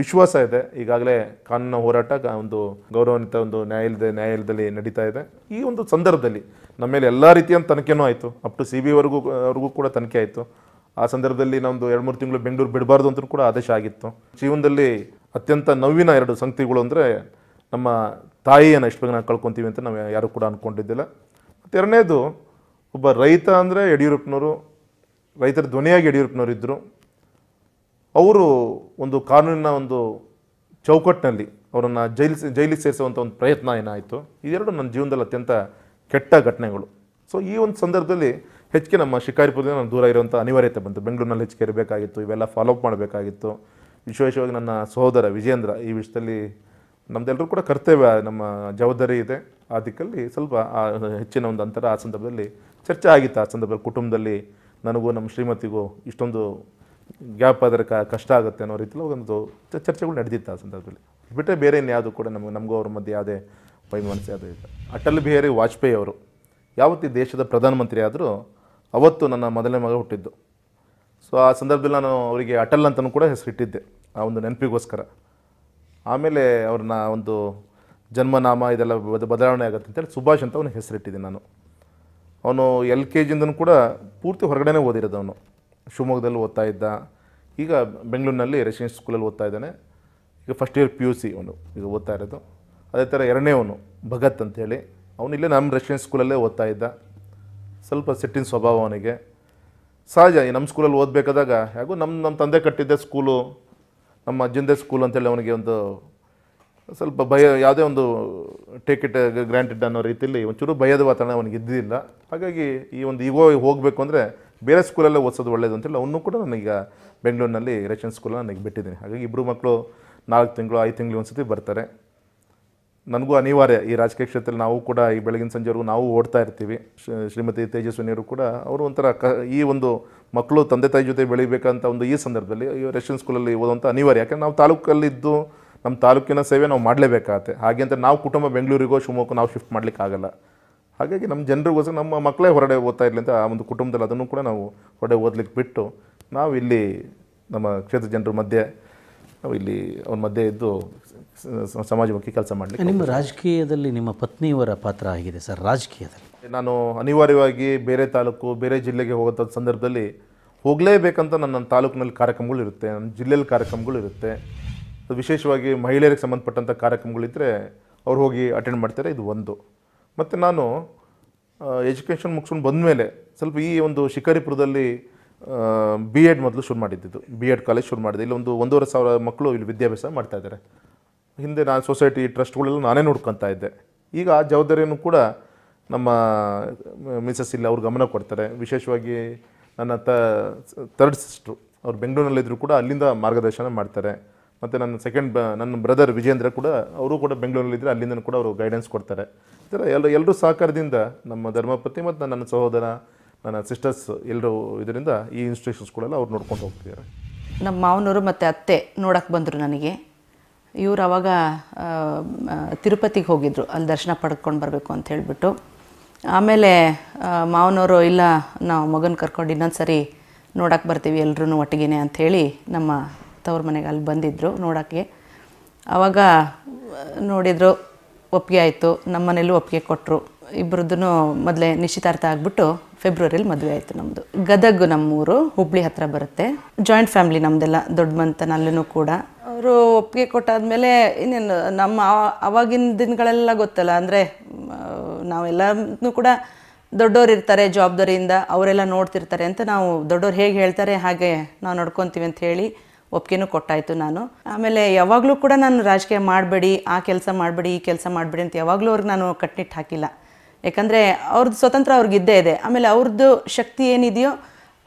ವಿಶ್ವಾಸ ಇದೆ ಈಗಾಗಲೇ ಕಾನೂನಿನ ಹೋರಾಟ ಒಂದು ಗೌರವಾನ್ವಿತ ಒಂದು ನ್ಯಾಯಾಲಯದ ನ್ಯಾಯಾಲಯದಲ್ಲಿ ನಡೀತಾ ಇದೆ ಈ ಒಂದು ಸಂದರ್ಭದಲ್ಲಿ ನಮ್ಮ ಮೇಲೆ ಎಲ್ಲ ರೀತಿಯ ತನಿಖೆನೂ ಆಯಿತು ಅಪ್ ಟು ಸಿ ಬಿವರೆಗೂ ಅವ್ರಿಗೂ ಕೂಡ ತನಿಖೆ ಆಯಿತು ಆ ಸಂದರ್ಭದಲ್ಲಿ ನಮ್ಮದು ಎರಡು ಮೂರು ತಿಂಗಳು ಬೆಂಗಳೂರು ಬಿಡಬಾರ್ದು ಅಂತ ಕೂಡ ಆದೇಶ ಆಗಿತ್ತು ಜೀವನದಲ್ಲಿ ಅತ್ಯಂತ ನೋವಿನ ಎರಡು ಸಂಗತಿಗಳು ಅಂದರೆ ನಮ್ಮ ತಾಯಿಯನ್ನು ಎಷ್ಟು ಬೇಗ ನಾವು ಕಳ್ಕೊತೀವಿ ಅಂತ ನಾವು ಯಾರೂ ಕೂಡ ಅಂದ್ಕೊಂಡಿದ್ದಿಲ್ಲ ಮತ್ತು ಎರಡನೇದು ಒಬ್ಬ ರೈತ ಅಂದರೆ ಯಡಿಯೂರಪ್ಪನವರು ರೈತರ ಧ್ವನಿಯಾಗಿ ಯಡಿಯೂರಪ್ಪನವರು ಇದ್ದರು ಅವರು ಒಂದು ಕಾನೂನಿನ ಒಂದು ಚೌಕಟ್ಟಿನಲ್ಲಿ ಅವರನ್ನು ಜೈಲು ಜೈಲಿಗೆ ಸೇರಿಸುವಂಥ ಒಂದು ಪ್ರಯತ್ನ ಏನಾಯಿತು ಇದೆರಡು ನನ್ನ ಜೀವನದಲ್ಲಿ ಅತ್ಯಂತ ಕೆಟ್ಟ ಘಟನೆಗಳು ಸೊ ಈ ಒಂದು ಸಂದರ್ಭದಲ್ಲಿ ಹೆಚ್ಚಿಗೆ ನಮ್ಮ ಶಿಕಾರಿಪುರದಿಂದ ನಾನು ದೂರ ಇರುವಂಥ ಅನಿವಾರ್ಯತೆ ಬಂತು ಬೆಂಗಳೂರಿನಲ್ಲಿ ಹೆಚ್ಚಿಗೆ ಇರಬೇಕಾಗಿತ್ತು ಇವೆಲ್ಲ ಫಾಲೋಅಪ್ ಮಾಡಬೇಕಾಗಿತ್ತು ವಿಶೇಷವಾಗಿ ನನ್ನ ಸಹೋದರ ವಿಜೇಂದ್ರ ಈ ವಿಷಯದಲ್ಲಿ ನಮ್ದೆಲ್ಲರೂ ಕೂಡ ಕರ್ತವ್ಯ ನಮ್ಮ ಜವಾಬ್ದಾರಿ ಇದೆ ಆ ದಿಕ್ಕಲ್ಲಿ ಸ್ವಲ್ಪ ಆ ಹೆಚ್ಚಿನ ಒಂದು ಅಂತರ ಆ ಸಂದರ್ಭದಲ್ಲಿ ಚರ್ಚೆ ಆಗಿತ್ತು ಆ ಸಂದರ್ಭದಲ್ಲಿ ಕುಟುಂಬದಲ್ಲಿ ನನಗೂ ನಮ್ಮ ಶ್ರೀಮತಿಗೂ ಇಷ್ಟೊಂದು ಗ್ಯಾಪ್ ಆದರೆ ಕ ಕಷ್ಟ ಆಗುತ್ತೆ ಅನ್ನೋ ರೀತಿಯಲ್ಲಿ ಒಂದು ಚರ್ಚೆಗಳು ನಡೆದಿತ್ತು ಆ ಸಂದರ್ಭದಲ್ಲಿ ಬಿಟ್ಟರೆ ಬೇರೆ ಇನ್ಯಾವುದು ಕೂಡ ನಮಗೆ ನಮಗೂ ಅವ್ರ ಮಧ್ಯೆ ಯಾವುದೇ ಫೈನ್ ಮಿನಿಸ್ಟರ್ ಅದು ಅಟಲ್ ಬಿಹಾರಿ ವಾಜಪೇಯಿ ಅವರು ಯಾವತ್ತಿ ದೇಶದ ಪ್ರಧಾನಮಂತ್ರಿ ಆದರೂ ಅವತ್ತು ನನ್ನ ಮೊದಲನೇ ಮಗ ಹುಟ್ಟಿದ್ದು ಸೊ ಆ ಸಂದರ್ಭದಲ್ಲಿ ನಾನು ಅವರಿಗೆ ಅಟಲ್ ಅಂತಲೂ ಕೂಡ ಹೆಸರಿಟ್ಟಿದ್ದೆ ಆ ಒಂದು ನೆನಪಿಗೋಸ್ಕರ ಆಮೇಲೆ ಅವ್ರನ್ನ ಒಂದು ಜನ್ಮನಾಮ ಇದೆಲ್ಲ ಬದ ಬದಲಾವಣೆ ಆಗುತ್ತೆ ಅಂತೇಳಿ ಸುಭಾಷ್ ಅಂತ ಅವನು ಹೆಸರಿಟ್ಟಿದ್ದೆ ನಾನು ಅವನು ಎಲ್ ಕೆ ಜಿಯಿಂದ ಕೂಡ ಪೂರ್ತಿ ಹೊರಗಡೆನೇ ಓದಿರೋದು ಅವನು ಶಿವಮೊಗ್ಗದಲ್ಲಿ ಓದ್ತಾ ಇದ್ದ ಈಗ ಬೆಂಗಳೂರಿನಲ್ಲಿ ರೆಸಿಡೆನ್ಸ್ ಸ್ಕೂಲಲ್ಲಿ ಓದ್ತಾ ಇದ್ದಾನೆ ಈಗ first year P U C ಅವನು ಈಗ ಓದ್ತಾ ಇರೋದು ಅದೇ ಥರ ಎರಡನೇವನು ಭಗತ್ ಅಂತೇಳಿ ಅವನಿಲ್ಲೇ ನಮ್ಮ ರೆಸಿಡೆನ್ಸ್ ಸ್ಕೂಲಲ್ಲೇ ಓದ್ತಾ ಇದ್ದ ಸ್ವಲ್ಪ ಸಿಟ್ಟಿನ ಸ್ವಭಾವ ಅವನಿಗೆ ಸಹಜ ನಮ್ಮ ಸ್ಕೂಲಲ್ಲಿ ಓದಬೇಕಾದಾಗ ಹೇಗೂ ನಮ್ಮ ನಮ್ಮ ತಂದೆ ಕಟ್ಟಿದ್ದೆ ಸ್ಕೂಲು ನಮ್ಮ ಅಜ್ಜಂದೇ ಸ್ಕೂಲ್ ಅಂತೇಳಿ ಅವನಿಗೆ ಒಂದು ಸ್ವಲ್ಪ ಭಯ ಯಾವುದೇ ಒಂದು ಟಿಕೆಟ್ ಗ್ರ್ಯಾಂಟೆಡ್ uh, ಅನ್ನೋ ರೀತಿಯಲ್ಲಿ ಒಂಚೂರು ಭಯದ ವಾತಾವರಣ ಅವನಿಗೆ ಇದ್ದಿಲ್ಲ ಹಾಗಾಗಿ ಈ ಒಂದು ಈಗೋ ಹೋಗಬೇಕು ಅಂದರೆ ಬೇರೆ ಸ್ಕೂಲಲ್ಲೇ ಓದಿಸೋದು ಒಳ್ಳೇದು ಅಂತೇಳಿ ಅವನು ಕೂಡ ನನಗೆ ಬೆಂಗಳೂರಿನಲ್ಲಿ ರೇಷನ್ ಸ್ಕೂಲನ್ನು ನನಗೆ ಬಿಟ್ಟಿದ್ದೀನಿ ಹಾಗಾಗಿ ಇಬ್ಬರು ಮಕ್ಕಳು ನಾಲ್ಕು ತಿಂಗಳು ಐದು ತಿಂಗಳು ಒಂದು ಸತಿ ಬರ್ತಾರೆ ನನಗೂ ಅನಿವಾರ್ಯ ಈ ರಾಜಕೀಯ ಕ್ಷೇತ್ರದಲ್ಲಿ ನಾವು ಕೂಡ ಈ ಬೆಳಗಿನ ಸಂಜೆವರೆಗೂ ನಾವು ಓಡ್ತಾ ಇರ್ತೀವಿ ಶ್ರೀಮತಿ ತೇಜಸ್ವಿನಿಯವರು ಕೂಡ ಅವರು ಒಂಥರ ಕ ಈ ಒಂದು ಮಕ್ಕಳು ತಂದೆ ತಾಯಿ ಜೊತೆ ಬೆಳಿಬೇಕಂತ ಒಂದು ಈ ಸಂದರ್ಭದಲ್ಲಿ ರೆಸ್ಟೋರೆಂಟ್ ಸ್ಕೂಲಲ್ಲಿ ಓದುವಂಥ ಅನಿವಾರ್ಯ ಯಾಕಂದರೆ ನಾವು ತಾಲೂಕಲ್ಲಿದ್ದು ನಮ್ಮ ತಾಲೂಕಿನ ಸೇವೆ ನಾವು ಮಾಡಲೇಬೇಕಾಗತ್ತೆ ಹಾಗೆ ಅಂತ ನಾವು ಕುಟುಂಬ ಬೆಂಗಳೂರಿಗೋ ಶಿವಮೊಗ್ಗ ನಾವು ಶಿಫ್ಟ್ ಮಾಡಲಿಕ್ಕಾಗಲ್ಲ ಹಾಗಾಗಿ ನಮ್ಮ ಜನರಿಗೋಸ್ಕರ ನಮ್ಮ ಮಕ್ಕಳೇ ಹೊರಡೆ ಓದ್ತಾ ಇರಲಿ ಅಂತ ಆ ಒಂದು ಕುಟುಂಬದಲ್ಲಿ ಅದನ್ನು ಕೂಡ ನಾವು ಹೊರಡೆ ಓದಲಿಕ್ಕೆ ಬಿಟ್ಟು ನಾವು ಇಲ್ಲಿ ನಮ್ಮ ಕ್ಷೇತ್ರ ಜನರ ಮಧ್ಯೆ ನಾವು ಇಲ್ಲಿ ಅವ್ರ ಮಧ್ಯೆ ಇದ್ದು ಸಮಾಜ ಕೆಲಸ ಮಾಡಲಿಕ್ಕೆ ನಿಮ್ಮ ರಾಜಕೀಯದಲ್ಲಿ ನಿಮ್ಮ ಪತ್ನಿಯವರ ಪಾತ್ರ ಆಗಿದೆ ಸರ್ ರಾಜಕೀಯದಲ್ಲಿ ನಾನು ಅನಿವಾರ್ಯವಾಗಿ ಬೇರೆ ತಾಲೂಕು ಬೇರೆ ಜಿಲ್ಲೆಗೆ ಹೋಗೋಂಥ ಸಂದರ್ಭದಲ್ಲಿ ಹೋಗಲೇಬೇಕಂತ ನನ್ನ ನನ್ನ ತಾಲೂಕಿನಲ್ಲಿ ಕಾರ್ಯಕ್ರಮಗಳು ಇರುತ್ತೆ ನನ್ನ ಜಿಲ್ಲೆಯಲ್ಲಿ ಕಾರ್ಯಕ್ರಮಗಳು ಇರುತ್ತೆ ವಿಶೇಷವಾಗಿ ಮಹಿಳೆಯರಿಗೆ ಸಂಬಂಧಪಟ್ಟಂಥ ಕಾರ್ಯಕ್ರಮಗಳಿದ್ದರೆ ಅವ್ರು ಹೋಗಿ ಅಟೆಂಡ್ ಮಾಡ್ತಾರೆ ಇದು ಒಂದು ಮತ್ತು ನಾನು ಎಜುಕೇಷನ್ ಮುಗಿಸ್ಕೊಂಡು ಬಂದಮೇಲೆ ಸ್ವಲ್ಪ ಈ ಒಂದು ಶಿಕಾರಿಪುರದಲ್ಲಿ ಬಿ ಎಡ್ ಮೊದಲು ಶುರು ಮಾಡಿದ್ದಿದ್ದು ಬಿ ಎಡ್ ಕಾಲೇಜ್ ಶುರು ಮಾಡಿದೆ ಇಲ್ಲಿ ಒಂದು ಒಂದೂವರೆ ಸಾವಿರ ಮಕ್ಕಳು ಇಲ್ಲಿ ವಿದ್ಯಾಭ್ಯಾಸ ಮಾಡ್ತಾಯಿದ್ದಾರೆ ಹಿಂದೆ ನಾನು ಸೊಸೈಟಿ ಟ್ರಸ್ಟ್ಗಳೆಲ್ಲ ನಾನೇ ನೋಡ್ಕೊತಾ ಇದ್ದೆ ಈಗ ಆ ಜವಾಬ್ದಾರಿಯನ್ನು ಕೂಡ ನಮ್ಮ ಮಿಸಸ್ ಇಲ್ಲ ಅವ್ರು ಗಮನ ಕೊಡ್ತಾರೆ ವಿಶೇಷವಾಗಿ ನನ್ನ ತ ತರ್ಡ್ ಸಿಸ್ಟ್ರು ಅವ್ರು ಬೆಂಗಳೂರಲ್ಲಿದ್ದರೂ ಕೂಡ ಅಲ್ಲಿಂದ ಮಾರ್ಗದರ್ಶನ ಮಾಡ್ತಾರೆ ಮತ್ತು ನನ್ನ ಸೆಕೆಂಡ್ ಬ ನನ್ನ ಬ್ರದರ್ ವಿಜೇಂದ್ರ ಕೂಡ ಅವರು ಕೂಡ ಬೆಂಗಳೂರಲ್ಲಿದ್ದರೆ ಅಲ್ಲಿಂದ ಕೂಡ ಅವರು ಗೈಡೆನ್ಸ್ ಕೊಡ್ತಾರೆ ಈ ಥರ ಎಲ್ಲ ಎಲ್ಲರೂ ಸಹಕಾರದಿಂದ ನಮ್ಮ ಧರ್ಮಪತಿ ಮತ್ತು ನನ್ನ ಸಹೋದರ ನನ್ನ ಸಿಸ್ಟರ್ಸ್ ಎಲ್ಲರೂ ಇದರಿಂದ ಈ ಇನ್ಸ್ಟಿಟ್ಯೂಷನ್ಸ್ಗಳೆಲ್ಲ ಅವ್ರು ನೋಡ್ಕೊಂಡು ಹೋಗ್ತಿದ್ದಾರೆ ನಮ್ಮ ಮಾವನವರು ಮತ್ತು ಅತ್ತೆ ನೋಡೋಕ್ಕೆ ಬಂದರು ನನಗೆ ಇವರು ಅವಾಗ ತಿರುಪತಿಗೆ ಹೋಗಿದ್ದರು ಅಲ್ಲಿ ದರ್ಶನ ಪಡ್ಕೊಂಡು ಬರಬೇಕು ಅಂತ ಹೇಳಿಬಿಟ್ಟು ಆಮೇಲೆ ಮಾವನವರು ಇಲ್ಲ ನಾವು ಮಗನ ಕರ್ಕೊಂಡು ಇನ್ನೊಂದು ಸರಿ ನೋಡೋಕೆ ಬರ್ತೀವಿ ಎಲ್ಲರೂ ಒಟ್ಟಿಗೆ ಅಂಥೇಳಿ ನಮ್ಮ ತವ್ರ ಮನೆಗೆ ಅಲ್ಲಿ ಬಂದಿದ್ದರು ನೋಡೋಕ್ಕೆ ಆವಾಗ ನೋಡಿದರು ಒಪ್ಪಿಗೆ ಆಯಿತು ನಮ್ಮ ಮನೇಲೂ ಒಪ್ಪಿಗೆ ಕೊಟ್ಟರು ಇಬ್ಬರದ್ದು ಮೊದಲೇ ನಿಶ್ಚಿತಾರ್ಥ ಆಗಿಬಿಟ್ಟು ಫೆಬ್ರವರಿಲಿ ಮದುವೆ ಆಯಿತು ನಮ್ಮದು ಗದಗ ನಮ್ಮೂರು ಹುಬ್ಳಿ ಹತ್ತಿರ ಬರುತ್ತೆ ಜಾಯಿಂಟ್ ಫ್ಯಾಮಿಲಿ ನಮ್ಮದೆಲ್ಲ ದೊಡ್ಡ ಮಂತನಲ್ಲೂ ಕೂಡ ಅವರು ಒಪ್ಪಿಗೆ ಮೇಲೆ ಇನ್ನೇನು ನಮ್ಮ ಆವಾಗಿನ ದಿನಗಳೆಲ್ಲ ಗೊತ್ತಲ್ಲ ಅಂದರೆ ನಾವೆಲ್ಲೂ ಕೂಡ ದೊಡ್ಡವ್ರು ಇರ್ತಾರೆ ಜವಾಬ್ದಾರಿಯಿಂದ ಅವರೆಲ್ಲ ನೋಡ್ತಿರ್ತಾರೆ ಅಂತ ನಾವು ದೊಡ್ಡವ್ರು ಹೇಗೆ ಹೇಳ್ತಾರೆ ಹಾಗೆ ನಾವು ನೋಡ್ಕೊತೀವಿ ಅಂತ ಹೇಳಿ ಒಪ್ಪಿಗೆನೂ ಕೊಟ್ಟಾಯಿತು ನಾನು ಆಮೇಲೆ ಯಾವಾಗಲೂ ಕೂಡ ನಾನು ರಾಜಕೀಯ ಮಾಡಬೇಡಿ ಆ ಕೆಲಸ ಮಾಡಬೇಡಿ ಈ ಕೆಲಸ ಮಾಡಬೇಡಿ ಅಂತ ಯಾವಾಗಲೂ ಅವ್ರಿಗೆ ನಾನು ಕಟ್ನಿಟ್ಟು ಹಾಕಿಲ್ಲ ಯಾಕಂದರೆ ಅವ್ರದ್ದು ಸ್ವತಂತ್ರ ಅವ್ರಿಗಿದ್ದೇ ಇದೆ ಆಮೇಲೆ ಅವ್ರದ್ದು ಶಕ್ತಿ ಏನಿದೆಯೋ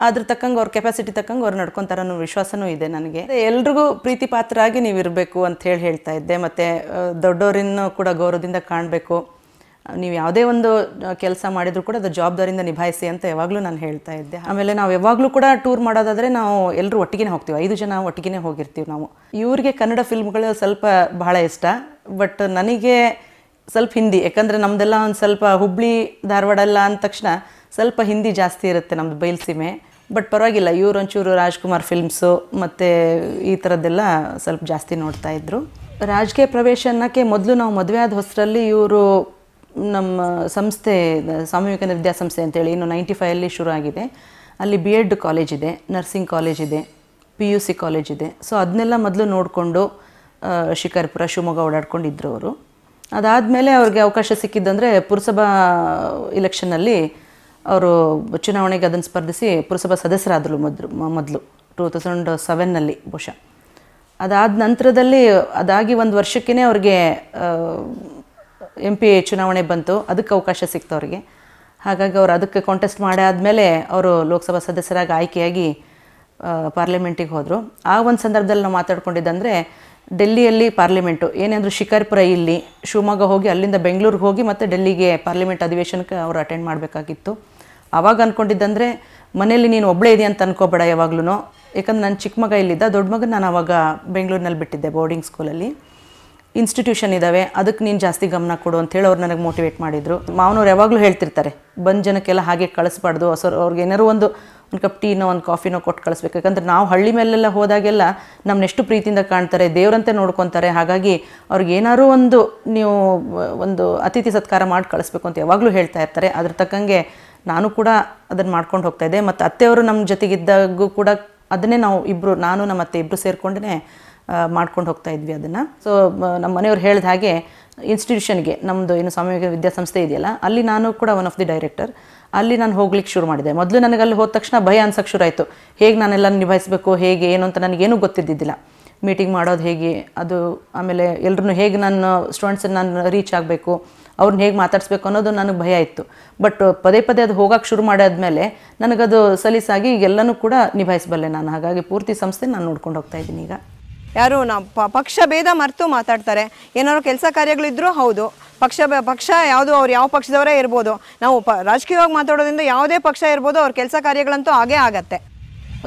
ಅದ್ರ ತಕ್ಕಂಗೆ ಅವ್ರ ಕೆಪಾಸಿಟಿ ತಕ್ಕಂಗೆ ಅವ್ರು ನಡ್ಕೊತಾರೆ ಅನ್ನೋ ವಿಶ್ವಾಸನೂ ಇದೆ ನನಗೆ ಎಲ್ರಿಗೂ ಪ್ರೀತಿ ಪಾತ್ರರಾಗಿ ನೀವು ಇರಬೇಕು ಅಂತ ಹೇಳಿ ಹೇಳ್ತಾ ಇದ್ದೆ ಮತ್ತು ದೊಡ್ಡೋರಿನ ಕೂಡ ಗೌರವದಿಂದ ಕಾಣಬೇಕು ನೀವು ಯಾವುದೇ ಒಂದು ಕೆಲಸ ಮಾಡಿದರೂ ಕೂಡ ಅದು ಜವಾಬ್ದಾರಿಯಿಂದ ನಿಭಾಯಿಸಿ ಅಂತ ಯಾವಾಗಲೂ ನಾನು ಹೇಳ್ತಾ ಇದ್ದೆ ಆಮೇಲೆ ನಾವು ಯಾವಾಗಲೂ ಕೂಡ ಟೂರ್ ಮಾಡೋದಾದರೆ ನಾವು ಎಲ್ಲರೂ ಒಟ್ಟಿಗೆ ಹೋಗ್ತೀವಿ ಐದು ಜನ ಒಟ್ಟಿಗೆ ಹೋಗಿರ್ತೀವಿ ನಾವು ಇವರಿಗೆ ಕನ್ನಡ ಫಿಲ್ಮ್ಗಳು ಸ್ವಲ್ಪ ಬಹಳ ಇಷ್ಟ ಬಟ್ ನನಗೆ ಸ್ವಲ್ಪ ಹಿಂದಿ ಯಾಕಂದರೆ ನಮ್ಮದೆಲ್ಲ ಒಂದು ಸ್ವಲ್ಪ ಹುಬ್ಳಿ ಧಾರವಾಡ ಅಲ್ಲ ಅಂದ ತಕ್ಷಣ ಸ್ವಲ್ಪ ಹಿಂದಿ ಜಾಸ್ತಿ ಇರುತ್ತೆ ನಮ್ಮದು ಬಯಲ್ಸೀಮೆ ಬಟ್ ಪರವಾಗಿಲ್ಲ ಇವರೊಂಚೂರು ರಾಜ್ಕುಮಾರ್ ಫಿಲ್ಮ್ಸು ಮತ್ತು ಈ ಥರದ್ದೆಲ್ಲ ಸ್ವಲ್ಪ ಜಾಸ್ತಿ ನೋಡ್ತಾ ಇದ್ದರು ರಾಜಕೀಯ ಪ್ರವೇಶ ಅನ್ನೋಕ್ಕೆ ಮೊದಲು ನಾವು ಮದುವೆ ಆದ ಹೊಸರಲ್ಲಿ ಇವರು ನಮ್ಮ ಸಂಸ್ಥೆ ಸ್ವಾಮಿ ವಿವೇಕಾನಂದ ವಿದ್ಯಾಸಂಸ್ಥೆ ಅಂತೇಳಿ ಇನ್ನು ನೈಂಟಿ ಫೈವಲ್ಲಿ ಶುರು ಆಗಿದೆ ಅಲ್ಲಿ ಬಿ ಎಡ್ ಕಾಲೇಜ್ ಇದೆ ನರ್ಸಿಂಗ್ ಕಾಲೇಜ್ ಇದೆ ಪಿ ಯು ಸಿ ಕಾಲೇಜ್ ಇದೆ ಸೊ ಅದನ್ನೆಲ್ಲ ಮೊದಲು ನೋಡಿಕೊಂಡು ಶಿಕಾರ್ಪುರ ಶಿವಮೊಗ್ಗ ಓಡಾಡ್ಕೊಂಡಿದ್ರು ಅವರು ಅದಾದಮೇಲೆ ಅವ್ರಿಗೆ ಅವಕಾಶ ಸಿಕ್ಕಿದ್ದಂದರೆ ಪುರಸಭಾ ಇಲೆಕ್ಷನ್ನಲ್ಲಿ ಅವರು ಚುನಾವಣೆಗೆ ಅದನ್ನು ಸ್ಪರ್ಧಿಸಿ ಪುರಸಭಾ ಸದಸ್ಯರಾದರು ಮೊದಲು ಮೊದಲು ಟೂ ತೌಸಂಡ್ ಸೆವೆನ್ನಲ್ಲಿ ಬಹುಶಃ ಅದಾದ ನಂತರದಲ್ಲಿ ಅದಾಗಿ ಒಂದು ವರ್ಷಕ್ಕೇ ಅವ್ರಿಗೆ ಎಂ ಪಿ ಚುನಾವಣೆ ಬಂತು ಅದಕ್ಕೆ ಅವಕಾಶ ಸಿಕ್ತು ಅವ್ರಿಗೆ ಹಾಗಾಗಿ ಅವರು ಅದಕ್ಕೆ ಕಾಂಟೆಸ್ಟ್ ಮಾಡಾದಮೇಲೆ ಅವರು ಲೋಕಸಭಾ ಸದಸ್ಯರಾಗಿ ಆಯ್ಕೆಯಾಗಿ ಪಾರ್ಲಿಮೆಂಟಿಗೆ ಹೋದರು ಆ ಒಂದು ಸಂದರ್ಭದಲ್ಲಿ ನಾವು ಮಾತಾಡ್ಕೊಂಡಿದ್ದಂದರೆ ಡೆಲ್ಲಿಯಲ್ಲಿ ಪಾರ್ಲಿಮೆಂಟು ಏನೇಂದ್ರೂ ಶಿಕಾರ್ಪುರ ಇಲ್ಲಿ ಶಿವಮೊಗ್ಗ ಹೋಗಿ ಅಲ್ಲಿಂದ ಬೆಂಗಳೂರಿಗೆ ಹೋಗಿ ಮತ್ತು ಡೆಲ್ಲಿಗೆ ಪಾರ್ಲಿಮೆಂಟ್ ಅಧಿವೇಶನಕ್ಕೆ ಅವರು ಅಟೆಂಡ್ ಮಾಡಬೇಕಾಗಿತ್ತು ಆವಾಗ ಅಂದ್ಕೊಂಡಿದ್ದಂದರೆ ಮನೇಲಿ ನೀನು ಒಬ್ಬಳೇ ಇದೆಯಾ ಅಂತ ಅನ್ಕೋಬೇಡ ಯಾವಾಗ್ಲೂ ಯಾಕಂದ್ರೆ ನನ್ನ ಚಿಕ್ಕ ಮಗ ಇಲ್ಲಿದ್ದ ದೊಡ್ಡ ಮಗನ ನಾನು ಅವಾಗ ಬೆಂಗಳೂರಿನಲ್ಲಿ ಬಿಟ್ಟಿದ್ದೆ ಬೋರ್ಡಿಂಗ್ ಸ್ಕೂಲಲ್ಲಿ ಇನ್ಸ್ಟಿಟ್ಯೂಷನ್ ಇದ್ದಾವೆ ಅದಕ್ಕೆ ನೀನು ಜಾಸ್ತಿ ಗಮನ ಕೊಡು ಅಂತೇಳಿ ಅವ್ರು ನನಗೆ ಮೋಟಿವೇಟ್ ಮಾಡಿದರು ಮಾವನವ್ರು ಯಾವಾಗಲೂ ಹೇಳ್ತಿರ್ತಾರೆ ಬಂದು ಜನಕ್ಕೆಲ್ಲ ಹಾಗೆ ಕಳಿಸ್ಬಾರ್ದು ಹೊಸ ಅವ್ರಿಗೆ ಏನಾರು ಒಂದು ಒಂದು ಕಪ್ ಟೀನೋ ಒಂದು ಕಾಫಿನೋ ಕೊಟ್ಟು ಕಳಿಸ್ಬೇಕು ಯಾಕಂದ್ರೆ ನಾವು ಹಳ್ಳಿ ಮೇಲೆಲ್ಲ ಹೋದಾಗೆಲ್ಲ ನಮ್ಮನ್ನೆಷ್ಟು ಪ್ರೀತಿಯಿಂದ ಕಾಣ್ತಾರೆ ದೇವರಂತೆ ನೋಡ್ಕೊತಾರೆ ಹಾಗಾಗಿ ಅವ್ರಿಗೆ ಏನಾರು ಒಂದು ನೀವು ಒಂದು ಅತಿಥಿ ಸತ್ಕಾರ ಮಾಡಿ ಕಳಿಸ್ಬೇಕು ಅಂತ ಯಾವಾಗಲೂ ಹೇಳ್ತಾ ಇರ್ತಾರೆ ಅದ್ರ ತಕ್ಕಂಗೆ ನಾನು ಕೂಡ ಅದನ್ನು ಮಾಡ್ಕೊಂಡು ಹೋಗ್ತಾಯಿದ್ದೆ ಮತ್ತು ಅತ್ತೆಯವರು ನಮ್ಮ ಜೊತೆಗಿದ್ದಾಗೂ ಕೂಡ ಅದನ್ನೇ ನಾವು ಇಬ್ಬರು ನಾನು ನಮ್ಮ ಅತ್ತೆ ಇಬ್ಬರು ಸೇರಿಕೊಂಡೇ ಮಾಡ್ಕೊಂಡು ಹೋಗ್ತಾ ಇದ್ವಿ ಅದನ್ನು ಸೊ ನಮ್ಮ ಮನೆಯವ್ರು ಹೇಳಿದ ಹಾಗೆ ಇನ್ಸ್ಟಿಟ್ಯೂಷನ್ಗೆ ನಮ್ಮದು ಏನು ಸ್ವಾಮಿ ವಿದ್ಯಾಸಂಸ್ಥೆ ಇದೆಯಲ್ಲ ಅಲ್ಲಿ ನಾನು ಕೂಡ ಒನ್ ಆಫ್ ದಿ ಡೈರೆಕ್ಟರ್ ಅಲ್ಲಿ ನಾನು ಹೋಗ್ಲಿಕ್ಕೆ ಶುರು ಮಾಡಿದೆ ಮೊದಲು ನನಗೆ ಅಲ್ಲಿ ಹೋದ ತಕ್ಷಣ ಭಯ ಅನ್ಸೋಕ್ಕೆ ಶುರು ಆಯಿತು ಹೇಗೆ ನಾನೆಲ್ಲ ನಿಭಾಯಿಸಬೇಕು ಹೇಗೆ ಏನು ಅಂತ ನನಗೇನು ಗೊತ್ತಿದ್ದಿದ್ದಿಲ್ಲ ಮೀಟಿಂಗ್ ಮಾಡೋದು ಹೇಗೆ ಅದು ಆಮೇಲೆ ಎಲ್ಲರೂ ಹೇಗೆ ನಾನು ಸ್ಟೂಡೆಂಟ್ಸನ್ನು ನಾನು ರೀಚ್ ಆಗಬೇಕು ಅವ್ರನ್ನ ಹೇಗೆ ಮಾತಾಡಿಸ್ಬೇಕು ಅನ್ನೋದು ನನಗೆ ಭಯ ಇತ್ತು ಬಟ್ ಪದೇ ಪದೇ ಅದು ಹೋಗೋಕ್ಕೆ ಶುರು ಮಾಡಾದ್ಮೇಲೆ ನನಗದು ಸಲೀಸಾಗಿ ಎಲ್ಲನೂ ಕೂಡ ನಿಭಾಯಿಸಬಲ್ಲೆ ನಾನು ಹಾಗಾಗಿ ಪೂರ್ತಿ ಸಂಸ್ಥೆ ನಾನು ನೋಡ್ಕೊಂಡು ಹೋಗ್ತಾ ಇದ್ದೀನಿ ಈಗ ಯಾರು ಪ ಪಕ್ಷ ಭೇದ ಮರೆತು ಮಾತಾಡ್ತಾರೆ ಏನಾದ್ರು ಕೆಲಸ ಕಾರ್ಯಗಳಿದ್ರೂ ಹೌದು ಪಕ್ಷ ಪಕ್ಷ ಯಾವುದು ಅವ್ರು ಯಾವ ಪಕ್ಷದವರೇ ಇರ್ಬೋದು ನಾವು ಪ ರಾಜಕೀಯವಾಗಿ ಮಾತಾಡೋದ್ರಿಂದ ಯಾವುದೇ ಪಕ್ಷ ಇರ್ಬೋದು ಅವ್ರ ಕೆಲಸ ಕಾರ್ಯಗಳಂತೂ ಹಾಗೇ ಆಗತ್ತೆ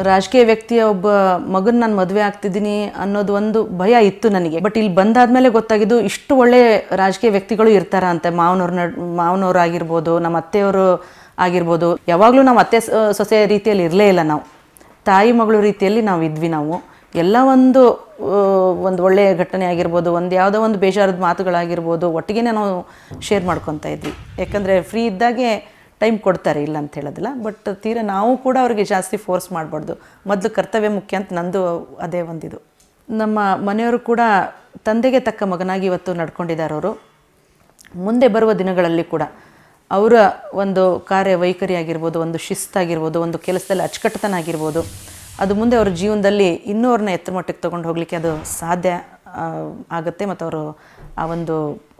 ರಾಜಕೀಯ ವ್ಯಕ್ತಿಯ ಒಬ್ಬ ಮಗನ ನಾನು ಮದುವೆ ಆಗ್ತಿದ್ದೀನಿ ಅನ್ನೋದು ಒಂದು ಭಯ ಇತ್ತು ನನಗೆ ಬಟ್ ಇಲ್ಲಿ ಮೇಲೆ ಗೊತ್ತಾಗಿದ್ದು ಇಷ್ಟು ಒಳ್ಳೆ ರಾಜಕೀಯ ವ್ಯಕ್ತಿಗಳು ಇರ್ತಾರ ಅಂತೆ ಮಾವನವ್ರು ಆಗಿರ್ಬೋದು ನಮ್ಮ ಅತ್ತೆಯವರು ಆಗಿರ್ಬೋದು ಯಾವಾಗಲೂ ನಾವು ಅತ್ತೆ ಸೊಸೆ ರೀತಿಯಲ್ಲಿ ಇರಲೇ ಇಲ್ಲ ನಾವು ತಾಯಿ ಮಗಳು ರೀತಿಯಲ್ಲಿ ನಾವು ಇದ್ವಿ ನಾವು ಎಲ್ಲ ಒಂದು ಒಂದು ಒಳ್ಳೆಯ ಘಟನೆ ಆಗಿರ್ಬೋದು ಒಂದು ಯಾವುದೋ ಒಂದು ಬೇಜಾರದ ಮಾತುಗಳಾಗಿರ್ಬೋದು ಒಟ್ಟಿಗೆ ನಾವು ಶೇರ್ ಮಾಡ್ಕೊತಾ ಇದ್ವಿ ಯಾಕಂದರೆ ಫ್ರೀ ಇದ್ದಾಗೆ ಟೈಮ್ ಕೊಡ್ತಾರೆ ಇಲ್ಲ ಅಂತ ಹೇಳೋದಿಲ್ಲ ಬಟ್ ತೀರ ನಾವು ಕೂಡ ಅವ್ರಿಗೆ ಜಾಸ್ತಿ ಫೋರ್ಸ್ ಮಾಡಬಾರ್ದು ಮೊದಲು ಕರ್ತವ್ಯ ಮುಖ್ಯ ಅಂತ ನಂದು ಅದೇ ಒಂದಿದು ನಮ್ಮ ಮನೆಯವರು ಕೂಡ ತಂದೆಗೆ ತಕ್ಕ ಮಗನಾಗಿ ಇವತ್ತು ನಡ್ಕೊಂಡಿದ್ದಾರೆ ಅವರು ಮುಂದೆ ಬರುವ ದಿನಗಳಲ್ಲಿ ಕೂಡ ಅವರ ಒಂದು ಕಾರ್ಯವೈಖರಿ ಆಗಿರ್ಬೋದು ಒಂದು ಶಿಸ್ತಾಗಿರ್ಬೋದು ಒಂದು ಕೆಲಸದಲ್ಲಿ ಅಚ್ಚುಕಟ್ಟತನ ಆಗಿರ್ಬೋದು ಅದು ಮುಂದೆ ಅವ್ರ ಜೀವನದಲ್ಲಿ ಇನ್ನೂ ಅವ್ರನ್ನ ಎತ್ತರ ಮಟ್ಟಕ್ಕೆ ತೊಗೊಂಡು ಹೋಗಲಿಕ್ಕೆ ಅದು ಸಾಧ್ಯ ಆಗುತ್ತೆ ಮತ್ತು ಅವರು ಆ ಒಂದು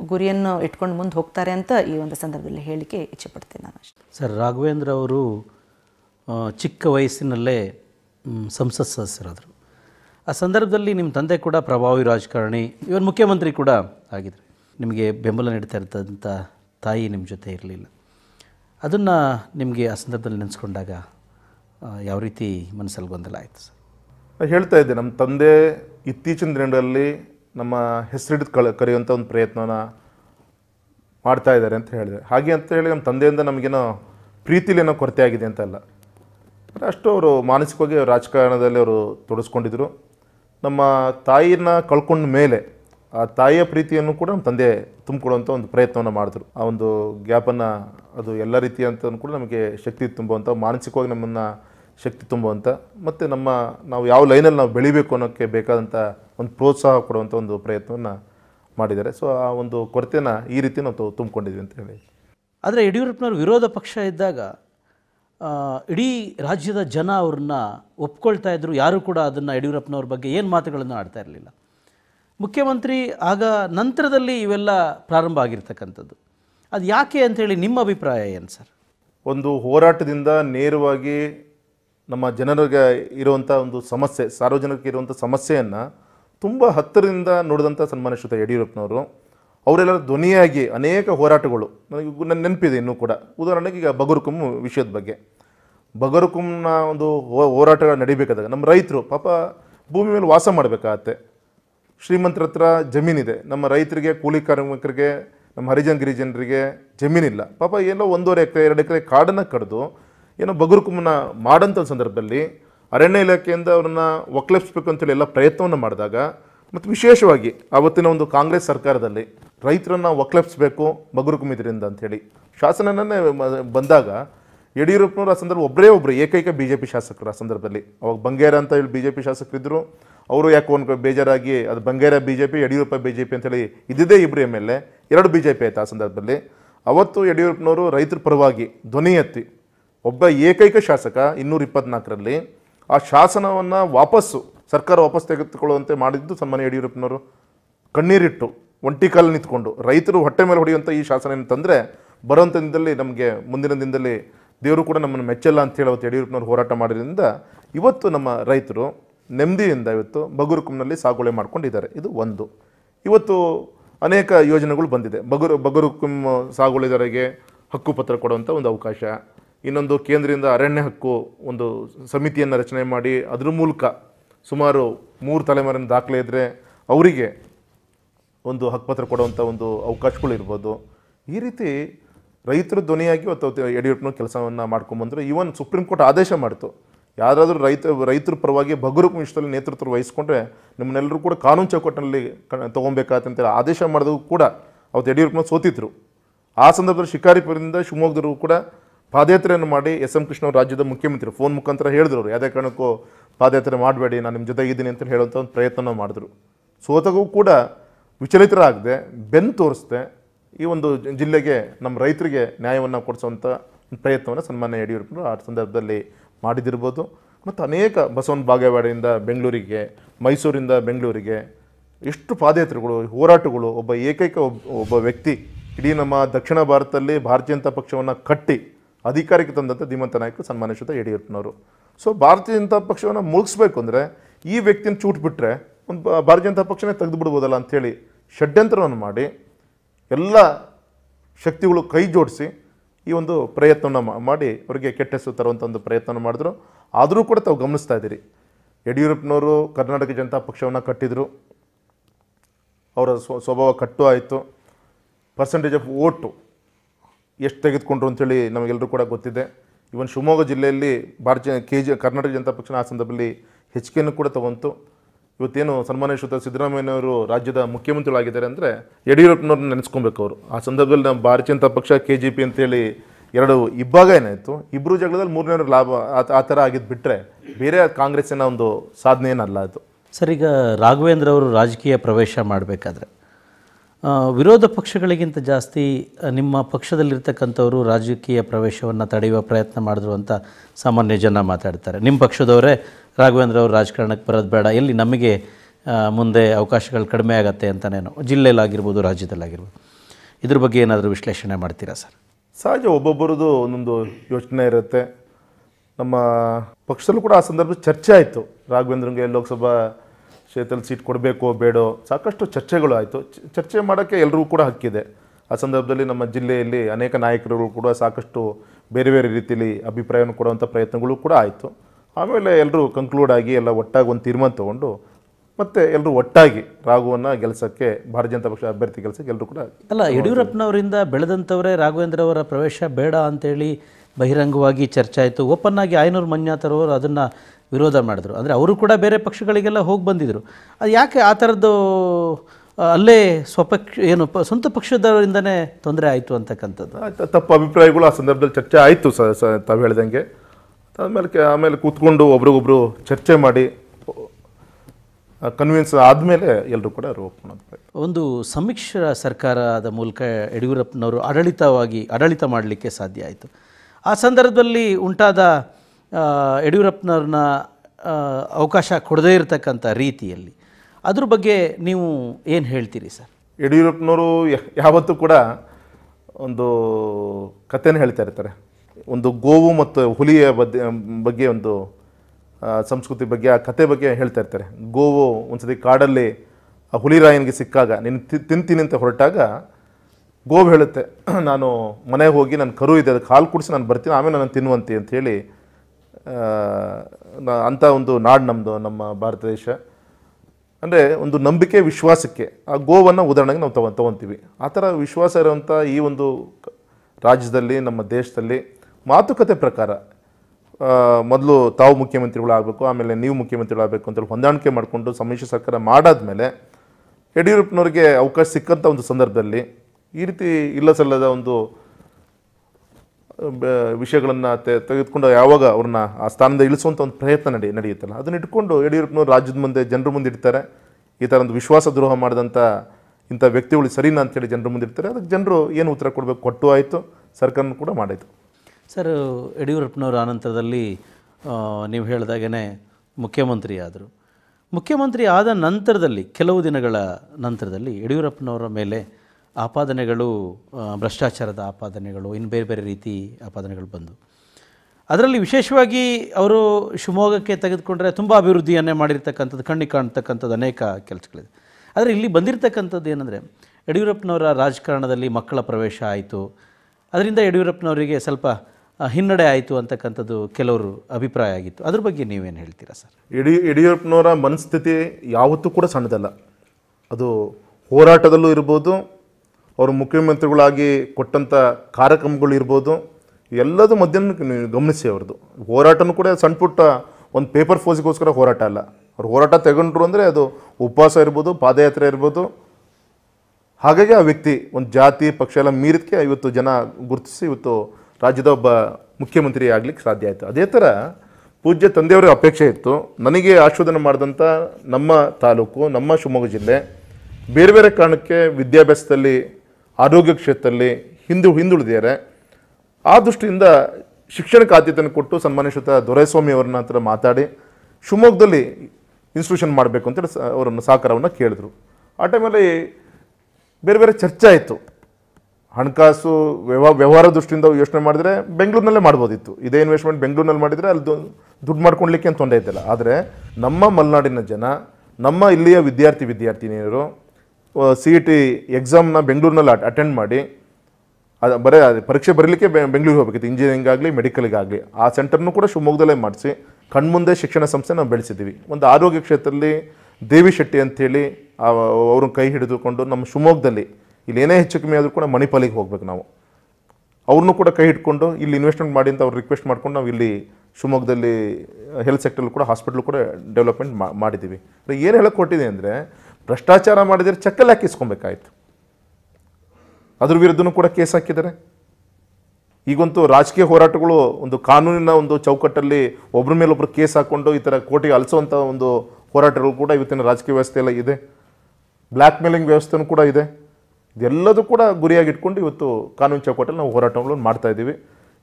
ಗುರಿಯನ್ನು ಇಟ್ಕೊಂಡು ಮುಂದೆ ಹೋಗ್ತಾರೆ ಅಂತ ಈ ಒಂದು ಸಂದರ್ಭದಲ್ಲಿ ಹೇಳಿಕೆ ಇಚ್ಛೆಪಡ್ತೀನಿ ನಾನು ಅಷ್ಟೇ ಸರ್ ರಾಘವೇಂದ್ರ ಅವರು ಚಿಕ್ಕ ವಯಸ್ಸಿನಲ್ಲೇ ಸಂಸತ್ ಸದಸ್ಯರಾದರು ಆ ಸಂದರ್ಭದಲ್ಲಿ ನಿಮ್ಮ ತಂದೆ ಕೂಡ ಪ್ರಭಾವಿ ರಾಜಕಾರಣಿ ಇವನ್ ಮುಖ್ಯಮಂತ್ರಿ ಕೂಡ ಆಗಿದ್ರು ನಿಮಗೆ ಬೆಂಬಲ ನೀಡ್ತಾ ಇರ್ತಂಥ ತಾಯಿ ನಿಮ್ಮ ಜೊತೆ ಇರಲಿಲ್ಲ ಅದನ್ನು ನಿಮಗೆ ಆ ಸಂದರ್ಭದಲ್ಲಿ ನೆನೆಸ್ಕೊಂಡಾಗ ಯಾವ ರೀತಿ ಮನಸ್ಸಲ್ಲಿ ಗೊಂದಲ ಆಯಿತು ಸರ್ ಹೇಳ್ತಾ ಇದ್ದೆ ನಮ್ಮ ತಂದೆ ಇತ್ತೀಚಿನ ದಿನಗಳಲ್ಲಿ ನಮ್ಮ ಹೆಸರಿಡಿದು ಕಳ ಕರೆಯುವಂಥ ಒಂದು ಪ್ರಯತ್ನನ ಮಾಡ್ತಾ ಇದ್ದಾರೆ ಅಂತ ಹೇಳಿದೆ ಹಾಗೆ ಅಂತ ಹೇಳಿ ನಮ್ಮ ತಂದೆಯಿಂದ ನಮಗೇನೋ ಪ್ರೀತಿಲೇನೋ ಕೊರತೆ ಆಗಿದೆ ಅಂತಲ್ಲ ಅಷ್ಟು ಅವರು ಮಾನಸಿಕವಾಗಿ ರಾಜಕಾರಣದಲ್ಲಿ ಅವರು ತೊಡಸ್ಕೊಂಡಿದ್ದರು ನಮ್ಮ ತಾಯಿನ ಕಳ್ಕೊಂಡ ಮೇಲೆ ಆ ತಾಯಿಯ ಪ್ರೀತಿಯನ್ನು ಕೂಡ ನಮ್ಮ ತಂದೆ ತುಂಬಿಕೊಡುವಂಥ ಒಂದು ಪ್ರಯತ್ನವನ್ನು ಮಾಡಿದ್ರು ಆ ಒಂದು ಗ್ಯಾಪನ್ನು ಅದು ಎಲ್ಲ ರೀತಿಯಂತೂ ಕೂಡ ನಮಗೆ ಶಕ್ತಿ ತುಂಬುವಂಥ ಮಾನಸಿಕವಾಗಿ ನಮ್ಮನ್ನು ಶಕ್ತಿ ತುಂಬುವಂಥ ಮತ್ತು ನಮ್ಮ ನಾವು ಯಾವ ಲೈನಲ್ಲಿ ನಾವು ಬೆಳಿಬೇಕು ಅನ್ನೋಕ್ಕೆ ಬೇಕಾದಂಥ ಒಂದು ಪ್ರೋತ್ಸಾಹ ಕೊಡುವಂಥ ಒಂದು ಪ್ರಯತ್ನವನ್ನು ಮಾಡಿದ್ದಾರೆ ಸೊ ಆ ಒಂದು ಕೊರತೆನ ಈ ರೀತಿ ನಾವು ತುಂಬಿಕೊಂಡಿದ್ವಿ ಅಂತ ಹೇಳಿ ಆದರೆ ಯಡಿಯೂರಪ್ಪನವರು ವಿರೋಧ ಪಕ್ಷ ಇದ್ದಾಗ ಇಡೀ ರಾಜ್ಯದ ಜನ ಅವ್ರನ್ನ ಒಪ್ಕೊಳ್ತಾ ಇದ್ದರು ಯಾರೂ ಕೂಡ ಅದನ್ನು ಯಡಿಯೂರಪ್ಪನವ್ರ ಬಗ್ಗೆ ಏನು ಮಾತುಗಳನ್ನು ಆಡ್ತಾ ಇರಲಿಲ್ಲ ಮುಖ್ಯಮಂತ್ರಿ ಆಗ ನಂತರದಲ್ಲಿ ಇವೆಲ್ಲ ಪ್ರಾರಂಭ ಆಗಿರ್ತಕ್ಕಂಥದ್ದು ಅದು ಯಾಕೆ ಅಂಥೇಳಿ ನಿಮ್ಮ ಅಭಿಪ್ರಾಯ ಏನು ಸರ್ ಒಂದು ಹೋರಾಟದಿಂದ ನೇರವಾಗಿ ನಮ್ಮ ಜನರಿಗೆ ಇರುವಂಥ ಒಂದು ಸಮಸ್ಯೆ ಸಾರ್ವಜನಿಕರಿಗೆ ಇರುವಂಥ ಸಮಸ್ಯೆಯನ್ನು ತುಂಬ ಹತ್ತಿರದಿಂದ ನೋಡಿದಂಥ ಸನ್ಮಾನ್ಯ ಶ್ರೀತ ಯಡಿಯೂರಪ್ಪನವರು ಅವರೆಲ್ಲರ ಧ್ವನಿಯಾಗಿ ಅನೇಕ ಹೋರಾಟಗಳು ನನಗೆ ನನ್ನ ನೆನಪಿದೆ ಇನ್ನೂ ಕೂಡ ಉದಾಹರಣೆಗೆ ಈಗ ಬಗರುಕುಂ ವಿಷಯದ ಬಗ್ಗೆ ಬಗರುಕುಮ್ನ ಒಂದು ಹೋರಾಟಗಳು ನಡಿಬೇಕಾದಾಗ ನಮ್ಮ ರೈತರು ಪಾಪ ಭೂಮಿ ಮೇಲೆ ವಾಸ ಮಾಡಬೇಕಾಗತ್ತೆ ಶ್ರೀಮಂತರ ಹತ್ರ ಜಮೀನಿದೆ ನಮ್ಮ ರೈತರಿಗೆ ಕೂಲಿ ಕಾರ್ಮಿಕರಿಗೆ ನಮ್ಮ ಹರಿಜನ ಗಿರಿಜನರಿಗೆ ಜಮೀನಿಲ್ಲ ಪಾಪ ಏನೋ ಒಂದೂವರೆ ಎಕರೆ ಎರಡು ಎಕರೆ ಕಾಡನ್ನು ಕಡಿದು ಏನೋ ಬಗುರುಕುಮ್ಮನ ಮಾಡಂಥ ಸಂದರ್ಭದಲ್ಲಿ ಅರಣ್ಯ ಇಲಾಖೆಯಿಂದ ಅವರನ್ನು ಒಕ್ಲೆಪ್ಸ್ಬೇಕು ಅಂತೇಳಿ ಎಲ್ಲ ಪ್ರಯತ್ನವನ್ನು ಮಾಡಿದಾಗ ಮತ್ತು ವಿಶೇಷವಾಗಿ ಆವತ್ತಿನ ಒಂದು ಕಾಂಗ್ರೆಸ್ ಸರ್ಕಾರದಲ್ಲಿ ರೈತರನ್ನು ಒಕ್ಲೆಪ್ಸ್ಬೇಕು ಇದರಿಂದ ಅಂಥೇಳಿ ಶಾಸನನೇ ಬಂದಾಗ ಯಡಿಯೂರಪ್ಪನವರು ಆ ಸಂದರ್ಭ ಒಬ್ಬರೇ ಒಬ್ಬರು ಏಕೈಕ ಬಿ ಜೆ ಪಿ ಶಾಸಕರು ಆ ಸಂದರ್ಭದಲ್ಲಿ ಅವಾಗ ಬಂಗೇರ ಅಂತ ಹೇಳಿ ಬಿ ಜೆ ಪಿ ಶಾಸಕರಿದ್ದರು ಅವರು ಯಾಕೆ ಒಂದು ಬೇಜಾರಾಗಿ ಅದು Bangera B J P Yediyurappa B J P ಅಂತೇಳಿ ಇದ್ದಿದ್ದೇ ಇಬ್ಬರು ಎಮ್ ಎಲ್ ಎ ಎರಡು ಬಿ ಜೆ ಪಿ ಆಯಿತು ಆ ಸಂದರ್ಭದಲ್ಲಿ ಅವತ್ತು ಯಡಿಯೂರಪ್ಪನವರು ರೈತರ ಪರವಾಗಿ ಧ್ವನಿ ಎತ್ತಿ ಒಬ್ಬ ಏಕೈಕ ಶಾಸಕ ಇನ್ನೂರ ಇಪ್ಪತ್ನಾಲ್ಕರಲ್ಲಿ ಆ ಶಾಸನವನ್ನು ವಾಪಸ್ಸು ಸರ್ಕಾರ ವಾಪಸ್ ತೆಗೆದುಕೊಳ್ಳುವಂತೆ ಮಾಡಿದ್ದು ಸನ್ಮಾನ್ಯ ಯಡಿಯೂರಪ್ಪನವರು ಕಣ್ಣೀರಿಟ್ಟು ಒಂಟಿ ಕಾಲು ನಿಂತ್ಕೊಂಡು ರೈತರು ಹೊಟ್ಟೆ ಮೇಲೆ ಹೊಡೆಯುವಂಥ ಈ ಶಾಸನ ತಂದರೆ ಬರುವಂಥ ದಿನದಲ್ಲಿ ನಮಗೆ ಮುಂದಿನ ದಿನದಲ್ಲಿ ದೇವರು ಕೂಡ ನಮ್ಮನ್ನು ಮೆಚ್ಚಲ್ಲ ಅಂತ ಅವತ್ತು ಯಡಿಯೂರಪ್ಪನವರು ಹೋರಾಟ ಮಾಡಿದ್ರಿಂದ ಇವತ್ತು ನಮ್ಮ ರೈತರು ನೆಮ್ಮದಿಯಿಂದ ಇವತ್ತು ಬಗುರುಕುಮ್ನಲ್ಲಿ ಸಾಗುವಳಿ ಮಾಡ್ಕೊಂಡಿದ್ದಾರೆ ಇದು ಒಂದು ಇವತ್ತು ಅನೇಕ ಯೋಜನೆಗಳು ಬಂದಿದೆ ಬಗುರು ಬಗುರುಕುಮ್ ಸಾಗುವಳಿದಾರರಿಗೆ ಹಕ್ಕುಪತ್ರ ಕೊಡುವಂಥ ಒಂದು ಅವಕಾಶ ಇನ್ನೊಂದು ಕೇಂದ್ರದಿಂದ ಅರಣ್ಯ ಹಕ್ಕು ಒಂದು ಸಮಿತಿಯನ್ನು ರಚನೆ ಮಾಡಿ ಅದ್ರ ಮೂಲಕ ಸುಮಾರು ಮೂರು ತಲೆಮಾರಿನ ದಾಖಲೆ ಇದ್ದರೆ ಅವರಿಗೆ ಒಂದು ಹಕ್ಕುಪತ್ರ ಕೊಡುವಂಥ ಒಂದು ಅವಕಾಶಗಳು ಇರ್ಬೋದು ಈ ರೀತಿ ರೈತರ ಧ್ವನಿಯಾಗಿ ಅಥವಾ ಯಡಿಯೂರಪ್ಪನ ಕೆಲಸವನ್ನು ಮಾಡ್ಕೊಂಬಂದರು ಈವನ್ ಸುಪ್ರೀಂ ಕೋರ್ಟ್ ಆದೇಶ ಮಾಡಿತು ಯಾರಾದರೂ ರೈತ ರೈತರ ಪರವಾಗಿ ಬಗುರು ವಿಷಯದಲ್ಲಿ ನೇತೃತ್ವ ವಹಿಸ್ಕೊಂಡ್ರೆ ನಿಮ್ಮನ್ನೆಲ್ಲರೂ ಕೂಡ ಕಾನೂನು ಚೌಕಟ್ಟಿನಲ್ಲಿ ತೊಗೊಬೇಕಾತಂತೇಳಿ ಆದೇಶ ಮಾಡಿದ್ರು ಕೂಡ ಅವತ್ತು ಯಡಿಯೂರಪ್ಪನ ಸೋತಿದ್ರು ಆ ಸಂದರ್ಭದಲ್ಲಿ ಶಿಕಾರಿಪುರದಿಂದ ಶಿವಮೊಗ್ಗದವರು ಕೂಡ ಪಾದಯಾತ್ರೆಯನ್ನು ಮಾಡಿ ಎಸ್ ಎಂ ಕೃಷ್ಣ ರಾಜ್ಯದ ಮುಖ್ಯಮಂತ್ರಿ ಫೋನ್ ಮುಖಾಂತರ ಹೇಳಿದ್ರು ಅವರು ಯಾವುದೇ ಕಾರಣಕ್ಕೂ ಪಾದಯಾತ್ರೆ ಮಾಡಬೇಡಿ ನಾನು ನಿಮ್ಮ ಜೊತೆ ಇದ್ದೀನಿ ಅಂತ ಹೇಳುವಂಥ ಒಂದು ಪ್ರಯತ್ನ ಮಾಡಿದ್ರು ಸೋತಗೂ ಕೂಡ ವಿಚಲಿತರಾಗದೆ ಬೆನ್ನು ತೋರಿಸ್ದೆ ಈ ಒಂದು ಜಿಲ್ಲೆಗೆ ನಮ್ಮ ರೈತರಿಗೆ ನ್ಯಾಯವನ್ನು ಕೊಡಿಸುವಂಥ ಪ್ರಯತ್ನವನ್ನು ಸನ್ಮಾನ್ಯ ಯಡಿಯೂರಪ್ಪರು ಆ ಸಂದರ್ಭದಲ್ಲಿ ಮಾಡಿದಿರ್ಬೋದು ಮತ್ತು ಅನೇಕ ಬಸವನ ಬಾಗೇವಾಡಿಯಿಂದ ಬೆಂಗಳೂರಿಗೆ ಮೈಸೂರಿಂದ ಬೆಂಗಳೂರಿಗೆ ಎಷ್ಟು ಪಾದಯಾತ್ರೆಗಳು ಹೋರಾಟಗಳು ಒಬ್ಬ ಏಕೈಕ ಒಬ್ಬ ಒಬ್ಬ ವ್ಯಕ್ತಿ ಇಡೀ ನಮ್ಮ ದಕ್ಷಿಣ ಭಾರತದಲ್ಲಿ ಭಾರತೀಯ ಜನತಾ ಪಕ್ಷವನ್ನು ಕಟ್ಟಿ ಅಧಿಕಾರಕ್ಕೆ ತಂದಂಥ ಧೀಮಂತ ನಾಯಕರು ಸನ್ಮಾನಿಸುತ್ತಾ ಯಡಿಯೂರಪ್ಪನವರು ಸೊ ಭಾರತೀಯ ಜನತಾ ಪಕ್ಷವನ್ನು ಮುಳುಗಿಸ್ಬೇಕು ಅಂದರೆ ಈ ವ್ಯಕ್ತಿನ ಚೂಟ್ ಬಿಟ್ಟರೆ ಒಂದು ಭಾರತೀಯ ಜನತಾ ಪಕ್ಷನೇ ತೆಗೆದು ಬಿಡ್ಬೋದಲ್ಲ ಅಂಥೇಳಿ ಷಡ್ಯಂತ್ರವನ್ನು ಮಾಡಿ ಎಲ್ಲ ಶಕ್ತಿಗಳು ಕೈ ಜೋಡಿಸಿ ಈ ಒಂದು ಪ್ರಯತ್ನವನ್ನು ಮಾಡಿ ಅವರಿಗೆ ಕೆಟ್ಟ ಹೆಸರು ತರುವಂಥ ಒಂದು ಪ್ರಯತ್ನವನ್ನು ಮಾಡಿದ್ರು ಆದರೂ ಕೂಡ ತಾವು ಗಮನಿಸ್ತಾ ಇದ್ದೀರಿ ಯಡಿಯೂರಪ್ಪನವರು ಕರ್ನಾಟಕ ಜನತಾ ಪಕ್ಷವನ್ನು ಕಟ್ಟಿದರು ಅವರ ಸ್ವಭಾವ ಕಟ್ಟು ಆಯಿತು ಪರ್ಸೆಂಟೇಜ್ ಆಫ್ ಓಟು ಎಷ್ಟು ತೆಗೆದುಕೊಂಡ್ರು ಅಂಥೇಳಿ ನಮಗೆಲ್ಲರೂ ಕೂಡ ಗೊತ್ತಿದೆ ಇವನ್ ಶಿವಮೊಗ್ಗ ಜಿಲ್ಲೆಯಲ್ಲಿ ಭಾರತೀಯ ಕೆ ಜಿ ಕರ್ನಾಟಕ ಜನತಾ ಪಕ್ಷ ಆ ಸಂದರ್ಭದಲ್ಲಿ ಹೆಚ್ಚಿಗೆಯನ್ನು ಕೂಡ ತಗೊಂತು ಇವತ್ತೇನು ಸನ್ಮಾನಿಸುತ್ತ ಸಿದ್ದರಾಮಯ್ಯನವರು ರಾಜ್ಯದ ಮುಖ್ಯಮಂತ್ರಿಗಳಾಗಿದ್ದಾರೆ ಅಂದರೆ ಯಡಿಯೂರಪ್ಪನವ್ರನ್ನ ನೆನೆಸ್ಕೊಬೇಕು ಅವರು ಆ ಸಂದರ್ಭದಲ್ಲಿ ನಮ್ಮ ಭಾರತೀಯ ಜನತಾ ಪಕ್ಷ ಕೆ ಜಿ ಪಿ ಅಂತೇಳಿ ಎರಡು ಇಬ್ಬಾಗ ಏನಾಯಿತು ಇಬ್ಬರು ಜಗಳದಲ್ಲಿ ಮೂರನೇ ಲಾಭ ಆ ಥರ ಆಗಿದ್ದು ಬಿಟ್ಟರೆ ಬೇರೆ ಕಾಂಗ್ರೆಸ್ಸಿನ ಒಂದು ಸಾಧನೆ ಏನಲ್ಲ ಅದು ಸರ್ ಈಗ ರಾಘವೇಂದ್ರ ಅವರು ರಾಜಕೀಯ ಪ್ರವೇಶ ಮಾಡಬೇಕಾದ್ರೆ ವಿರೋಧ ಪಕ್ಷಗಳಿಗಿಂತ ಜಾಸ್ತಿ ನಿಮ್ಮ ಪಕ್ಷದಲ್ಲಿರ್ತಕ್ಕಂಥವರು ರಾಜಕೀಯ ಪ್ರವೇಶವನ್ನು ತಡೆಯುವ ಪ್ರಯತ್ನ ಮಾಡಿದ್ರು ಅಂತ ಸಾಮಾನ್ಯ ಜನ ಮಾತಾಡ್ತಾರೆ ನಿಮ್ಮ ಪಕ್ಷದವರೇ ರಾಘವೇಂದ್ರ ಅವರು ರಾಜಕಾರಣಕ್ಕೆ ಬರೋದು ಬೇಡ ಎಲ್ಲಿ ನಮಗೆ ಮುಂದೆ ಅವಕಾಶಗಳು ಕಡಿಮೆ ಆಗತ್ತೆ ಅಂತನೇನೋ ಜಿಲ್ಲೆಯಲ್ಲಾಗಿರ್ಬೋದು ರಾಜ್ಯದಲ್ಲಾಗಿರ್ಬೋದು ಇದ್ರ ಬಗ್ಗೆ ಏನಾದರೂ ವಿಶ್ಲೇಷಣೆ ಮಾಡ್ತೀರಾ ಸರ್ ಸಹಜ ಒಬ್ಬೊಬ್ಬರದು ಒಂದೊಂದು ಯೋಚನೆ ಇರುತ್ತೆ ನಮ್ಮ ಪಕ್ಷದಲ್ಲೂ ಕೂಡ ಆ ಸಂದರ್ಭ ಚರ್ಚೆ ಆಯಿತು ರಾಘವೇಂದ್ರಂಗೆ ಲೋಕಸಭಾ ಕ್ಷೇತ್ರದಲ್ಲಿ ಸೀಟ್ ಕೊಡಬೇಕೋ ಬೇಡೋ ಸಾಕಷ್ಟು ಚರ್ಚೆಗಳು ಆಯಿತು ಚರ್ಚೆ ಮಾಡೋಕ್ಕೆ ಎಲ್ಲರಿಗೂ ಕೂಡ ಹಕ್ಕಿದೆ ಆ ಸಂದರ್ಭದಲ್ಲಿ ನಮ್ಮ ಜಿಲ್ಲೆಯಲ್ಲಿ ಅನೇಕ ನಾಯಕರುಗಳು ಕೂಡ ಸಾಕಷ್ಟು ಬೇರೆ ಬೇರೆ ರೀತಿಯಲ್ಲಿ ಅಭಿಪ್ರಾಯವನ್ನು ಕೊಡುವಂಥ ಪ್ರಯತ್ನಗಳು ಕೂಡ ಆಯಿತು ಆಮೇಲೆ ಎಲ್ಲರೂ ಕನ್ಕ್ಲೂಡ್ ಆಗಿ ಎಲ್ಲ ಒಟ್ಟಾಗಿ ಒಂದು ತೀರ್ಮಾನ ತಗೊಂಡು ಮತ್ತೆ ಎಲ್ಲರೂ ಒಟ್ಟಾಗಿ ರಾಘುವನ್ನ ಗೆಲ್ಸಕ್ಕೆ ಭಾರತೀಯ ಜನತಾ ಪಕ್ಷ ಅಭ್ಯರ್ಥಿ ಗೆಲ್ಸಕ್ಕೆ ಎಲ್ಲರೂ ಕೂಡ ಅಲ್ಲ ಯಡಿಯೂರಪ್ಪನವರಿಂದ ಬೆಳೆದಂಥವರೇ ರಾಘವೇಂದ್ರ ಅವರ ಪ್ರವೇಶ ಬೇಡ ಅಂತೇಳಿ ಬಹಿರಂಗವಾಗಿ ಚರ್ಚೆ ಆಯಿತು ಓಪನ್ ಆಗಿ ಆಯನೂರು ಮಂಜಾತರವರು ಅದನ್ನು ವಿರೋಧ ಮಾಡಿದ್ರು ಅಂದರೆ ಅವರು ಕೂಡ ಬೇರೆ ಪಕ್ಷಗಳಿಗೆಲ್ಲ ಹೋಗಿ ಬಂದಿದ್ದರು ಅದು ಯಾಕೆ ಆ ಥರದ್ದು ಅಲ್ಲೇ ಸ್ವಪಕ್ಷ ಏನು ಪ ಸ್ವಂತ ಪಕ್ಷದವರಿಂದನೇ ತೊಂದರೆ ಆಯಿತು ಅಂತಕ್ಕಂಥದ್ದು ತಪ್ಪು ಅಭಿಪ್ರಾಯಗಳು ಆ ಸಂದರ್ಭದಲ್ಲಿ ಚರ್ಚೆ ಆಯಿತು ಸ ತಾವು ಹೇಳ್ದಂಗೆ ಆಮೇಲೆ ಆಮೇಲೆ ಕೂತ್ಕೊಂಡು ಒಬ್ರಿಗೊಬ್ರು ಚರ್ಚೆ ಮಾಡಿ ಕನ್ವಿನ್ಸ್ ಆದಮೇಲೆ ಎಲ್ಲರೂ ಕೂಡ ಒಂದು ಸಮ್ಮಿಶ್ರ ಸರ್ಕಾರದ ಮೂಲಕ ಯಡಿಯೂರಪ್ಪನವರು ಆಡಳಿತವಾಗಿ ಆಡಳಿತ ಮಾಡಲಿಕ್ಕೆ ಸಾಧ್ಯ ಆಯಿತು ಆ ಸಂದರ್ಭದಲ್ಲಿ ಉಂಟಾದ ಯಡಿಯೂರಪ್ಪನವ್ರನ್ನ ಅವಕಾಶ ಕೊಡದೇ ಇರತಕ್ಕಂಥ ರೀತಿಯಲ್ಲಿ ಅದ್ರ ಬಗ್ಗೆ ನೀವು ಏನು ಹೇಳ್ತೀರಿ ಸರ್ ಯಡಿಯೂರಪ್ಪನವರು ಯಾವತ್ತೂ ಕೂಡ ಒಂದು ಕಥೆನೇ ಹೇಳ್ತಾ ಇರ್ತಾರೆ ಒಂದು ಗೋವು ಮತ್ತು ಹುಲಿಯ ಬಗ್ಗೆ ಬಗ್ಗೆ ಒಂದು ಸಂಸ್ಕೃತಿ ಬಗ್ಗೆ ಆ ಕತೆ ಬಗ್ಗೆ ಹೇಳ್ತಾ ಇರ್ತಾರೆ ಗೋವು ಒಂದ್ಸತಿ ಕಾಡಲ್ಲಿ ಆ ರಾಯನಿಗೆ ಸಿಕ್ಕಾಗ ನೀನು ತಿಂತೀನಿ ಅಂತ ಹೊರಟಾಗ ಗೋವು ಹೇಳುತ್ತೆ ನಾನು ಮನೆಗೆ ಹೋಗಿ ನನ್ನ ಕರು ಇದೆ ಅದಕ್ಕೆ ಹಾಲು ಕುಡಿಸಿ ನಾನು ಬರ್ತೀನಿ ಆಮೇಲೆ ನಾನು ತಿನ್ನುವಂತೆ ಅಂತ ಹೇಳಿ ಅಂಥ ಒಂದು ನಾಡು ನಮ್ಮದು ನಮ್ಮ ಭಾರತ ದೇಶ ಅಂದರೆ ಒಂದು ನಂಬಿಕೆ ವಿಶ್ವಾಸಕ್ಕೆ ಆ ಗೋವನ್ನು ಉದಾಹರಣೆಗೆ ನಾವು ತಗೊ ತೊಗೊತೀವಿ ಆ ಥರ ವಿಶ್ವಾಸ ಇರುವಂಥ ಈ ಒಂದು ರಾಜ್ಯದಲ್ಲಿ ನಮ್ಮ ದೇಶದಲ್ಲಿ ಮಾತುಕತೆ ಪ್ರಕಾರ ಮೊದಲು ತಾವು ಮುಖ್ಯಮಂತ್ರಿಗಳಾಗಬೇಕು ಆಮೇಲೆ ನೀವು ಮುಖ್ಯಮಂತ್ರಿಗಳಾಗಬೇಕು ಅಂತೇಳಿ ಹೊಂದಾಣಿಕೆ ಮಾಡಿಕೊಂಡು ಸಮ್ಮಿಶ್ರ ಸರ್ಕಾರ ಮಾಡಾದಮೇಲೆ ಯಡಿಯೂರಪ್ಪನವ್ರಿಗೆ ಅವಕಾಶ ಸಿಕ್ಕಂಥ ಒಂದು ಸಂದರ್ಭದಲ್ಲಿ ಈ ರೀತಿ ಇಲ್ಲ ಸಲ್ಲದ ಒಂದು ವಿಷಯಗಳನ್ನು ತೆಗೆದುಕೊಂಡು ಯಾವಾಗ ಅವ್ರನ್ನ ಆ ಸ್ಥಾನದ ಇಳಿಸುವಂಥ ಒಂದು ಪ್ರಯತ್ನ ನಡೆ ನಡೆಯುತ್ತಲ್ಲ ಅದನ್ನ ಇಟ್ಕೊಂಡು ಯಡಿಯೂರಪ್ಪನವ್ರು ರಾಜ್ಯದ ಮುಂದೆ ಜನರ ಮುಂದೆ ಇಡ್ತಾರೆ ಈ ಥರ ಒಂದು ವಿಶ್ವಾಸ ದ್ರೋಹ ಮಾಡಿದಂಥ ಇಂಥ ವ್ಯಕ್ತಿಗಳು ಸರಿನಾ ಅಂತೇಳಿ ಜನರ ಮುಂದೆ ಇರ್ತಾರೆ ಅದಕ್ಕೆ ಜನರು ಏನು ಉತ್ತರ ಕೊಡಬೇಕು ಕೊಟ್ಟು ಆಯಿತು ಸರ್ಕಾರನೂ ಕೂಡ ಮಾಡಾಯಿತು ಸರ್ ಯಡಿಯೂರಪ್ಪನವ್ರ ಆನಂತರದಲ್ಲಿ ನೀವು ಹೇಳಿದಾಗೇ ಮುಖ್ಯಮಂತ್ರಿ ಆದರು ಮುಖ್ಯಮಂತ್ರಿ ಆದ ನಂತರದಲ್ಲಿ ಕೆಲವು ದಿನಗಳ ನಂತರದಲ್ಲಿ ಯಡಿಯೂರಪ್ಪನವರ ಮೇಲೆ ಆಪಾದನೆಗಳು ಭ್ರಷ್ಟಾಚಾರದ ಆಪಾದನೆಗಳು ಇನ್ನು ಬೇರೆ ಬೇರೆ ರೀತಿ ಆಪಾದನೆಗಳು ಬಂದು ಅದರಲ್ಲಿ ವಿಶೇಷವಾಗಿ ಅವರು ಶಿವಮೊಗ್ಗಕ್ಕೆ ತೆಗೆದುಕೊಂಡ್ರೆ ತುಂಬ ಅಭಿವೃದ್ಧಿಯನ್ನೇ ಮಾಡಿರ್ತಕ್ಕಂಥದ್ದು ಕಣ್ಣಿಗೆ ಕಾಣ್ತಕ್ಕಂಥದ್ದು ಅನೇಕ ಕೆಲಸಗಳಿದೆ ಆದರೆ ಇಲ್ಲಿ ಬಂದಿರತಕ್ಕಂಥದ್ದು ಏನಂದರೆ ಯಡಿಯೂರಪ್ಪನವರ ರಾಜಕಾರಣದಲ್ಲಿ ಮಕ್ಕಳ ಪ್ರವೇಶ ಆಯಿತು ಅದರಿಂದ ಯಡಿಯೂರಪ್ಪನವರಿಗೆ ಸ್ವಲ್ಪ ಹಿನ್ನಡೆ ಆಯಿತು ಅಂತಕ್ಕಂಥದ್ದು ಕೆಲವರು ಅಭಿಪ್ರಾಯ ಆಗಿತ್ತು ಅದ್ರ ಬಗ್ಗೆ ನೀವೇನು ಹೇಳ್ತೀರಾ ಸರ್ ಯಡಿ ಯಡಿಯೂರಪ್ಪನವರ ಮನಸ್ಥಿತಿ ಯಾವತ್ತೂ ಕೂಡ ಸಣ್ಣದಲ್ಲ ಅದು ಹೋರಾಟದಲ್ಲೂ ಇರ್ಬೋದು ಅವರು ಮುಖ್ಯಮಂತ್ರಿಗಳಾಗಿ ಕೊಟ್ಟಂಥ ಕಾರ್ಯಕ್ರಮಗಳು ಇರ್ಬೋದು ಎಲ್ಲದೂ ಮಧ್ಯಾಹ್ನ ಗಮನಿಸಿ ಅವ್ರದ್ದು ಹೋರಾಟನೂ ಕೂಡ ಸಣ್ಣ ಪುಟ್ಟ ಒಂದು ಪೇಪರ್ ಫೋಸಿಗೋಸ್ಕರ ಹೋರಾಟ ಅಲ್ಲ ಅವ್ರು ಹೋರಾಟ ತಗೊಂಡ್ರು ಅಂದರೆ ಅದು ಉಪವಾಸ ಇರ್ಬೋದು ಪಾದಯಾತ್ರೆ ಇರ್ಬೋದು ಹಾಗಾಗಿ ಆ ವ್ಯಕ್ತಿ ಒಂದು ಜಾತಿ ಪಕ್ಷ ಎಲ್ಲ ಮೀರಿದಕ್ಕೆ ಇವತ್ತು ಜನ ಗುರುತಿಸಿ ಇವತ್ತು ರಾಜ್ಯದ ಒಬ್ಬ ಮುಖ್ಯಮಂತ್ರಿ ಆಗಲಿಕ್ಕೆ ಸಾಧ್ಯ ಆಯಿತು ಅದೇ ಥರ ಪೂಜ್ಯ ತಂದೆಯವರಿಗೆ ಅಪೇಕ್ಷೆ ಇತ್ತು ನನಗೆ ಆಶೋಧನೆ ಮಾಡಿದಂಥ ನಮ್ಮ ತಾಲೂಕು ನಮ್ಮ ಶಿವಮೊಗ್ಗ ಜಿಲ್ಲೆ ಬೇರೆ ಬೇರೆ ಕಾರಣಕ್ಕೆ ವಿದ್ಯಾಭ್ಯಾಸದಲ್ಲಿ ಆರೋಗ್ಯ ಕ್ಷೇತ್ರದಲ್ಲಿ ಹಿಂದು ಹಿಂದುಳಿದಿದ್ದಾರೆ ಆ ದೃಷ್ಟಿಯಿಂದ ಶಿಕ್ಷಣಕ್ಕೆ ಆದ್ಯತೆಯನ್ನು ಕೊಟ್ಟು ಸನ್ಮಾನಿಸುತ್ತಾ ದೊರೆಸ್ವಾಮಿ ಅವ್ರನ್ನ ಹತ್ರ ಮಾತಾಡಿ ಶಿವಮೊಗ್ಗದಲ್ಲಿ ಇನ್ಸ್ಟಿಟ್ಯೂಷನ್ ಮಾಡಬೇಕು ಅಂತೇಳಿ ಅವರನ್ನು ಸಹಕಾರವನ್ನು ಕೇಳಿದ್ರು ಆ ಟೈಮಲ್ಲಿ ಬೇರೆ ಬೇರೆ ಚರ್ಚೆ ಆಯಿತು ಹಣಕಾಸು ವ್ಯವಹಾರ ವ್ಯವಹಾರ ದೃಷ್ಟಿಯಿಂದ ಯೋಚನೆ ಮಾಡಿದರೆ ಬೆಂಗಳೂರಿನಲ್ಲೇ ಮಾಡ್ಬೋದಿತ್ತು ಇದೇ ಇನ್ವೆಸ್ಟ್ಮೆಂಟ್ ಬೆಂಗಳೂರಿನಲ್ಲಿ ಮಾಡಿದರೆ ಅಲ್ಲಿ ದುಡ್ಡು ಮಾಡ್ಕೊಳ್ಲಿಕ್ಕೆ ಅಂತ ತೊಂದರೆ ಇದ್ದಿಲ್ಲ ಆದರೆ ನಮ್ಮ ಮಲೆನಾಡಿನ ಜನ ನಮ್ಮ ಇಲ್ಲಿಯ ವಿದ್ಯಾರ್ಥಿ ವಿದ್ಯಾರ್ಥಿನಿಯರು ಸಿ ಇ ಟಿ ಎಕ್ಸಾಮ್ನ ಬೆಂಗಳೂರಿನಲ್ಲಿ ಅಟೆಂಡ್ ಮಾಡಿ ಅದು ಬರೀ ಪರೀಕ್ಷೆ ಬರಲಿಕ್ಕೆ ಬೆಂಗಳೂರಿಗೆ ಹೋಗಬೇಕಿತ್ತು ಇಂಜಿನಿಯರಿಂಗ್ ಆಗಲಿ ಮೆಡಿಕಲ್ಗಾಗಲಿ ಆ ಸೆಂಟರ್ನೂ ಕೂಡ ಶಿವಮೊಗ್ಗದಲ್ಲೇ ಮಾಡಿಸಿ ಕಣ್ಮುಂದೆ ಶಿಕ್ಷಣ ಸಂಸ್ಥೆ ನಾವು ಬೆಳೆಸಿದ್ದೀವಿ ಒಂದು ಆರೋಗ್ಯ ಕ್ಷೇತ್ರದಲ್ಲಿ ದೇವಿ ಶೆಟ್ಟಿ ಅಂಥೇಳಿ ಅವ್ರನ್ನ ಕೈ ಹಿಡಿದುಕೊಂಡು ನಮ್ಮ ಶಿವಮೊಗ್ಗದಲ್ಲಿ ಇಲ್ಲಿ ಏನೇ ಹೆಚ್ಚು ಕಮ್ಮಿ ಆದರೂ ಕೂಡ ಮಣಿಪಾಲಿಗೆ ಹೋಗ್ಬೇಕು ನಾವು ಅವ್ರನ್ನೂ ಕೂಡ ಕೈ ಹಿಡ್ಕೊಂಡು ಇಲ್ಲಿ ಇನ್ವೆಸ್ಟ್ಮೆಂಟ್ ಮಾಡಿ ಅಂತ ಅವ್ರು ರಿಕ್ವೆಸ್ಟ್ ಮಾಡ್ಕೊಂಡು ನಾವು ಇಲ್ಲಿ ಶಿವಮೊಗ್ಗದಲ್ಲಿ ಹೆಲ್ತ್ ಸೆಕ್ಟರ್ ಕೂಡ ಹಾಸ್ಪಿಟ್ಲು ಕೂಡ ಡೆವಲಪ್ಮೆಂಟ್ ಮಾಡಿದ್ದೀವಿ ಏನು ಹೇಳಕ್ಕೆ ಕೊಟ್ಟಿದೆ ಅಂದರೆ ಭ್ರಷ್ಟಾಚಾರ ಮಾಡಿದರೆ ಚಕ್ಕಲ್ಲಿ ಹಾಕಿಸ್ಕೊಬೇಕಾಯಿತು ಅದ್ರ ವಿರುದ್ಧನೂ ಕೂಡ ಕೇಸ್ ಹಾಕಿದ್ದಾರೆ ಈಗಂತೂ ರಾಜಕೀಯ ಹೋರಾಟಗಳು ಒಂದು ಕಾನೂನಿನ ಒಂದು ಚೌಕಟ್ಟಲ್ಲಿ ಒಬ್ಬರ ಮೇಲೊಬ್ಬರು ಕೇಸ್ ಹಾಕ್ಕೊಂಡು ಈ ಥರ ಕೋಟಿಗೆ ಅಲಿಸುವಂಥ ಒಂದು ಹೋರಾಟಗಳು ಕೂಡ ಇವತ್ತಿನ ರಾಜಕೀಯ ವ್ಯವಸ್ಥೆಯೆಲ್ಲ ಇದೆ ಬ್ಲ್ಯಾಕ್ ಮೇಲಿಂಗ್ ವ್ಯವಸ್ಥೆನೂ ಕೂಡ ಇದೆ ಇದೆಲ್ಲದೂ ಕೂಡ ಗುರಿಯಾಗಿಟ್ಕೊಂಡು ಇವತ್ತು ಕಾನೂನು ಚೌಕಟ್ಟಲ್ಲಿ ನಾವು ಹೋರಾಟಗಳನ್ನು ಮಾಡ್ತಾ ಇದ್ದೀವಿ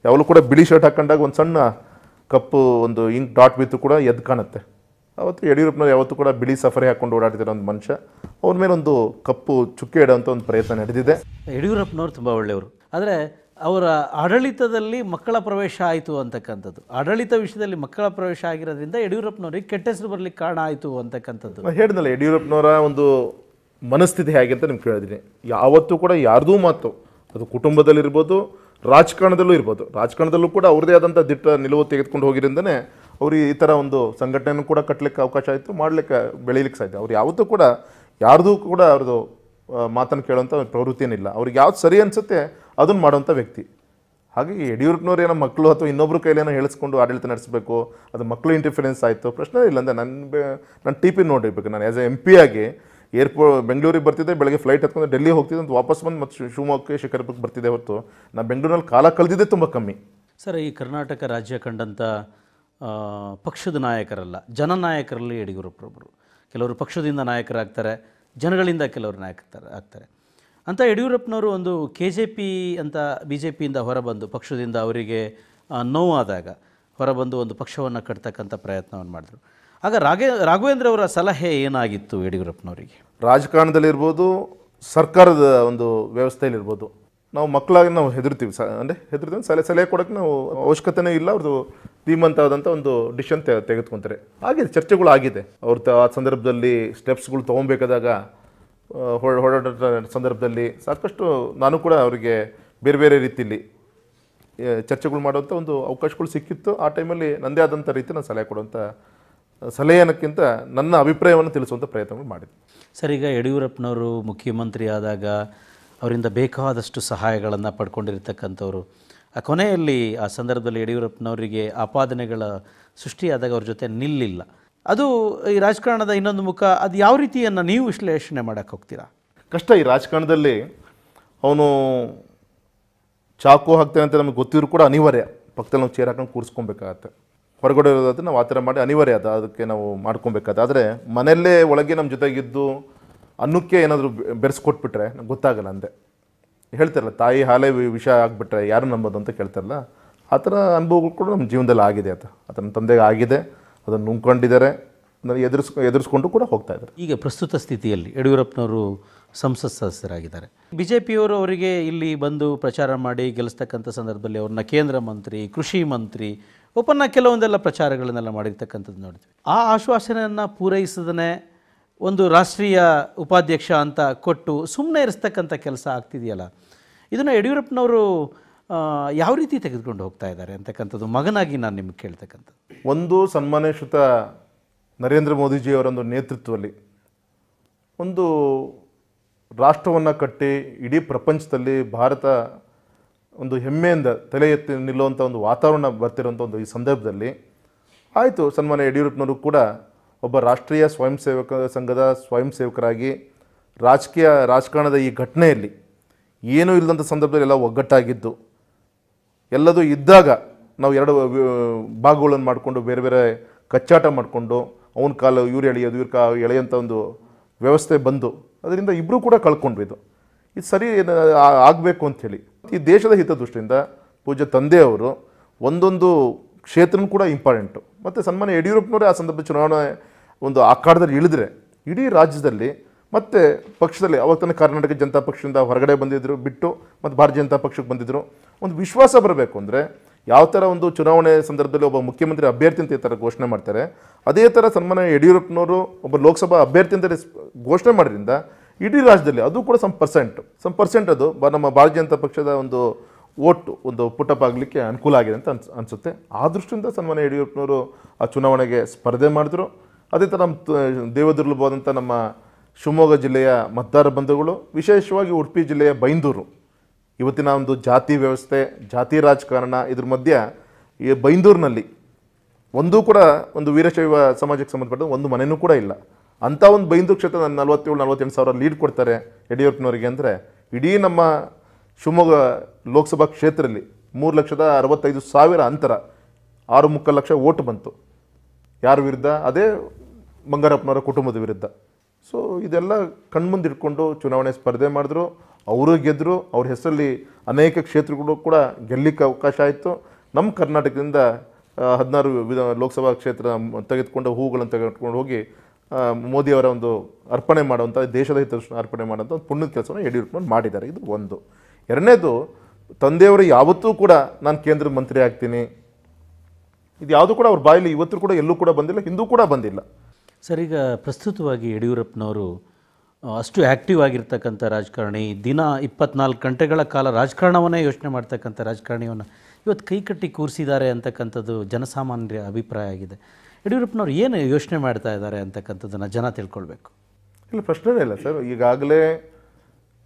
ಯಾವಾಗಲೂ ಕೂಡ ಬಿಳಿ ಶರ್ಟ್ ಹಾಕೊಂಡಾಗ ಒಂದು ಸಣ್ಣ ಕಪ್ಪು ಒಂದು ಇಂಕ್ ಡಾಟ್ ಬಿತ್ತು ಕೂಡ ಎದ್ದು ಕಾಣುತ್ತೆ ಅವತ್ತು ಯಡಿಯೂರಪ್ಪನವ್ರು ಯಾವತ್ತು ಕೂಡ ಬಿಳಿ ಸಫರಿ ಹಾಕೊಂಡು ಓಡಾಡ್ತಿರೋ ಒಂದು ಮನುಷ್ಯ ಅವ್ರ ಮೇಲೆ ಒಂದು ಕಪ್ಪು ಚುಕ್ಕೆ ಇಡೋಂಥ ಒಂದು ಪ್ರಯತ್ನ ನಡೆದಿದೆ ಯಡಿಯೂರಪ್ಪನವ್ರು ತುಂಬ ಒಳ್ಳೆಯವರು ಆದರೆ ಅವರ ಆಡಳಿತದಲ್ಲಿ ಮಕ್ಕಳ ಪ್ರವೇಶ ಆಯಿತು ಅಂತಕ್ಕಂಥದ್ದು ಆಡಳಿತ ವಿಷಯದಲ್ಲಿ ಮಕ್ಕಳ ಪ್ರವೇಶ ಆಗಿರೋದ್ರಿಂದ ಯಡಿಯೂರಪ್ಪನವ್ರಿಗೆ ಕೆಟ್ಟ ಹೆಸರು ಬರಲಿಕ್ಕೆ ಕಾರಣ ಆಯಿತು ಅಂತಕ್ಕಂಥದ್ದು ನಾನು ಹೇಳಿದ್ನಲ್ಲ ಯಡಿಯೂರಪ್ಪನವರ ಒಂದು ಮನಸ್ಥಿತಿ ಹೇಗೆ ಅಂತ ನಿಮ್ಗೆ ಕೇಳಿದ್ದೀನಿ ಯಾವತ್ತೂ ಕೂಡ ಯಾರ್ದೂ ಮಾತು ಅದು ಕುಟುಂಬದಲ್ಲಿರ್ಬೋದು ರಾಜಕಾರಣದಲ್ಲೂ ಇರ್ಬೋದು ರಾಜಕಾರಣದಲ್ಲೂ ಕೂಡ ಅವ್ರದೇ ಆದಂಥ ದಿಟ್ಟ ನಿಲುವು ತೆಗೆದುಕೊಂಡು ಹೋಗಿರಿಂದನೇ ಅವ್ರಿಗೆ ಈ ಥರ ಒಂದು ಸಂಘಟನೆಯನ್ನು ಕೂಡ ಕಟ್ಟಲಿಕ್ಕೆ ಅವಕಾಶ ಆಯಿತು ಮಾಡಲಿಕ್ಕೆ ಬೆಳೀಲಿಕ್ಕೆ ಸಾಧ್ಯ ಅವ್ರು ಯಾವತ್ತೂ ಕೂಡ ಯಾರ್ದೂ ಕೂಡ ಅವ್ರದ್ದು ಮಾತನ್ನು ಕೇಳೋಂಥ ಇಲ್ಲ ಅವ್ರಿಗೆ ಯಾವ್ದು ಸರಿ ಅನಿಸುತ್ತೆ ಅದನ್ನು ಮಾಡೋಂಥ ವ್ಯಕ್ತಿ ಹಾಗೆ ಯಡಿಯೂರಪ್ಪನವ್ರು ಏನೋ ಮಕ್ಕಳು ಅಥವಾ ಇನ್ನೊಬ್ಬರು ಕೈಲೇನೋ ಹೇಳಿಸ್ಕೊಂಡು ಆಡಳಿತ ನಡೆಸಬೇಕು ಅದು ಮಕ್ಕಳು ಇಂಟರ್ಫಿರೆನ್ಸ್ ಆಯಿತು ಪ್ರಶ್ನೆ ಇಲ್ಲ ಅಂದರೆ ನನ್ನ ಬೆ ನಾನು ಟಿ ಪಿ ನೋಡಿರ್ಬೇಕು ನಾನು ಆ್ಯಸ್ ಎ ಎಂ ಪಿ ಆಗಿ ಏರ್ಪೋ ಬೆಂಗಳೂರಿಗೆ ಬರ್ತಿದ್ದೆ ಬೆಳಗ್ಗೆ ಫ್ಲೈಟ್ ಹತ್ಕೊಂಡು ಡೆಲ್ಲಿ ಹೋಗ್ತಿದ್ದೆ ಅಂತ ವಾಪಸ್ ಬಂದು ಮತ್ತು ಶಿವಮೊಗ್ಗಕ್ಕೆ ಶಿಖರಪುರಕ್ಕೆ ಬರ್ತಿದ್ದೆ ಹೊರತು ನಾನು ಬೆಂಗಳೂರಿನಲ್ಲಿ ಕಾಲ ಕಳೆದಿದ್ದೆ ತುಂಬ ಕಮ್ಮಿ ಸರ್ ಈ ಕರ್ನಾಟಕ ರಾಜ್ಯ ಕಂಡಂಥ ಪಕ್ಷದ ನಾಯಕರಲ್ಲ ಜನ ನಾಯಕರಲ್ಲಿ ಯಡಿಯೂರಪ್ಪರೊಬ್ಬರು ಕೆಲವರು ಪಕ್ಷದಿಂದ ನಾಯಕರಾಗ್ತಾರೆ ಜನಗಳಿಂದ ಕೆಲವರು ನಾಯಕರ್ತಾರೆ ಆಗ್ತಾರೆ ಅಂತ ಯಡಿಯೂರಪ್ಪನವರು ಒಂದು ಕೆ ಜೆ ಪಿ ಅಂತ ಬಿ ಜೆ ಪಿಯಿಂದ ಹೊರಬಂದು ಪಕ್ಷದಿಂದ ಅವರಿಗೆ ನೋವಾದಾಗ ಹೊರಬಂದು ಒಂದು ಪಕ್ಷವನ್ನು ಕಟ್ತಕ್ಕಂಥ ಪ್ರಯತ್ನವನ್ನು ಮಾಡಿದರು ಆಗ ರಾಘೇ ರಾಘವೇಂದ್ರ ಅವರ ಸಲಹೆ ಏನಾಗಿತ್ತು ಯಡಿಯೂರಪ್ಪನವರಿಗೆ ರಾಜಕಾರಣದಲ್ಲಿರ್ಬೋದು ಸರ್ಕಾರದ ಒಂದು ವ್ಯವಸ್ಥೆಯಲ್ಲಿರ್ಬೋದು ನಾವು ಮಕ್ಕಳಾಗಿ ನಾವು ಹೆದರ್ತೀವಿ ಸ ಅಂದರೆ ಹೆದರ್ತೀವಿ ಸಲಹೆ ಸಲಹೆ ಕೊಡೋಕ್ಕೆ ನಾವು ಅವಶ್ಯಕತೆನೇ ಇಲ್ಲ ಅವ್ರದ್ದು ಧೀಮಂತವಾದಂಥ ಒಂದು ಡಿಶನ್ ತೆ ತೆಗೆದುಕೊತಾರೆ ಹಾಗೆ ಚರ್ಚೆಗಳು ಆಗಿದೆ ಅವ್ರ ಆ ಸಂದರ್ಭದಲ್ಲಿ ಸ್ಟೆಪ್ಸ್ಗಳು ತೊಗೊಬೇಕಾದಾಗ ಹೊರಡೋ ಸಂದರ್ಭದಲ್ಲಿ ಸಾಕಷ್ಟು ನಾನು ಕೂಡ ಅವರಿಗೆ ಬೇರೆ ಬೇರೆ ರೀತಿಯಲ್ಲಿ ಚರ್ಚೆಗಳು ಮಾಡುವಂಥ ಒಂದು ಅವಕಾಶಗಳು ಸಿಕ್ಕಿತ್ತು ಆ ಟೈಮಲ್ಲಿ ನನ್ನದೇ ಆದಂಥ ರೀತಿ ನಾನು ಸಲಹೆ ಕೊಡುವಂಥ ಸಲಹೆಯನ್ನಕ್ಕಿಂತ ನನ್ನ ಅಭಿಪ್ರಾಯವನ್ನು ತಿಳಿಸುವಂಥ ಪ್ರಯತ್ನಗಳು ಮಾಡಿದೆ ಸರ್ ಈಗ ಯಡಿಯೂರಪ್ಪನವರು ಮುಖ್ಯಮಂತ್ರಿ ಆದಾಗ ಅವರಿಂದ ಬೇಕಾದಷ್ಟು ಸಹಾಯಗಳನ್ನು ಪಡ್ಕೊಂಡಿರ್ತಕ್ಕಂಥವ್ರು ಆ ಕೊನೆಯಲ್ಲಿ ಆ ಸಂದರ್ಭದಲ್ಲಿ ಯಡಿಯೂರಪ್ಪನವರಿಗೆ ಆಪಾದನೆಗಳ ಸೃಷ್ಟಿಯಾದಾಗ ಅವ್ರ ಜೊತೆ ನಿಲ್ಲಿಲ್ಲ ಅದು ಈ ರಾಜಕಾರಣದ ಇನ್ನೊಂದು ಮುಖ ಅದು ಯಾವ ರೀತಿಯನ್ನು ನೀವು ವಿಶ್ಲೇಷಣೆ ಮಾಡೋಕ್ಕೆ ಹೋಗ್ತೀರಾ ಕಷ್ಟ ಈ ರಾಜಕಾರಣದಲ್ಲಿ ಅವನು ಚಾಕು ಹಾಕ್ತಾನೆ ಅಂತ ನಮಗೆ ಗೊತ್ತಿದ್ರು ಕೂಡ ಅನಿವಾರ್ಯ ಪಕ್ಕದಲ್ಲಿ ನಾವು ಚೇರ್ ಹಾಕೊಂಡು ಕೂರಿಸ್ಕೊಬೇಕಾಗತ್ತೆ ಹೊರಗಡೆ ಇರೋದಾದ್ರೆ ನಾವು ಆ ಥರ ಮಾಡಿ ಅನಿವಾರ್ಯ ಅದು ಅದಕ್ಕೆ ನಾವು ಮಾಡ್ಕೊಬೇಕಾಗತ್ತೆ ಆದರೆ ಮನೆಯಲ್ಲೇ ಒಳಗೆ ನಮ್ಮ ಜೊತೆಗಿದ್ದು ಅನ್ನಕ್ಕೆ ಏನಾದರೂ ಬೆರೆಸ್ಕೊಟ್ಬಿಟ್ರೆ ನಮ್ಗೆ ಗೊತ್ತಾಗಲ್ಲ ಅಂದೆ ಹೇಳ್ತಾರಲ್ಲ ತಾಯಿ ಹಾಲೇ ವಿಷಯ ಆಗಿಬಿಟ್ರೆ ಯಾರು ನಂಬೋದು ಅಂತ ಕೇಳ್ತಾರಲ್ಲ ಆ ಥರ ಅನುಭವಗಳು ಕೂಡ ನಮ್ಮ ಜೀವನದಲ್ಲಿ ಆಗಿದೆ ಆತ ಅದನ್ನು ನಮ್ಮ ತಂದೆಗೆ ಆಗಿದೆ ಅದನ್ನು ನುಂಗ್ಕೊಂಡಿದ್ದಾರೆ ಅದನ್ನು ಎದುರಿಸ್ ಎದುರಿಸ್ಕೊಂಡು ಕೂಡ ಹೋಗ್ತಾ ಇದ್ದಾರೆ ಈಗ ಪ್ರಸ್ತುತ ಸ್ಥಿತಿಯಲ್ಲಿ ಯಡಿಯೂರಪ್ಪನವರು ಸಂಸತ್ ಸದಸ್ಯರಾಗಿದ್ದಾರೆ ಬಿ ಜೆ ಪಿಯವರು ಅವರಿಗೆ ಇಲ್ಲಿ ಬಂದು ಪ್ರಚಾರ ಮಾಡಿ ಗೆಲ್ಲಿಸ್ತಕ್ಕಂಥ ಸಂದರ್ಭದಲ್ಲಿ ಅವ್ರನ್ನ ಕೇಂದ್ರ ಮಂತ್ರಿ ಕೃಷಿ ಮಂತ್ರಿ ಒಪ್ಪನ್ನ ಕೆಲವೊಂದೆಲ್ಲ ಪ್ರಚಾರಗಳನ್ನೆಲ್ಲ ಮಾಡಿರ್ತಕ್ಕಂಥದ್ದು ನೋಡಿದ್ವಿ ಆ ಆಶ್ವಾಸನೆಯನ್ನು ಪೂರೈಸದನೆ ಒಂದು ರಾಷ್ಟ್ರೀಯ ಉಪಾಧ್ಯಕ್ಷ ಅಂತ ಕೊಟ್ಟು ಸುಮ್ಮನೆ ಇರಿಸ್ತಕ್ಕಂಥ ಕೆಲಸ ಆಗ್ತಿದೆಯಲ್ಲ ಇದನ್ನು ಯಡಿಯೂರಪ್ಪನವರು ಯಾವ ರೀತಿ ತೆಗೆದುಕೊಂಡು ಹೋಗ್ತಾ ಇದ್ದಾರೆ ಅಂತಕ್ಕಂಥದ್ದು ಮಗನಾಗಿ ನಾನು ನಿಮ್ಗೆ ಕೇಳ್ತಕ್ಕಂಥದ್ದು ಒಂದು ಸನ್ಮಾನ್ಯಶ್ಯುತ ನರೇಂದ್ರ ಮೋದಿಜಿಯವರೊಂದು ನೇತೃತ್ವದಲ್ಲಿ ಒಂದು ರಾಷ್ಟ್ರವನ್ನು ಕಟ್ಟಿ ಇಡೀ ಪ್ರಪಂಚದಲ್ಲಿ ಭಾರತ ಒಂದು ಹೆಮ್ಮೆಯಿಂದ ತಲೆ ಎತ್ತಿ ನಿಲ್ಲುವಂಥ ಒಂದು ವಾತಾವರಣ ಬರ್ತಿರೋಂಥ ಒಂದು ಈ ಸಂದರ್ಭದಲ್ಲಿ ಆಯಿತು ಸನ್ಮಾನ್ಯ ಯಡಿಯೂರಪ್ಪನವರು ಕೂಡ ಒಬ್ಬ ರಾಷ್ಟ್ರೀಯ ಸ್ವಯಂ ಸೇವಕ ಸಂಘದ ಸ್ವಯಂ ಸೇವಕರಾಗಿ ರಾಜಕೀಯ ರಾಜಕಾರಣದ ಈ ಘಟನೆಯಲ್ಲಿ ಏನೂ ಇಲ್ಲದಂಥ ಸಂದರ್ಭದಲ್ಲಿ ಎಲ್ಲ ಒಗ್ಗಟ್ಟಾಗಿದ್ದು ಎಲ್ಲದೂ ಇದ್ದಾಗ ನಾವು ಎರಡು ಭಾಗಗಳನ್ನು ಮಾಡಿಕೊಂಡು ಬೇರೆ ಬೇರೆ ಕಚ್ಚಾಟ ಮಾಡಿಕೊಂಡು ಅವನ ಕಾಲು ಇವ್ರು ಎಳೆಯೋದು ಇವ್ರ ಕಾ ಎಳೆಯೋಂಥ ಒಂದು ವ್ಯವಸ್ಥೆ ಬಂದು ಅದರಿಂದ ಇಬ್ಬರೂ ಕೂಡ ಕಳ್ಕೊಂಡ್ವಿ ಇದು ಇದು ಸರಿ ಆಗಬೇಕು ಅಂಥೇಳಿ ಈ ದೇಶದ ಹಿತದೃಷ್ಟಿಯಿಂದ ಪೂಜ್ಯ ತಂದೆಯವರು ಒಂದೊಂದು ಕ್ಷೇತ್ರನೂ ಕೂಡ ಇಂಪಾರ್ಟೆಂಟು ಮತ್ತು ಸನ್ಮಾನ್ಯ ಯಡಿಯೂರಪ್ಪನವರೇ ಆ ಸಂದರ್ಭ ಚುನಾವಣೆ ಒಂದು ಆಕಾರದಲ್ಲಿ ಇಳಿದ್ರೆ ಇಡೀ ರಾಜ್ಯದಲ್ಲಿ ಮತ್ತು ಪಕ್ಷದಲ್ಲಿ ಅವಾಗ ಕರ್ನಾಟಕ ಜನತಾ ಪಕ್ಷದಿಂದ ಹೊರಗಡೆ ಬಂದಿದ್ದರು ಬಿಟ್ಟು ಮತ್ತು ಭಾರತೀಯ ಜನತಾ ಪಕ್ಷಕ್ಕೆ ಬಂದಿದ್ದರು ಒಂದು ವಿಶ್ವಾಸ ಬರಬೇಕು ಅಂದರೆ ಯಾವ ಥರ ಒಂದು ಚುನಾವಣೆ ಸಂದರ್ಭದಲ್ಲಿ ಒಬ್ಬ ಮುಖ್ಯಮಂತ್ರಿ ಅಭ್ಯರ್ಥಿ ಅಂತ ಈ ಥರ ಘೋಷಣೆ ಮಾಡ್ತಾರೆ ಅದೇ ಥರ ಸನ್ಮಾನ ಯಡಿಯೂರಪ್ಪನವರು ಒಬ್ಬ ಲೋಕಸಭಾ ಅಭ್ಯರ್ಥಿ ಅಂತ ಘೋಷಣೆ ಮಾಡೋದ್ರಿಂದ ಇಡೀ ರಾಜ್ಯದಲ್ಲಿ ಅದು ಕೂಡ ಸಮ್ ಪರ್ಸೆಂಟ್ ಸಮ್ ಪರ್ಸೆಂಟ್ ಅದು ನಮ್ಮ ಭಾರತೀಯ ಜನತಾ ಪಕ್ಷದ ಒಂದು ಓಟು ಒಂದು ಪುಟಪ್ ಆಗಲಿಕ್ಕೆ ಅನುಕೂಲ ಆಗಿದೆ ಅಂತ ಅನ್ಸ್ ಅನಿಸುತ್ತೆ ಆ ದೃಷ್ಟಿಯಿಂದ ಸನ್ಮಾನ್ಯ ಯಡಿಯೂರಪ್ಪನವರು ಆ ಚುನಾವಣೆಗೆ ಸ್ಪರ್ಧೆ ಮಾಡಿದ್ರು ಅದೇ ಥರ ನಮ್ಮ ದೇವದುರ್ಲಭವಾದಂಥ ನಮ್ಮ ಶಿವಮೊಗ್ಗ ಜಿಲ್ಲೆಯ ಮತದಾರ ಬಂಧುಗಳು ವಿಶೇಷವಾಗಿ ಉಡುಪಿ ಜಿಲ್ಲೆಯ ಬೈಂದೂರು ಇವತ್ತಿನ ಒಂದು ಜಾತಿ ವ್ಯವಸ್ಥೆ ಜಾತಿ ರಾಜಕಾರಣ ಇದ್ರ ಮಧ್ಯೆ ಈ ಬೈಂದೂರಿನಲ್ಲಿ ಒಂದೂ ಕೂಡ ಒಂದು ವೀರಶೈವ ಸಮಾಜಕ್ಕೆ ಸಂಬಂಧಪಟ್ಟ ಒಂದು ಮನೆಯೂ ಕೂಡ ಇಲ್ಲ ಅಂಥ ಒಂದು ಬೈಂದೂರು ಕ್ಷೇತ್ರ ನಾನು ನಲ್ವತ್ತೇಳು ನಲವತ್ತೆಂಟು ಸಾವಿರ ಲೀಡ್ ಕೊಡ್ತಾರೆ ಯಡಿಯೂರಪ್ಪನವರಿಗೆ ಅಂದರೆ ಇಡೀ ನಮ್ಮ ಶಿವಮೊಗ್ಗ ಲೋಕಸಭಾ ಕ್ಷೇತ್ರದಲ್ಲಿ ಮೂರು ಲಕ್ಷದ ಅರವತ್ತೈದು ಸಾವಿರ ಅಂತರ ಆರು ಮುಕ್ಕಾಲು ಲಕ್ಷ ಓಟ್ ಬಂತು ಯಾರ ವಿರುದ್ಧ ಅದೇ ಬಂಗಾರಪ್ಪನವರ ಕುಟುಂಬದ ವಿರುದ್ಧ ಸೊ ಇದೆಲ್ಲ ಕಣ್ಮುಂದಿಟ್ಕೊಂಡು ಚುನಾವಣೆ ಸ್ಪರ್ಧೆ ಮಾಡಿದ್ರು ಅವರು ಗೆದ್ದರು ಅವ್ರ ಹೆಸರಲ್ಲಿ ಅನೇಕ ಕ್ಷೇತ್ರಗಳು ಕೂಡ ಗೆಲ್ಲಕ್ಕೆ ಅವಕಾಶ ಆಯಿತು ನಮ್ಮ ಕರ್ನಾಟಕದಿಂದ ಹದಿನಾರು ವಿಧ ಲೋಕಸಭಾ ಕ್ಷೇತ್ರ ತೆಗೆದುಕೊಂಡು ಹೂಗಳನ್ನು ತೆಗೆದುಕೊಂಡು ಹೋಗಿ ಮೋದಿಯವರ ಒಂದು ಅರ್ಪಣೆ ಮಾಡುವಂಥ ದೇಶದ ಹಿತ ಅರ್ಪಣೆ ಮಾಡುವಂಥ ಒಂದು ಪುಣ್ಯದ ಕೆಲಸವನ್ನು ಯಡಿಯೂರಪ್ಪನವ್ರು ಮಾಡಿದ್ದಾರೆ ಇದು ಒಂದು ಎರಡನೇದು ತಂದೆಯವರು ಯಾವತ್ತೂ ಕೂಡ ನಾನು ಕೇಂದ್ರ ಮಂತ್ರಿ ಆಗ್ತೀನಿ ಇದು ಯಾವುದೂ ಕೂಡ ಅವ್ರ ಬಾಯಲ್ಲಿ ಇವತ್ತು ಕೂಡ ಎಲ್ಲೂ ಕೂಡ ಬಂದಿಲ್ಲ ಹಿಂದೂ ಕೂಡ ಬಂದಿಲ್ಲ ಸರ್ ಈಗ ಪ್ರಸ್ತುತವಾಗಿ ಯಡಿಯೂರಪ್ಪನವರು ಅಷ್ಟು ಆ್ಯಕ್ಟಿವ್ ಆಗಿರ್ತಕ್ಕಂಥ ರಾಜಕಾರಣಿ ದಿನ ಇಪ್ಪತ್ನಾಲ್ಕು ಗಂಟೆಗಳ ಕಾಲ ರಾಜಕಾರಣವನ್ನೇ ಯೋಚನೆ ಮಾಡ್ತಕ್ಕಂಥ ರಾಜಕಾರಣಿಯನ್ನು ಇವತ್ತು ಕೈಕಟ್ಟಿ ಕೂರಿಸಿದ್ದಾರೆ ಅಂತಕ್ಕಂಥದ್ದು ಜನಸಾಮಾನ್ಯರ ಅಭಿಪ್ರಾಯ ಆಗಿದೆ ಯಡಿಯೂರಪ್ಪನವ್ರು ಏನು ಯೋಚನೆ ಮಾಡ್ತಾ ಇದ್ದಾರೆ ಅಂತಕ್ಕಂಥದ್ದನ್ನು ಜನ ತಿಳ್ಕೊಳ್ಬೇಕು ಇಲ್ಲ ಪ್ರಶ್ನೆನೇ ಇಲ್ಲ ಸರ್ ಈಗಾಗಲೇ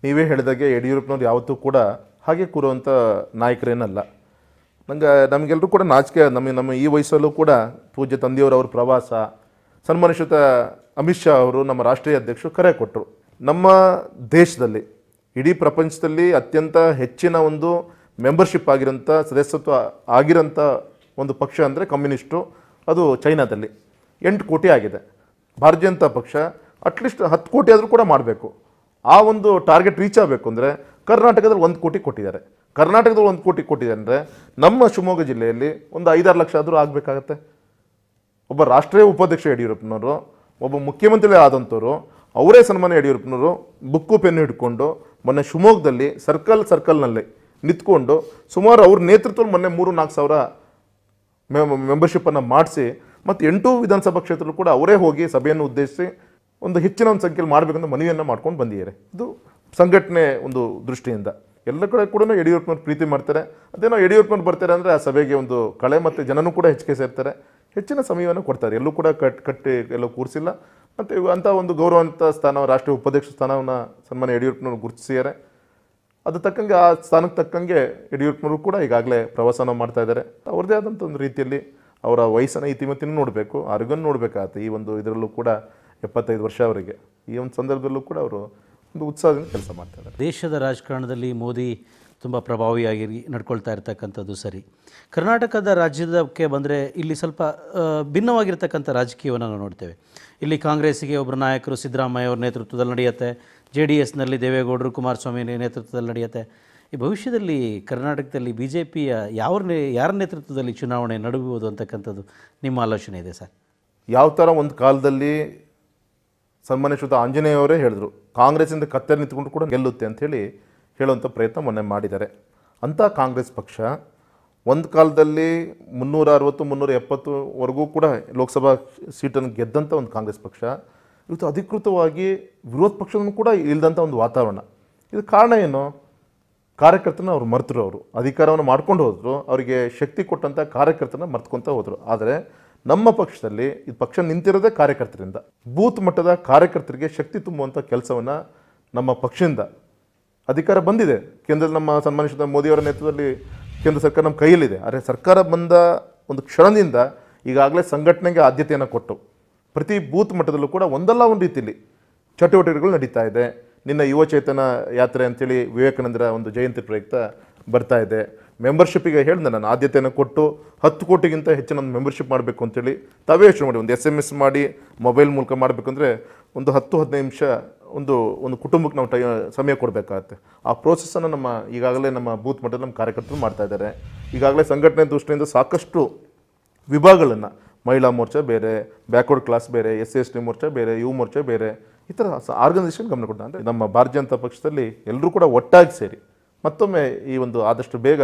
ನೀವೇ ಹೇಳಿದಾಗೆ ಯಡಿಯೂರಪ್ಪನವ್ರು ಯಾವತ್ತೂ ಕೂಡ ಹಾಗೆ ಕೂರುವಂಥ ನಾಯಕರೇನಲ್ಲ ನಂಗೆ ನಮಗೆಲ್ಲರೂ ಕೂಡ ನಾಚಿಕೆ ನಮಗೆ ನಮ್ಮ ಈ ವಯಸ್ಸಲ್ಲೂ ಕೂಡ ಪೂಜ್ಯ ತಂದೆಯವರು ಪ್ರವಾಸ ಸನ್ಮಾನಿಸುತ್ತ ಅಮಿತ್ ಶಾ ಅವರು ನಮ್ಮ ರಾಷ್ಟ್ರೀಯ ಅಧ್ಯಕ್ಷರು ಕರೆ ಕೊಟ್ಟರು ನಮ್ಮ ದೇಶದಲ್ಲಿ ಇಡೀ ಪ್ರಪಂಚದಲ್ಲಿ ಅತ್ಯಂತ ಹೆಚ್ಚಿನ ಒಂದು ಮೆಂಬರ್ಶಿಪ್ ಆಗಿರೋಂಥ ಸದಸ್ಯತ್ವ ಆಗಿರೋಂಥ ಒಂದು ಪಕ್ಷ ಅಂದರೆ ಕಮ್ಯುನಿಸ್ಟು ಅದು ಚೈನಾದಲ್ಲಿ ಎಂಟು ಕೋಟಿ ಆಗಿದೆ ಭಾರತೀಯ ಜನತಾ ಪಕ್ಷ ಅಟ್ಲೀಸ್ಟ್ ಹತ್ತು ಕೋಟಿ ಆದರೂ ಕೂಡ ಮಾಡಬೇಕು ಆ ಒಂದು ಟಾರ್ಗೆಟ್ ರೀಚ್ ಆಗಬೇಕು ಅಂದರೆ ಕರ್ನಾಟಕದಲ್ಲಿ ಒಂದು ಕೋಟಿ ಕೊಟ್ಟಿದ್ದಾರೆ ಕರ್ನಾಟಕದಲ್ಲಿ ಒಂದು ಕೋಟಿ ಕೊಟ್ಟಿದೆ ಅಂದರೆ ನಮ್ಮ ಶಿವಮೊಗ್ಗ ಜಿಲ್ಲೆಯಲ್ಲಿ ಒಂದು ಐದಾರು ಲಕ್ಷ ಆದರೂ ಆಗಬೇಕಾಗತ್ತೆ ಒಬ್ಬ ರಾಷ್ಟ್ರೀಯ ಉಪಾಧ್ಯಕ್ಷ ಯಡಿಯೂರಪ್ಪನವರು ಒಬ್ಬ ಮುಖ್ಯಮಂತ್ರಿ ಆದಂಥವ್ರು ಅವರೇ ಸನ್ಮಾನ ಯಡಿಯೂರಪ್ಪನವರು ಬುಕ್ಕು ಪೆನ್ನು ಹಿಡ್ಕೊಂಡು ಮೊನ್ನೆ ಶಿವಮೊಗ್ಗದಲ್ಲಿ ಸರ್ಕಲ್ ಸರ್ಕಲ್ನಲ್ಲಿ ನಿಂತ್ಕೊಂಡು ಸುಮಾರು ಅವ್ರ ನೇತೃತ್ವದಲ್ಲಿ ಮೊನ್ನೆ ಮೂರು ನಾಲ್ಕು ಸಾವಿರ ಮೆಂಬರ್ಶಿಪ್ಪನ್ನು ಮಾಡಿಸಿ ಮತ್ತು ಎಂಟು ವಿಧಾನಸಭಾ ಕ್ಷೇತ್ರಗಳು ಕೂಡ ಅವರೇ ಹೋಗಿ ಸಭೆಯನ್ನು ಉದ್ದೇಶಿಸಿ ಒಂದು ಹೆಚ್ಚಿನ ಒಂದು ಸಂಖ್ಯೆಯಲ್ಲಿ ಮಾಡಬೇಕಂತ ಮನವಿಯನ್ನು ಮಾಡ್ಕೊಂಡು ಬಂದಿದ್ದಾರೆ ಇದು ಸಂಘಟನೆ ಒಂದು ದೃಷ್ಟಿಯಿಂದ ಎಲ್ಲ ಕಡೆ ಕೂಡ ಯಡಿಯೂರಪ್ಪನವ್ರು ಪ್ರೀತಿ ಮಾಡ್ತಾರೆ ಅದೇನೋ ಯಡಿಯೂರಪ್ಪನವ್ರು ಬರ್ತಾರೆ ಅಂದರೆ ಆ ಸಭೆಗೆ ಒಂದು ಕಳೆ ಮತ್ತು ಜನನೂ ಕೂಡ ಹೆಚ್ಚಿಗೆ ಸೇರ್ತಾರೆ ಹೆಚ್ಚಿನ ಸಮಯವನ್ನು ಕೊಡ್ತಾರೆ ಎಲ್ಲೂ ಕೂಡ ಕಟ್ ಕಟ್ಟಿ ಎಲ್ಲೂ ಕೂರಿಸಿಲ್ಲ ಮತ್ತು ಅಂಥ ಒಂದು ಗೌರವಂತ ಸ್ಥಾನ ರಾಷ್ಟ್ರೀಯ ಉಪಾಧ್ಯಕ್ಷ ಸ್ಥಾನವನ್ನು ಸನ್ಮಾನ್ಯ ಯಡಿಯೂರಪ್ಪನವ್ರು ಗುರುತಿಸಿದ್ದಾರೆ ಅದು ತಕ್ಕಂಗೆ ಆ ಸ್ಥಾನಕ್ಕೆ ತಕ್ಕಂಗೆ ಯಡಿಯೂರಪ್ಪನವರು ಕೂಡ ಈಗಾಗಲೇ ಪ್ರವಾಸನ ಮಾಡ್ತಾ ಇದ್ದಾರೆ ಅವ್ರದೇ ಆದಂಥ ಒಂದು ರೀತಿಯಲ್ಲಿ ಅವರ ವಯಸ್ಸನ್ನು ಇತಿಮತಿನೂ ನೋಡಬೇಕು ಆರೋಗ್ಯನೂ ನೋಡಬೇಕಾಗತ್ತೆ ಈ ಒಂದು ಇದರಲ್ಲೂ ಕೂಡ ಎಪ್ಪತ್ತೈದು ವರ್ಷ ಅವರಿಗೆ ಈ ಒಂದು ಸಂದರ್ಭದಲ್ಲೂ ಕೂಡ ಅವರು ಒಂದು ಉತ್ಸಾಹದಿಂದ ಕೆಲಸ ಇದ್ದಾರೆ ದೇಶದ ರಾಜಕಾರಣದಲ್ಲಿ ಮೋದಿ ತುಂಬ ಪ್ರಭಾವಿಯಾಗಿ ನಡ್ಕೊಳ್ತಾ ಇರ್ತಕ್ಕಂಥದ್ದು ಸರಿ ಕರ್ನಾಟಕದ ರಾಜ್ಯದಕ್ಕೆ ಬಂದರೆ ಇಲ್ಲಿ ಸ್ವಲ್ಪ ಭಿನ್ನವಾಗಿರ್ತಕ್ಕಂಥ ರಾಜಕೀಯವನ್ನು ನಾವು ನೋಡ್ತೇವೆ ಇಲ್ಲಿ ಕಾಂಗ್ರೆಸ್ಸಿಗೆ ಒಬ್ಬರು ನಾಯಕರು ಸಿದ್ದರಾಮಯ್ಯ ಅವರ ನೇತೃತ್ವದಲ್ಲಿ ನಡೆಯುತ್ತೆ ಜೆ ಡಿ ಎಸ್ನಲ್ಲಿ ದೇವೇಗೌಡರು ಕುಮಾರಸ್ವಾಮಿ ನೇತೃತ್ವದಲ್ಲಿ ನಡೆಯುತ್ತೆ ಈ ಭವಿಷ್ಯದಲ್ಲಿ ಕರ್ನಾಟಕದಲ್ಲಿ ಬಿ ಜೆ ಪಿಯ ಯಾವ ಯಾರ ನೇತೃತ್ವದಲ್ಲಿ ಚುನಾವಣೆ ನಡೆಯುವುದು ಅಂತಕ್ಕಂಥದ್ದು ನಿಮ್ಮ ಆಲೋಚನೆ ಇದೆ ಸರ್ ಯಾವ ಥರ ಒಂದು ಕಾಲದಲ್ಲಿ ಸನ್ಮಾನ್ಯ ಆಂಜನೇಯವರೇ ಹೇಳಿದರು ಕಾಂಗ್ರೆಸ್ಸಿಂದ ಕತ್ತೆ ನಿಂತ್ಕೊಂಡು ಕೂಡ ಗೆಲ್ಲುತ್ತೆ ಅಂಥೇಳಿ ಹೇಳುವಂಥ ಪ್ರಯತ್ನ ಮೊನ್ನೆ ಮಾಡಿದ್ದಾರೆ ಅಂಥ ಕಾಂಗ್ರೆಸ್ ಪಕ್ಷ ಒಂದು ಕಾಲದಲ್ಲಿ ಮುನ್ನೂರ ಅರವತ್ತು ಮುನ್ನೂರ ಎಪ್ಪತ್ತುವರೆಗೂ ಕೂಡ ಲೋಕಸಭಾ ಸೀಟನ್ನು ಗೆದ್ದಂಥ ಒಂದು ಕಾಂಗ್ರೆಸ್ ಪಕ್ಷ ಇವತ್ತು ಅಧಿಕೃತವಾಗಿ ವಿರೋಧ ಪಕ್ಷವನ್ನು ಕೂಡ ಇಲ್ಲದಂಥ ಒಂದು ವಾತಾವರಣ ಇದಕ್ಕೆ ಕಾರಣ ಏನು ಕಾರ್ಯಕರ್ತನ ಅವರು ಮರೆತರು ಅವರು ಅಧಿಕಾರವನ್ನು ಮಾಡ್ಕೊಂಡು ಹೋದರು ಅವರಿಗೆ ಶಕ್ತಿ ಕೊಟ್ಟಂಥ ಕಾರ್ಯಕರ್ತನ ಮರ್ತ್ಕೊತ ಹೋದರು ಆದರೆ ನಮ್ಮ ಪಕ್ಷದಲ್ಲಿ ಇದು ಪಕ್ಷ ನಿಂತಿರೋದೇ ಕಾರ್ಯಕರ್ತರಿಂದ ಬೂತ್ ಮಟ್ಟದ ಕಾರ್ಯಕರ್ತರಿಗೆ ಶಕ್ತಿ ತುಂಬುವಂಥ ಕೆಲಸವನ್ನು ನಮ್ಮ ಪಕ್ಷದಿಂದ ಅಧಿಕಾರ ಬಂದಿದೆ ಕೇಂದ್ರದಲ್ಲಿ ನಮ್ಮ ಸನ್ಮಾನಿಸಿದ ಮೋದಿಯವರ ನೇತೃತ್ವದಲ್ಲಿ ಕೇಂದ್ರ ಸರ್ಕಾರ ನಮ್ಮ ಕೈಯಲ್ಲಿದೆ ಆದರೆ ಸರ್ಕಾರ ಬಂದ ಒಂದು ಕ್ಷಣದಿಂದ ಈಗಾಗಲೇ ಸಂಘಟನೆಗೆ ಆದ್ಯತೆಯನ್ನು ಕೊಟ್ಟು ಪ್ರತಿ ಬೂತ್ ಮಟ್ಟದಲ್ಲೂ ಕೂಡ ಒಂದಲ್ಲ ಒಂದು ರೀತಿಯಲ್ಲಿ ಚಟುವಟಿಕೆಗಳು ನಡೀತಾ ಇದೆ ನಿನ್ನ ಯುವ ಚೇತನ ಯಾತ್ರೆ ಅಂತೇಳಿ ವಿವೇಕಾನಂದರ ಒಂದು ಜಯಂತಿ ಪ್ರಯುಕ್ತ ಬರ್ತಾ ಇದೆ ಮೆಂಬರ್ಶಿಪ್ಪಿಗೆ ಹೇಳಿದೆ ನಾನು ಆದ್ಯತೆಯನ್ನು ಕೊಟ್ಟು ಹತ್ತು ಕೋಟಿಗಿಂತ ಹೆಚ್ಚಿನ ಒಂದು ಮೆಂಬರ್ಶಿಪ್ ಮಾಡಬೇಕು ಅಂತೇಳಿ ತಾವೇ ಯೋಚನೆ ಮಾಡಿ ಒಂದು ಎಸ್ ಎಮ್ ಎಸ್ ಮಾಡಿ ಮೊಬೈಲ್ ಮೂಲಕ ಮಾಡಬೇಕಂದ್ರೆ ಒಂದು ಹತ್ತು ಹದಿನೈದು ನಿಮಿಷ ಒಂದು ಒಂದು ಕುಟುಂಬಕ್ಕೆ ನಾವು ಟೈ ಸಮಯ ಕೊಡಬೇಕಾಗತ್ತೆ ಆ ಪ್ರೋಸೆಸ್ಸನ್ನು ನಮ್ಮ ಈಗಾಗಲೇ ನಮ್ಮ ಬೂತ್ ಮಟ್ಟದಲ್ಲಿ ನಮ್ಮ ಕಾರ್ಯಕರ್ತರು ಮಾಡ್ತಾ ಇದ್ದಾರೆ ಈಗಾಗಲೇ ಸಂಘಟನೆ ದೃಷ್ಟಿಯಿಂದ ಸಾಕಷ್ಟು ವಿಭಾಗಗಳನ್ನು ಮಹಿಳಾ ಮೋರ್ಚಾ ಬೇರೆ ಬ್ಯಾಕ್ವರ್ಡ್ ಕ್ಲಾಸ್ ಬೇರೆ ಎಸ್ ಎಸ್ ಟಿ ಮೋರ್ಚಾ ಬೇರೆ ಯುವ ಮೋರ್ಚಾ ಬೇರೆ ಈ ಥರ ಆರ್ಗನೈಸೇಷನ್ ಗಮನ ಕೊಡ್ತಾ ಅಂದರೆ ನಮ್ಮ ಭಾರತೀಯ ಜನತಾ ಪಕ್ಷದಲ್ಲಿ ಎಲ್ಲರೂ ಕೂಡ ಒಟ್ಟಾಗಿ ಸೇರಿ ಮತ್ತೊಮ್ಮೆ ಈ ಒಂದು ಆದಷ್ಟು ಬೇಗ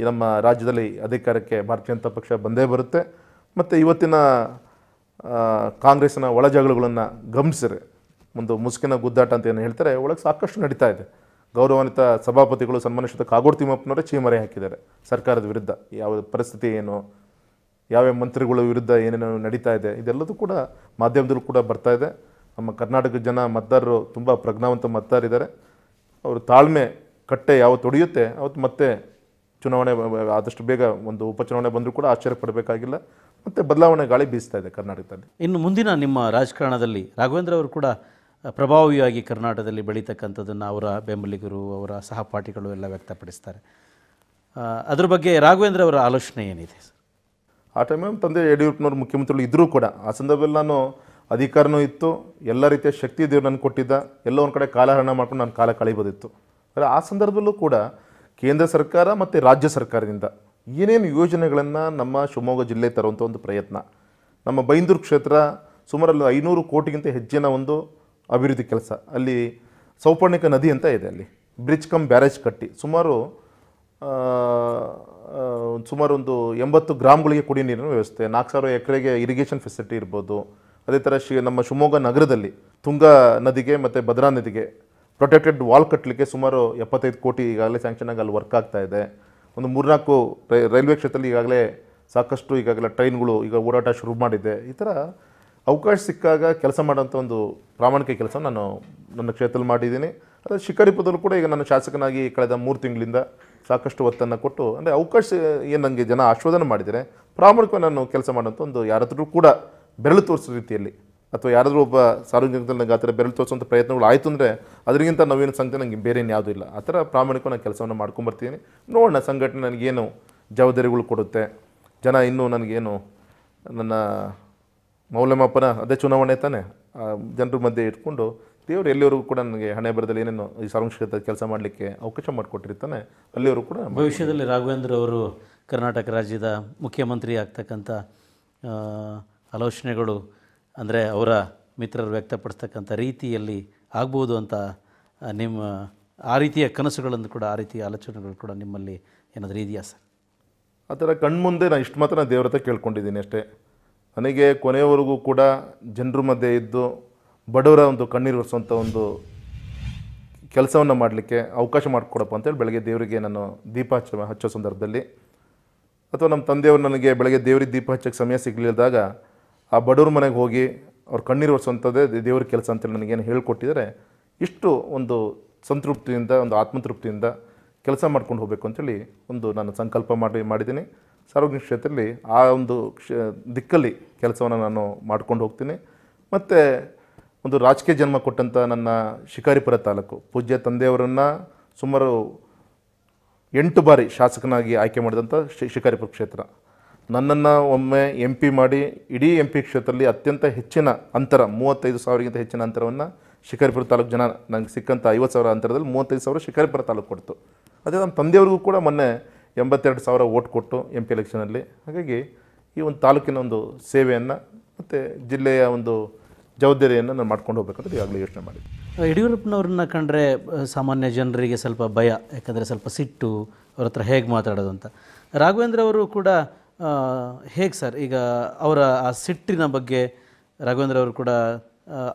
ಈ ನಮ್ಮ ರಾಜ್ಯದಲ್ಲಿ ಅಧಿಕಾರಕ್ಕೆ ಭಾರತೀಯ ಜನತಾ ಪಕ್ಷ ಬಂದೇ ಬರುತ್ತೆ ಮತ್ತು ಇವತ್ತಿನ ಕಾಂಗ್ರೆಸ್ನ ಒಳಜಗಳುಗಳನ್ನು ಗಮನಿಸಿದ್ರೆ ಒಂದು ಮುಸುಕಿನ ಗುದ್ದಾಟ ಅಂತ ಏನು ಹೇಳ್ತಾರೆ ಒಳಗೆ ಸಾಕಷ್ಟು ನಡೀತಾ ಇದೆ ಗೌರವಾನ್ವಿತ ಸಭಾಪತಿಗಳು ಸನ್ಮಾನಿಸಿದ ಕಾಗೋಡು ತಿಮ್ಮಪ್ಪನವರೇ ಚೀಮರೆ ಹಾಕಿದ್ದಾರೆ ಸರ್ಕಾರದ ವಿರುದ್ಧ ಯಾವ ಪರಿಸ್ಥಿತಿ ಏನು ಯಾವ್ಯಾವ ಮಂತ್ರಿಗಳ ವಿರುದ್ಧ ಏನೇನು ನಡೀತಾ ಇದೆ ಇದೆಲ್ಲದೂ ಕೂಡ ಮಾಧ್ಯಮದಲ್ಲೂ ಕೂಡ ಬರ್ತಾ ಇದೆ ನಮ್ಮ ಕರ್ನಾಟಕದ ಜನ ಮತದಾರರು ತುಂಬ ಪ್ರಜ್ಞಾವಂತ ಮತದಾರಿದ್ದಾರೆ ಅವರು ತಾಳ್ಮೆ ಕಟ್ಟೆ ಯಾವತ್ತು ಒಡೆಯುತ್ತೆ ಅವತ್ತು ಮತ್ತೆ ಚುನಾವಣೆ ಆದಷ್ಟು ಬೇಗ ಒಂದು ಉಪಚುನಾವಣೆ ಬಂದರೂ ಕೂಡ ಆಶ್ಚರ್ಯ ಪಡಬೇಕಾಗಿಲ್ಲ ಮತ್ತು ಬದಲಾವಣೆ ಗಾಳಿ ಬೀಸ್ತಾ ಇದೆ ಕರ್ನಾಟಕದಲ್ಲಿ ಇನ್ನು ಮುಂದಿನ ನಿಮ್ಮ ರಾಜಕಾರಣದಲ್ಲಿ ರಾಘವೇಂದ್ರ ಅವರು ಕೂಡ ಪ್ರಭಾವಿಯಾಗಿ ಕರ್ನಾಟಕದಲ್ಲಿ ಬೆಳೀತಕ್ಕಂಥದ್ದನ್ನು ಅವರ ಬೆಂಬಲಿಗರು ಅವರ ಸಹಪಾಠಿಗಳು ಎಲ್ಲ ವ್ಯಕ್ತಪಡಿಸ್ತಾರೆ ಅದ್ರ ಬಗ್ಗೆ ರಾಘವೇಂದ್ರ ಅವರ ಆಲೋಚನೆ ಏನಿದೆ ಆ ಟೈಮಲ್ಲಿ ತಂದೆ ಯಡಿಯೂರಪ್ಪನವರು ಮುಖ್ಯಮಂತ್ರಿಗಳು ಇದ್ದರೂ ಕೂಡ ಆ ಸಂದರ್ಭದಲ್ಲಿ ನಾನು ಅಧಿಕಾರನೂ ಇತ್ತು ಎಲ್ಲ ರೀತಿಯ ಶಕ್ತಿ ದೇವ್ರು ನಾನು ಕೊಟ್ಟಿದ್ದ ಎಲ್ಲ ಒಂದು ಕಡೆ ಕಾಲಹರಣ ಮಾಡ್ಕೊಂಡು ನಾನು ಕಾಲ ಕಳಿಬೋದಿತ್ತು ಆದರೆ ಆ ಸಂದರ್ಭದಲ್ಲೂ ಕೂಡ ಕೇಂದ್ರ ಸರ್ಕಾರ ಮತ್ತು ರಾಜ್ಯ ಸರ್ಕಾರದಿಂದ ಏನೇನು ಯೋಜನೆಗಳನ್ನು ನಮ್ಮ ಶಿವಮೊಗ್ಗ ಜಿಲ್ಲೆ ತರುವಂಥ ಒಂದು ಪ್ರಯತ್ನ ನಮ್ಮ ಬೈಂದೂರು ಕ್ಷೇತ್ರ ಸುಮಾರಲ್ಲಿ ಐನೂರು ಕೋಟಿಗಿಂತ ಹೆಚ್ಚಿನ ಒಂದು ಅಭಿವೃದ್ಧಿ ಕೆಲಸ ಅಲ್ಲಿ ಸೌಪರ್ಣಿಕ ನದಿ ಅಂತ ಇದೆ ಅಲ್ಲಿ ಬ್ರಿಡ್ಜ್ ಕಮ್ ಬ್ಯಾರೇಜ್ ಕಟ್ಟಿ ಸುಮಾರು ಸುಮಾರು ಒಂದು ಎಂಬತ್ತು ಗ್ರಾಮ್ಗಳಿಗೆ ಕುಡಿಯ ನೀರಿನ ವ್ಯವಸ್ಥೆ ನಾಲ್ಕು ಸಾವಿರ ಎಕರೆಗೆ ಇರಿಗೇಷನ್ ಫೆಸಿಲಿಟಿ ಇರ್ಬೋದು ಅದೇ ಥರ ಶಿ ನಮ್ಮ ಶಿವಮೊಗ್ಗ ನಗರದಲ್ಲಿ ತುಂಗಾ ನದಿಗೆ ಮತ್ತು ಭದ್ರಾ ನದಿಗೆ ಪ್ರೊಟೆಕ್ಟೆಡ್ ವಾಲ್ ಕಟ್ಟಲಿಕ್ಕೆ ಸುಮಾರು ಎಪ್ಪತ್ತೈದು ಕೋಟಿ ಈಗಾಗಲೇ ಸ್ಯಾಂಕ್ಷನ್ ಆಗಿ ಅಲ್ಲಿ ವರ್ಕ್ ಆಗ್ತಾ ಇದೆ ಒಂದು ಮೂರ್ನಾಲ್ಕು ರೈ ರೈಲ್ವೆ ಕ್ಷೇತ್ರದಲ್ಲಿ ಈಗಾಗಲೇ ಸಾಕಷ್ಟು ಈಗಾಗಲೇ ಟ್ರೈನ್ಗಳು ಈಗ ಓಡಾಟ ಶುರು ಮಾಡಿದೆ ಈ ಥರ ಅವಕಾಶ ಸಿಕ್ಕಾಗ ಕೆಲಸ ಮಾಡೋಂಥ ಒಂದು ಪ್ರಾಮಾಣಿಕ ಕೆಲಸ ನಾನು ನನ್ನ ಕ್ಷೇತ್ರದಲ್ಲಿ ಮಾಡಿದ್ದೀನಿ ಅದು ಶಿಕಾರಿಪುರದಲ್ಲೂ ಕೂಡ ಈಗ ನಾನು ಶಾಸಕನಾಗಿ ಕಳೆದ ಮೂರು ತಿಂಗಳಿಂದ ಸಾಕಷ್ಟು ಒತ್ತನ್ನು ಕೊಟ್ಟು ಅಂದರೆ ಅವಕಾಶ ಏನು ನನಗೆ ಜನ ಆಶ್ವಾದನೆ ಮಾಡಿದರೆ ಪ್ರಾಮಾಣಿಕವಾಗಿ ನಾನು ಕೆಲಸ ಮಾಡೋಂಥ ಒಂದು ಯಾರ ಕೂಡ ಬೆರಳು ತೋರಿಸೋ ರೀತಿಯಲ್ಲಿ ಅಥವಾ ಯಾರಾದರೂ ಒಬ್ಬ ಸಾರ್ವಜನಿಕ ನನಗೆ ಆ ಥರ ಬೆರಳು ತೋರಿಸುವಂಥ ಪ್ರಯತ್ನಗಳು ಆಯಿತು ಅಂದರೆ ಅದರಿಗಿಂತ ನಾವೇನು ಸಂಗತಿ ನನಗೆ ಬೇರೆ ಯಾವುದೂ ಇಲ್ಲ ಆ ಥರ ಪ್ರಾಮಾಣಿಕ ನಾನು ಕೆಲಸವನ್ನು ಮಾಡ್ಕೊಂಬರ್ತೀನಿ ನೋಡೋಣ ಸಂಘಟನೆ ನನಗೇನು ಜವಾಬ್ದಾರಿಗಳು ಕೊಡುತ್ತೆ ಜನ ಇನ್ನೂ ನನಗೇನು ನನ್ನ ಮೌಲ್ಯಮಾಪನ ಅದೇ ಚುನಾವಣೆ ತಾನೆ ಜನರ ಮಧ್ಯೆ ಇಟ್ಕೊಂಡು ದೇವರು ಎಲ್ಲಿವರೆಗೂ ಕೂಡ ನನಗೆ ಹಣೆ ಬರದಲ್ಲಿ ಏನೇನು ಈ ಸಾರ್ವಜನಿಕ ಕೆಲಸ ಮಾಡಲಿಕ್ಕೆ ಅವಕಾಶ ಮಾಡಿಕೊಟ್ಟಿರ್ತಾನೆ ಅಲ್ಲಿವರು ಕೂಡ ಭವಿಷ್ಯದಲ್ಲಿ ರಾಘವೇಂದ್ರ ಅವರು ಕರ್ನಾಟಕ ರಾಜ್ಯದ ಮುಖ್ಯಮಂತ್ರಿ ಆಗ್ತಕ್ಕಂಥ ಆಲೋಚನೆಗಳು ಅಂದರೆ ಅವರ ಮಿತ್ರರು ವ್ಯಕ್ತಪಡಿಸ್ತಕ್ಕಂಥ ರೀತಿಯಲ್ಲಿ ಆಗ್ಬೋದು ಅಂತ ನಿಮ್ಮ ಆ ರೀತಿಯ ಕನಸುಗಳನ್ನು ಕೂಡ ಆ ರೀತಿಯ ಆಲೋಚನೆಗಳು ಕೂಡ ನಿಮ್ಮಲ್ಲಿ ಏನಾದರೂ ಇದೆಯಾ ಸರ್ ಆ ಥರ ಕಣ್ಮುಂದೆ ನಾನು ಇಷ್ಟು ಮಾತ್ರ ದೇವ್ರ ಹತ್ರ ಕೇಳ್ಕೊಂಡಿದ್ದೀನಿ ಅಷ್ಟೇ ನನಗೆ ಕೊನೆಯವರೆಗೂ ಕೂಡ ಜನರ ಮಧ್ಯೆ ಇದ್ದು ಬಡವರ ಒಂದು ಕಣ್ಣೀರು ಒರೆಸುವಂಥ ಒಂದು ಕೆಲಸವನ್ನು ಮಾಡಲಿಕ್ಕೆ ಅವಕಾಶ ಮಾಡಿಕೊಡಪ್ಪ ಅಂತೇಳಿ ಬೆಳಗ್ಗೆ ದೇವರಿಗೆ ನಾನು ದೀಪ ಹಚ್ಚ ಹಚ್ಚೋ ಸಂದರ್ಭದಲ್ಲಿ ಅಥವಾ ನಮ್ಮ ತಂದೆಯವರು ನನಗೆ ಬೆಳಗ್ಗೆ ದೇವರಿಗೆ ದೀಪ ಹಚ್ಚೋಕ್ಕೆ ಸಮಯ ಸಿಗಲಿಲ್ಲದಾಗ ಆ ಬಡವ್ರ ಮನೆಗೆ ಹೋಗಿ ಅವ್ರು ಕಣ್ಣೀರು ಒರೆಸುವಂಥದ್ದೇ ದೇವ್ರ ಕೆಲಸ ಅಂತೇಳಿ ನನಗೇನು ಹೇಳಿಕೊಟ್ಟಿದ್ದಾರೆ ಇಷ್ಟು ಒಂದು ಸಂತೃಪ್ತಿಯಿಂದ ಒಂದು ಆತ್ಮತೃಪ್ತಿಯಿಂದ ಕೆಲಸ ಮಾಡ್ಕೊಂಡು ಹೋಗಬೇಕು ಅಂತೇಳಿ ಒಂದು ನಾನು ಸಂಕಲ್ಪ ಮಾಡಿ ಮಾಡಿದ್ದೀನಿ ಸಾರ್ವಜನಿಕ ಕ್ಷೇತ್ರದಲ್ಲಿ ಆ ಒಂದು ಕ್ಷ ದಿಕ್ಕಲ್ಲಿ ಕೆಲಸವನ್ನು ನಾನು ಮಾಡ್ಕೊಂಡು ಹೋಗ್ತೀನಿ ಮತ್ತು ಒಂದು ರಾಜಕೀಯ ಜನ್ಮ ಕೊಟ್ಟಂಥ ನನ್ನ ಶಿಕಾರಿಪುರ ತಾಲೂಕು ಪೂಜ್ಯ ತಂದೆಯವರನ್ನು ಸುಮಾರು ಎಂಟು ಬಾರಿ ಶಾಸಕನಾಗಿ ಆಯ್ಕೆ ಮಾಡಿದಂಥ ಶಿಕಾರಿಪುರ ಕ್ಷೇತ್ರ ನನ್ನನ್ನು ಒಮ್ಮೆ ಎಂ ಪಿ ಮಾಡಿ ಇಡೀ ಎಂ ಪಿ ಕ್ಷೇತ್ರದಲ್ಲಿ ಅತ್ಯಂತ ಹೆಚ್ಚಿನ ಅಂತರ ಮೂವತ್ತೈದು ಸಾವಿರಕ್ಕಿಂತ ಹೆಚ್ಚಿನ ಅಂತರವನ್ನು ಶಿಕಾರಿಪುರ ತಾಲೂಕು ಜನ ನನಗೆ ಸಿಕ್ಕಂಥ ಐವತ್ತು ಸಾವಿರ ಅಂತರದಲ್ಲಿ ಮೂವತ್ತೈದು ಸಾವಿರ ಶಿಕಾರಿಪುರ ತಾಲೂಕು ಕೊಡ್ತು ಅದೇ ನಮ್ಮ ತಂದೆಯವ್ರಿಗೂ ಕೂಡ ಮೊನ್ನೆ ಎಂಬತ್ತೆರಡು ಸಾವಿರ ಓಟ್ ಕೊಟ್ಟು ಎಂ ಪಿ ಎಲೆಕ್ಷನಲ್ಲಿ ಹಾಗಾಗಿ ಈ ಒಂದು ತಾಲೂಕಿನ ಒಂದು ಸೇವೆಯನ್ನು ಮತ್ತು ಜಿಲ್ಲೆಯ ಒಂದು ಜವಾಬ್ದಾರಿಯನ್ನು ನಾನು ಮಾಡ್ಕೊಂಡು ಹೋಗ್ಬೇಕಂತ ಈಗಾಗಲೇ ಯೋಚನೆ ಮಾಡಿ ಯಡಿಯೂರಪ್ಪನವ್ರನ್ನ ಕಂಡ್ರೆ ಸಾಮಾನ್ಯ ಜನರಿಗೆ ಸ್ವಲ್ಪ ಭಯ ಯಾಕಂದರೆ ಸ್ವಲ್ಪ ಸಿಟ್ಟು ಅವ್ರ ಹತ್ರ ಹೇಗೆ ಮಾತಾಡೋದು ಅಂತ ರಾಘವೇಂದ್ರ ಅವರು ಕೂಡ ಹೇಗೆ ಸರ್ ಈಗ ಅವರ ಆ ಸಿಟ್ಟಿನ ಬಗ್ಗೆ ರಾಘವೇಂದ್ರ ಅವರು ಕೂಡ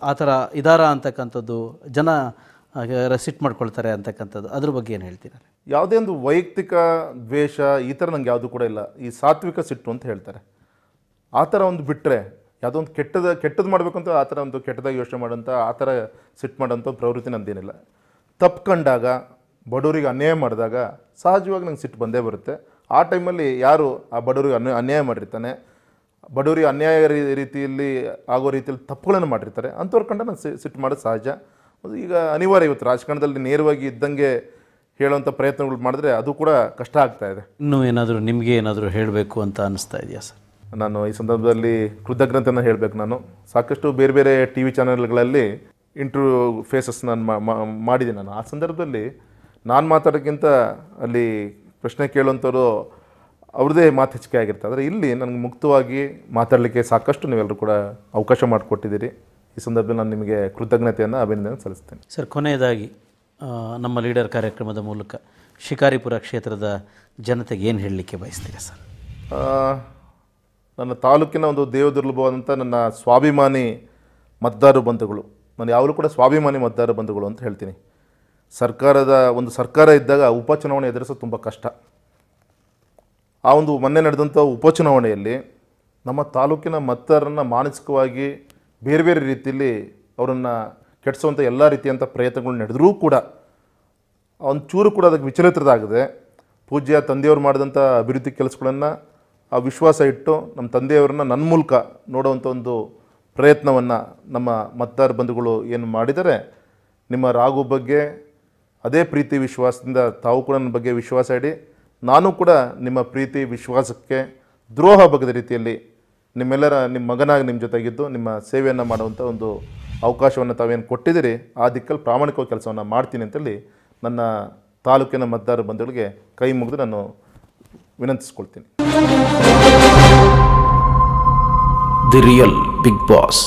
ಆ ಥರ ಇದಾರ ಅಂತಕ್ಕಂಥದ್ದು ಜನ ಸಿಟ್ಟು ಮಾಡ್ಕೊಳ್ತಾರೆ ಅಂತಕ್ಕಂಥದ್ದು ಅದ್ರ ಬಗ್ಗೆ ಏನು ಹೇಳ್ತೀರಾ ಯಾವುದೇ ಒಂದು ವೈಯಕ್ತಿಕ ದ್ವೇಷ ಈ ಥರ ನಂಗೆ ಯಾವುದು ಕೂಡ ಇಲ್ಲ ಈ ಸಾತ್ವಿಕ ಸಿಟ್ಟು ಅಂತ ಹೇಳ್ತಾರೆ ಆ ಥರ ಒಂದು ಬಿಟ್ಟರೆ ಯಾವುದೋ ಒಂದು ಕೆಟ್ಟದ ಕೆಟ್ಟದ್ದು ಮಾಡಬೇಕಂತ ಆ ಥರ ಒಂದು ಕೆಟ್ಟದಾಗಿ ಯೋಚನೆ ಮಾಡೋಂಥ ಆ ಥರ ಸಿಟ್ಟು ಮಾಡೋಂಥ ಪ್ರವೃತ್ತಿ ನಂದೇನಿಲ್ಲ ತಪ್ಪು ಕಂಡಾಗ ಬಡವರಿಗೆ ಅನ್ಯಾಯ ಮಾಡಿದಾಗ ಸಹಜವಾಗಿ ನಂಗೆ ಸಿಟ್ಟು ಬಂದೇ ಬರುತ್ತೆ ಆ ಟೈಮಲ್ಲಿ ಯಾರು ಆ ಬಡವರಿಗೆ ಅನ್ಯ ಅನ್ಯಾಯ ಮಾಡಿರ್ತಾನೆ ಬಡವರಿಗೆ ಅನ್ಯಾಯ ರೀತಿಯಲ್ಲಿ ಆಗೋ ರೀತಿಯಲ್ಲಿ ತಪ್ಪುಗಳನ್ನು ಮಾಡಿರ್ತಾರೆ ಅಂಥವ್ರ ಕಂಡ ನಾನು ಸಿಟ್ಟು ಮಾಡೋದು ಸಹಜ ಈಗ ಅನಿವಾರ್ಯ ಇವತ್ತು ರಾಜಕಾರಣದಲ್ಲಿ ನೇರವಾಗಿ ಇದ್ದಂಗೆ ಹೇಳುವಂಥ ಪ್ರಯತ್ನಗಳು ಮಾಡಿದ್ರೆ ಅದು ಕೂಡ ಕಷ್ಟ ಆಗ್ತಾ ಇದೆ ಇನ್ನೂ ಏನಾದರೂ ನಿಮಗೆ ಏನಾದರೂ ಹೇಳಬೇಕು ಅಂತ ಅನ್ನಿಸ್ತಾ ಇದೆಯಾ ಸರ್ ನಾನು ಈ ಸಂದರ್ಭದಲ್ಲಿ ಕೃತಜ್ಞತೆಯನ್ನು ಹೇಳಬೇಕು ನಾನು ಸಾಕಷ್ಟು ಬೇರೆ ಬೇರೆ ಟಿ ವಿ ಚಾನೆಲ್ಗಳಲ್ಲಿ ಇಂಟರ್ವ್ಯೂ ಫೇಸಸ್ ನಾನು ಮಾಡಿದೆ ನಾನು ಆ ಸಂದರ್ಭದಲ್ಲಿ ನಾನು ಮಾತಾಡೋಕ್ಕಿಂತ ಅಲ್ಲಿ ಪ್ರಶ್ನೆ ಕೇಳುವಂಥವ್ರು ಅವ್ರದ್ದೇ ಮಾತು ಹೆಚ್ಚಿಗೆ ಆದರೆ ಇಲ್ಲಿ ನನಗೆ ಮುಕ್ತವಾಗಿ ಮಾತಾಡಲಿಕ್ಕೆ ಸಾಕಷ್ಟು ನೀವೆಲ್ಲರೂ ಕೂಡ ಅವಕಾಶ ಮಾಡಿಕೊಟ್ಟಿದ್ದೀರಿ ಈ ಸಂದರ್ಭದಲ್ಲಿ ನಾನು ನಿಮಗೆ ಕೃತಜ್ಞತೆಯನ್ನು ಅಭಿನಂದನೆ ಸಲ್ಲಿಸ್ತೇನೆ ಸರ್ ಕೊನೆಯದಾಗಿ ನಮ್ಮ ಲೀಡರ್ ಕಾರ್ಯಕ್ರಮದ ಮೂಲಕ ಶಿಕಾರಿಪುರ ಕ್ಷೇತ್ರದ ಜನತೆಗೆ ಏನು ಹೇಳಲಿಕ್ಕೆ ಬಯಸ್ತೀರಾ ಸರ್ ನನ್ನ ತಾಲೂಕಿನ ಒಂದು ದುರ್ಲಭವಾದಂಥ ನನ್ನ ಸ್ವಾಭಿಮಾನಿ ಮತದಾರ ಬಂಧುಗಳು ನಾನು ಯಾವಾಗಲೂ ಕೂಡ ಸ್ವಾಭಿಮಾನಿ ಮತದಾರ ಬಂಧುಗಳು ಅಂತ ಹೇಳ್ತೀನಿ ಸರ್ಕಾರದ ಒಂದು ಸರ್ಕಾರ ಇದ್ದಾಗ ಉಪಚುನಾವಣೆ ಎದುರಿಸೋದು ತುಂಬ ಕಷ್ಟ ಆ ಒಂದು ಮೊನ್ನೆ ನಡೆದಂಥ ಉಪಚುನಾವಣೆಯಲ್ಲಿ ನಮ್ಮ ತಾಲೂಕಿನ ಮತದಾರರನ್ನು ಮಾನಸಿಕವಾಗಿ ಬೇರೆ ಬೇರೆ ರೀತಿಯಲ್ಲಿ ಅವರನ್ನು ಕೆಡಿಸುವಂಥ ಎಲ್ಲ ರೀತಿಯಂಥ ಪ್ರಯತ್ನಗಳು ನಡೆದರೂ ಕೂಡ ಒಂದು ಚೂರು ಕೂಡ ಅದಕ್ಕೆ ವಿಚಲಿತರಾಗದೆ ಪೂಜ್ಯ ತಂದೆಯವರು ಮಾಡಿದಂಥ ಅಭಿವೃದ್ಧಿ ಕೆಲಸಗಳನ್ನು ಆ ವಿಶ್ವಾಸ ಇಟ್ಟು ನಮ್ಮ ತಂದೆಯವರನ್ನ ನನ್ನ ಮೂಲಕ ನೋಡುವಂಥ ಒಂದು ಪ್ರಯತ್ನವನ್ನು ನಮ್ಮ ಮತದಾರ ಬಂಧುಗಳು ಏನು ಮಾಡಿದರೆ ನಿಮ್ಮ ರಾಗು ಬಗ್ಗೆ ಅದೇ ಪ್ರೀತಿ ವಿಶ್ವಾಸದಿಂದ ತಾವು ಕೂಡ ನನ್ನ ಬಗ್ಗೆ ವಿಶ್ವಾಸ ಇಡಿ ನಾನು ಕೂಡ ನಿಮ್ಮ ಪ್ರೀತಿ ವಿಶ್ವಾಸಕ್ಕೆ ದ್ರೋಹ ಬಗೆದ ರೀತಿಯಲ್ಲಿ ನಿಮ್ಮೆಲ್ಲರ ನಿಮ್ಮ ಮಗನಾಗಿ ನಿಮ್ಮ ಜೊತೆಗಿದ್ದು ನಿಮ್ಮ ಸೇವೆಯನ್ನು ಮಾಡುವಂಥ ಒಂದು ಅವಕಾಶವನ್ನು ತಾವೇನು ಕೊಟ್ಟಿದ್ದೀರಿ ಆ ದಿಕ್ಕಲ್ಲಿ ಪ್ರಾಮಾಣಿಕವಾಗಿ ಕೆಲಸವನ್ನು ಮಾಡ್ತೀನಿ ಅಂತೇಳಿ ನನ್ನ ತಾಲೂಕಿನ ಮತದಾರ ಬಂಧುಗಳಿಗೆ ಕೈ ಮುಗಿದು ನಾನು ವಿನಂತಿಸ್ಕೊಳ್ತೀನಿ ದಿ ರಿಯಲ್ ಬಿಗ್ ಬಾಸ್